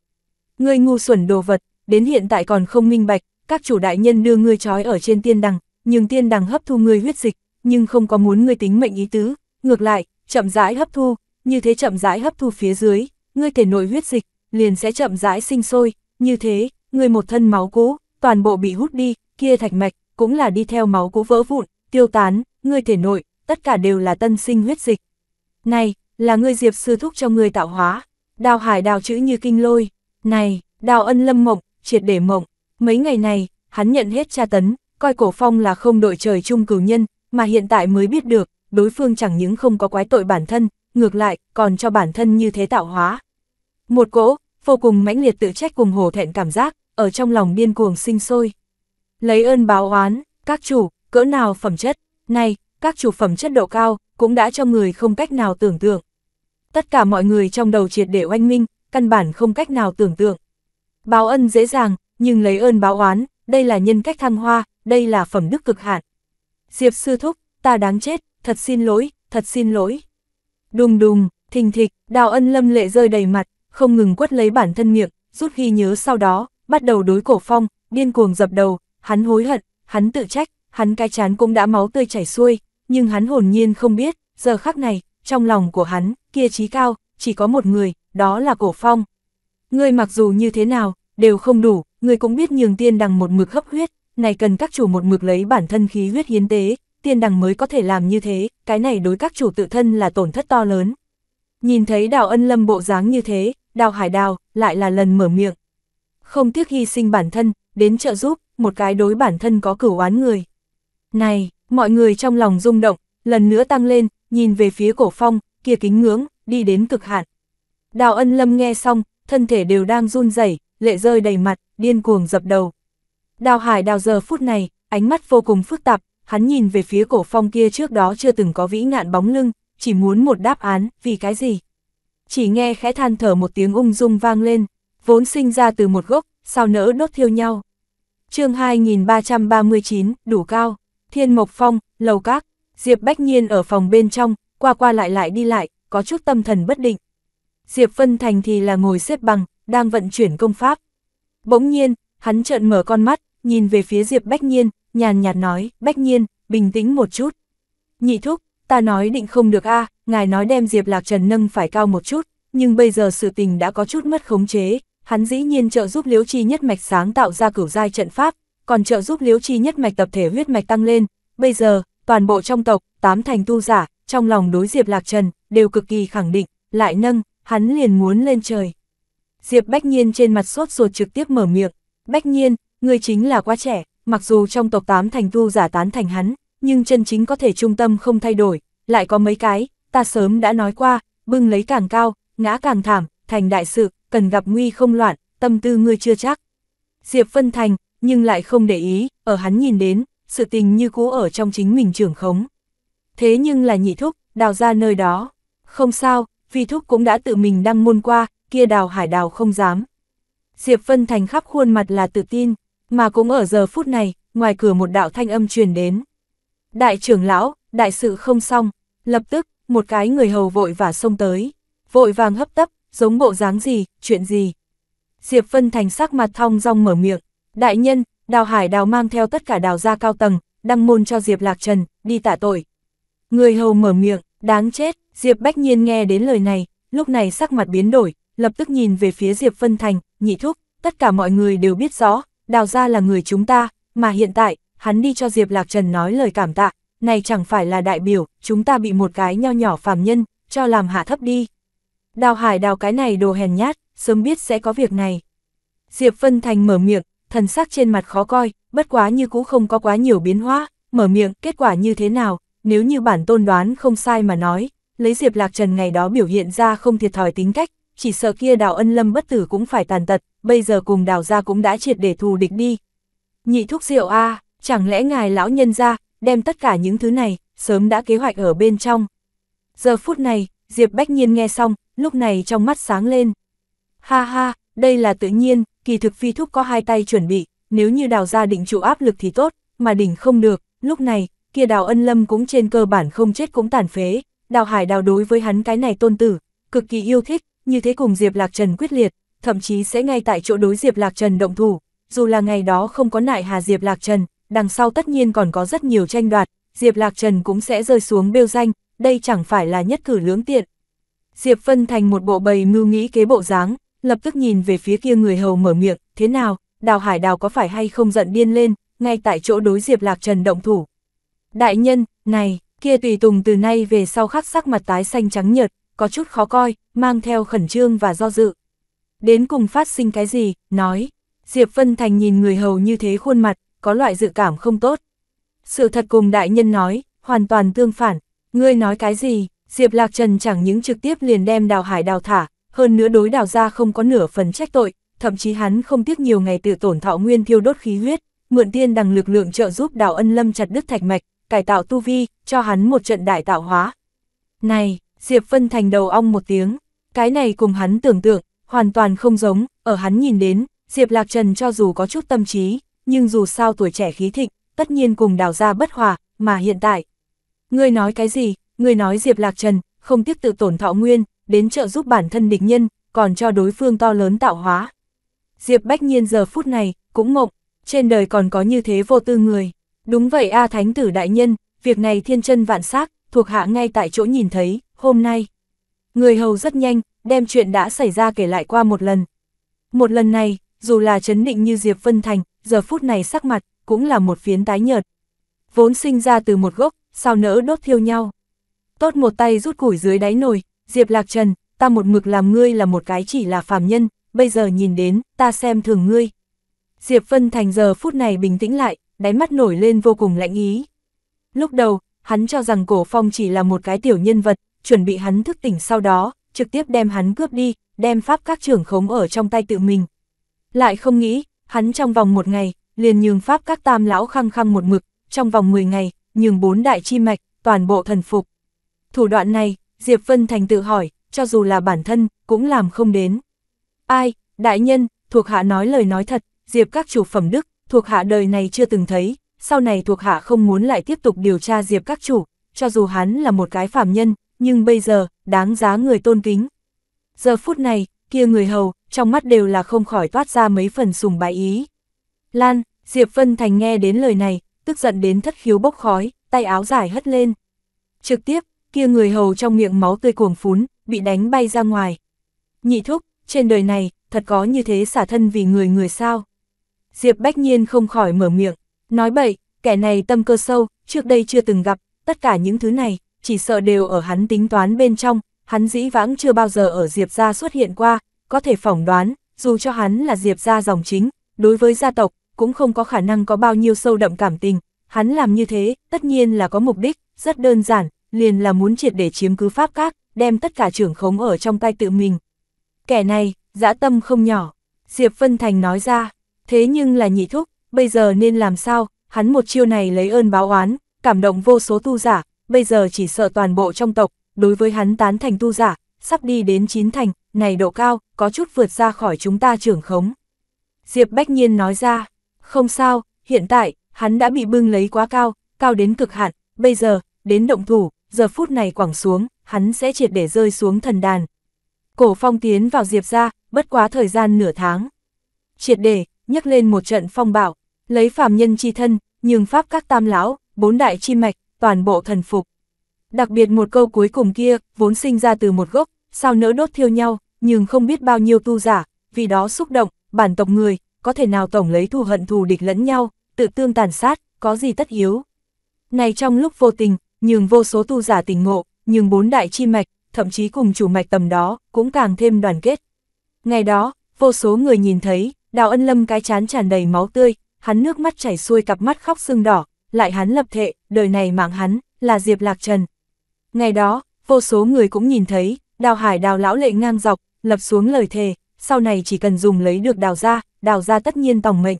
Ngươi ngu xuẩn đồ vật, đến hiện tại còn không minh bạch, các chủ đại nhân đưa ngươi trói ở trên tiên đằng, nhưng tiên đằng hấp thu ngươi huyết dịch, nhưng không có muốn ngươi tính mệnh ý tứ, ngược lại, chậm rãi hấp thu, như thế chậm rãi hấp thu phía dưới, ngươi thể nội huyết dịch, liền sẽ chậm rãi sinh sôi, như thế, ngươi một thân máu cũ, toàn bộ bị hút đi, kia thạch mạch, cũng là đi theo máu cũ vỡ vụn, tiêu tán, ngươi thể nội, tất cả đều là tân sinh huyết dịch. Này, là ngươi diệp sư thúc cho ngươi tạo hóa, đào hải đào chữ như kinh lôi, này, đào ân lâm mộng, triệt để mộng, mấy ngày này, hắn nhận hết tra tấn, coi cổ phong là không đội trời chung cửu nhân, mà hiện tại mới biết được, đối phương chẳng những không có quái tội bản thân, ngược lại, còn cho bản thân như thế tạo hóa. Một cỗ, vô cùng mãnh liệt tự trách cùng hổ thẹn cảm giác, ở trong lòng điên cuồng sinh sôi. Lấy ơn báo oán, các chủ, cỡ nào phẩm chất, này, các chủ phẩm chất độ cao, cũng đã cho người không cách nào tưởng tượng. Tất cả mọi người trong đầu triệt để oanh minh, căn bản không cách nào tưởng tượng. Báo ân dễ dàng, nhưng lấy ơn báo oán, đây là nhân cách thăng hoa, đây là phẩm đức cực hạn. Diệp sư thúc, ta đáng chết, thật xin lỗi, thật xin lỗi. Đùng đùng, thình thịch, đào ân lâm lệ rơi đầy mặt, không ngừng quất lấy bản thân miệng, rút ghi nhớ sau đó, bắt đầu đối cổ phong, điên cuồng dập đầu, hắn hối hận, hắn tự trách, hắn cái chán cũng đã máu tươi chảy xuôi, nhưng hắn hồn nhiên không biết, giờ khắc này, trong lòng của hắn, kia trí cao, chỉ có một người, đó là cổ phong. Ngươi mặc dù như thế nào, đều không đủ, ngươi cũng biết nhường tiên đằng một mực hấp huyết, này cần các chủ một mực lấy bản thân khí huyết hiến tế, tiên đằng mới có thể làm như thế, cái này đối các chủ tự thân là tổn thất to lớn. Nhìn thấy đào ân lâm bộ dáng như thế, đào hải đào, lại là lần mở miệng. Không tiếc hy sinh bản thân, đến trợ giúp, một cái đối bản thân có cửu oán người. Này, Mọi người trong lòng rung động, lần nữa tăng lên, nhìn về phía cổ phong, kia kính ngưỡng, đi đến cực hạn. Đào ân lâm nghe xong, thân thể đều đang run rẩy, lệ rơi đầy mặt, điên cuồng dập đầu. Đào hải đào giờ phút này, ánh mắt vô cùng phức tạp, hắn nhìn về phía cổ phong kia trước đó chưa từng có vĩ ngạn bóng lưng, chỉ muốn một đáp án, vì cái gì? Chỉ nghe khẽ than thở một tiếng ung dung vang lên, vốn sinh ra từ một gốc, sao nỡ đốt thiêu nhau. chương 2339, đủ cao. Thiên Mộc Phong, Lầu Các, Diệp Bách Nhiên ở phòng bên trong, qua qua lại lại đi lại, có chút tâm thần bất định. Diệp Vân Thành thì là ngồi xếp bằng, đang vận chuyển công pháp. Bỗng nhiên, hắn trợn mở con mắt, nhìn về phía Diệp Bách Nhiên, nhàn nhạt nói, Bách Nhiên, bình tĩnh một chút. Nhị thúc, ta nói định không được a ngài nói đem Diệp Lạc Trần nâng phải cao một chút, nhưng bây giờ sự tình đã có chút mất khống chế, hắn dĩ nhiên trợ giúp Liễu Chi nhất mạch sáng tạo ra cửu giai trận pháp, còn trợ giúp liễu chi nhất mạch tập thể huyết mạch tăng lên. Bây giờ, toàn bộ trong tộc, tám thành tu giả, trong lòng đối Diệp Lạc Trần, đều cực kỳ khẳng định, lại nâng, hắn liền muốn lên trời. Diệp Bách Nhiên trên mặt sốt ruột trực tiếp mở miệng, Bách Nhiên, người chính là quá trẻ, mặc dù trong tộc tám thành tu giả tán thành hắn, nhưng chân chính có thể trung tâm không thay đổi, lại có mấy cái, ta sớm đã nói qua, bưng lấy càng cao, ngã càng thảm, thành đại sự, cần gặp nguy không loạn, tâm tư ngươi chưa chắc. Diệp Vân Thành, nhưng lại không để ý, ở hắn nhìn đến, sự tình như cũ ở trong chính mình trưởng khống. Thế nhưng là nhị thúc, đào ra nơi đó. Không sao, vì thúc cũng đã tự mình đăng môn qua, kia đào hải đào không dám. Diệp Vân Thành khắp khuôn mặt là tự tin, mà cũng ở giờ phút này, ngoài cửa một đạo thanh âm truyền đến. Đại trưởng lão, đại sự không xong, lập tức, một cái người hầu vội và xông tới, vội vàng hấp tấp, giống bộ dáng gì, chuyện gì. Diệp Vân Thành sắc mặt thong rong mở miệng, Đại nhân, đào hải đào mang theo tất cả đào gia cao tầng, đăng môn cho Diệp Lạc Trần, đi tả tội. Người hầu mở miệng, đáng chết, Diệp Bách Nhiên nghe đến lời này, lúc này sắc mặt biến đổi, lập tức nhìn về phía Diệp Vân Thành, nhị thúc, tất cả mọi người đều biết rõ, đào gia là người chúng ta, mà hiện tại, hắn đi cho Diệp Lạc Trần nói lời cảm tạ, này chẳng phải là đại biểu, chúng ta bị một cái nho nhỏ phàm nhân, cho làm hạ thấp đi. Đào hải đào cái này đồ hèn nhát, sớm biết sẽ có việc này. Diệp Vân Thành mở miệng, thần sắc trên mặt khó coi, bất quá như cũ không có quá nhiều biến hóa, mở miệng, kết quả như thế nào, nếu như bản tôn đoán không sai mà nói, lấy Diệp Lạc Trần ngày đó biểu hiện ra không thiệt thòi tính cách, chỉ sợ kia đào ân lâm bất tử cũng phải tàn tật, bây giờ cùng đào ra cũng đã triệt để thù địch đi. Nhị thuốc rượu a chẳng lẽ ngài lão nhân ra, đem tất cả những thứ này, sớm đã kế hoạch ở bên trong. Giờ phút này, Diệp Bách Nhiên nghe xong, lúc này trong mắt sáng lên. Ha ha, đây là tự nhiên, kỳ thực phi thúc có hai tay chuẩn bị, nếu như đào ra định trụ áp lực thì tốt, mà đỉnh không được, lúc này, kia đào ân lâm cũng trên cơ bản không chết cũng tàn phế, đào hải đào đối với hắn cái này tôn tử, cực kỳ yêu thích, như thế cùng Diệp Lạc Trần quyết liệt, thậm chí sẽ ngay tại chỗ đối Diệp Lạc Trần động thủ, dù là ngày đó không có nại hà Diệp Lạc Trần, đằng sau tất nhiên còn có rất nhiều tranh đoạt, Diệp Lạc Trần cũng sẽ rơi xuống bêu danh, đây chẳng phải là nhất cử lưỡng tiện. Diệp phân thành một bộ bầy mưu nghĩ kế bộ dáng, lập tức nhìn về phía kia người hầu mở miệng, thế nào, đào hải đào có phải hay không giận điên lên, ngay tại chỗ đối Diệp Lạc Trần động thủ. Đại nhân, này, kia tùy tùng từ nay về sau khắc sắc mặt tái xanh trắng nhợt, có chút khó coi, mang theo khẩn trương và do dự. Đến cùng phát sinh cái gì, nói. Diệp Vân Thành nhìn người hầu như thế khuôn mặt, có loại dự cảm không tốt. Sự thật cùng đại nhân nói, hoàn toàn tương phản. Ngươi nói cái gì, Diệp Lạc Trần chẳng những trực tiếp liền đem đào hải đào thả, hơn nữa đối đào ra không có nửa phần trách tội, thậm chí hắn không tiếc nhiều ngày tự tổn thọ nguyên thiêu đốt khí huyết, mượn tiên đằng lực lượng trợ giúp đào ân lâm chặt đứt thạch mạch, cải tạo tu vi, cho hắn một trận đại tạo hóa. Này, Diệp Vân Thành đầu ong một tiếng, cái này cùng hắn tưởng tượng, hoàn toàn không giống, ở hắn nhìn đến, Diệp Lạc Trần cho dù có chút tâm trí, nhưng dù sao tuổi trẻ khí thịnh, tất nhiên cùng đào ra bất hòa, mà hiện tại. người nói cái gì, người nói Diệp Lạc Trần, không tiếc tự tổn thọ nguyên, đến trợ giúp bản thân địch nhân, còn cho đối phương to lớn tạo hóa. Diệp Bách Nhiên giờ phút này, cũng mộng, trên đời còn có như thế vô tư người. Đúng vậy A Thánh Tử Đại Nhân, việc này thiên chân vạn xác thuộc hạ ngay tại chỗ nhìn thấy, hôm nay. Người hầu rất nhanh, đem chuyện đã xảy ra kể lại qua một lần. Một lần này, dù là chấn định như Diệp Vân Thành, giờ phút này sắc mặt, cũng là một phiến tái nhợt. Vốn sinh ra từ một gốc, sao nỡ đốt thiêu nhau. Tốt một tay rút củi dưới đáy nồi, Diệp Lạc Trần, ta một mực làm ngươi là một cái chỉ là phàm nhân, bây giờ nhìn đến, ta xem thường ngươi. Diệp Vân Thành giờ phút này bình tĩnh lại, đáy mắt nổi lên vô cùng lạnh ý. Lúc đầu, hắn cho rằng cổ phong chỉ là một cái tiểu nhân vật, chuẩn bị hắn thức tỉnh sau đó, trực tiếp đem hắn cướp đi, đem pháp các trưởng khống ở trong tay tự mình. Lại không nghĩ, hắn trong vòng một ngày, liền nhường pháp các tam lão khăng khăng một mực, trong vòng 10 ngày, nhường bốn đại chi mạch, toàn bộ thần phục. Thủ đoạn này, Diệp Vân Thành tự hỏi, cho dù là bản thân, cũng làm không đến. Ai, đại nhân, thuộc hạ nói lời nói thật, Diệp các chủ phẩm đức, thuộc hạ đời này chưa từng thấy, sau này thuộc hạ không muốn lại tiếp tục điều tra Diệp các chủ, cho dù hắn là một cái phàm nhân, nhưng bây giờ, đáng giá người tôn kính. Giờ phút này, kia người hầu, trong mắt đều là không khỏi toát ra mấy phần sùng bái ý. Lan, Diệp Vân Thành nghe đến lời này, tức giận đến thất khiếu bốc khói, tay áo dài hất lên. Trực tiếp, kia người hầu trong miệng máu tươi cuồng phún, bị đánh bay ra ngoài. Nhị thúc, trên đời này, thật có như thế xả thân vì người người sao? Diệp Bách Nhiên không khỏi mở miệng, nói bậy, kẻ này tâm cơ sâu, trước đây chưa từng gặp, tất cả những thứ này, chỉ sợ đều ở hắn tính toán bên trong, hắn dĩ vãng chưa bao giờ ở Diệp gia xuất hiện qua, có thể phỏng đoán, dù cho hắn là Diệp gia dòng chính, đối với gia tộc, cũng không có khả năng có bao nhiêu sâu đậm cảm tình, hắn làm như thế, tất nhiên là có mục đích, rất đơn giản, liền là muốn triệt để chiếm cứ pháp các, đem tất cả trưởng khống ở trong tay tự mình. Kẻ này, dã tâm không nhỏ, Diệp Vân Thành nói ra, thế nhưng là nhị thúc, bây giờ nên làm sao, hắn một chiêu này lấy ơn báo oán, cảm động vô số tu giả, bây giờ chỉ sợ toàn bộ trong tộc, đối với hắn tán thành tu giả, sắp đi đến chín thành, này độ cao, có chút vượt ra khỏi chúng ta trưởng khống. Diệp Bách Nhiên nói ra, không sao, hiện tại, hắn đã bị bưng lấy quá cao, cao đến cực hạn, bây giờ, đến động thủ, giờ phút này quẳng xuống, hắn sẽ triệt để rơi xuống thần đàn. Cổ phong tiến vào Diệp ra, bất quá thời gian nửa tháng. Triệt để, nhấc lên một trận phong bạo, lấy phàm nhân chi thân, nhường pháp các tam lão, bốn đại chi mạch, toàn bộ thần phục. Đặc biệt một câu cuối cùng kia, vốn sinh ra từ một gốc, sao nỡ đốt thiêu nhau, nhưng không biết bao nhiêu tu giả, vì đó xúc động, bản tộc người, có thể nào tổng lấy thù hận thù địch lẫn nhau, tự tương tàn sát, có gì tất yếu. Này trong lúc vô tình, nhường vô số tu giả tình ngộ, nhưng bốn đại chi mạch, thậm chí cùng chủ mạch tầm đó, cũng càng thêm đoàn kết. Ngày đó, vô số người nhìn thấy, đào ân lâm cái chán tràn đầy máu tươi, hắn nước mắt chảy xuôi cặp mắt khóc sưng đỏ, lại hắn lập thệ, đời này mạng hắn, là Diệp Lạc Trần. Ngày đó, vô số người cũng nhìn thấy, đào hải đào lão lệ ngang dọc, lập xuống lời thề, sau này chỉ cần dùng lấy được đào ra, đào ra tất nhiên tòng mệnh.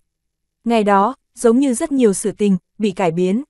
Ngày đó, giống như rất nhiều sự tình, bị cải biến.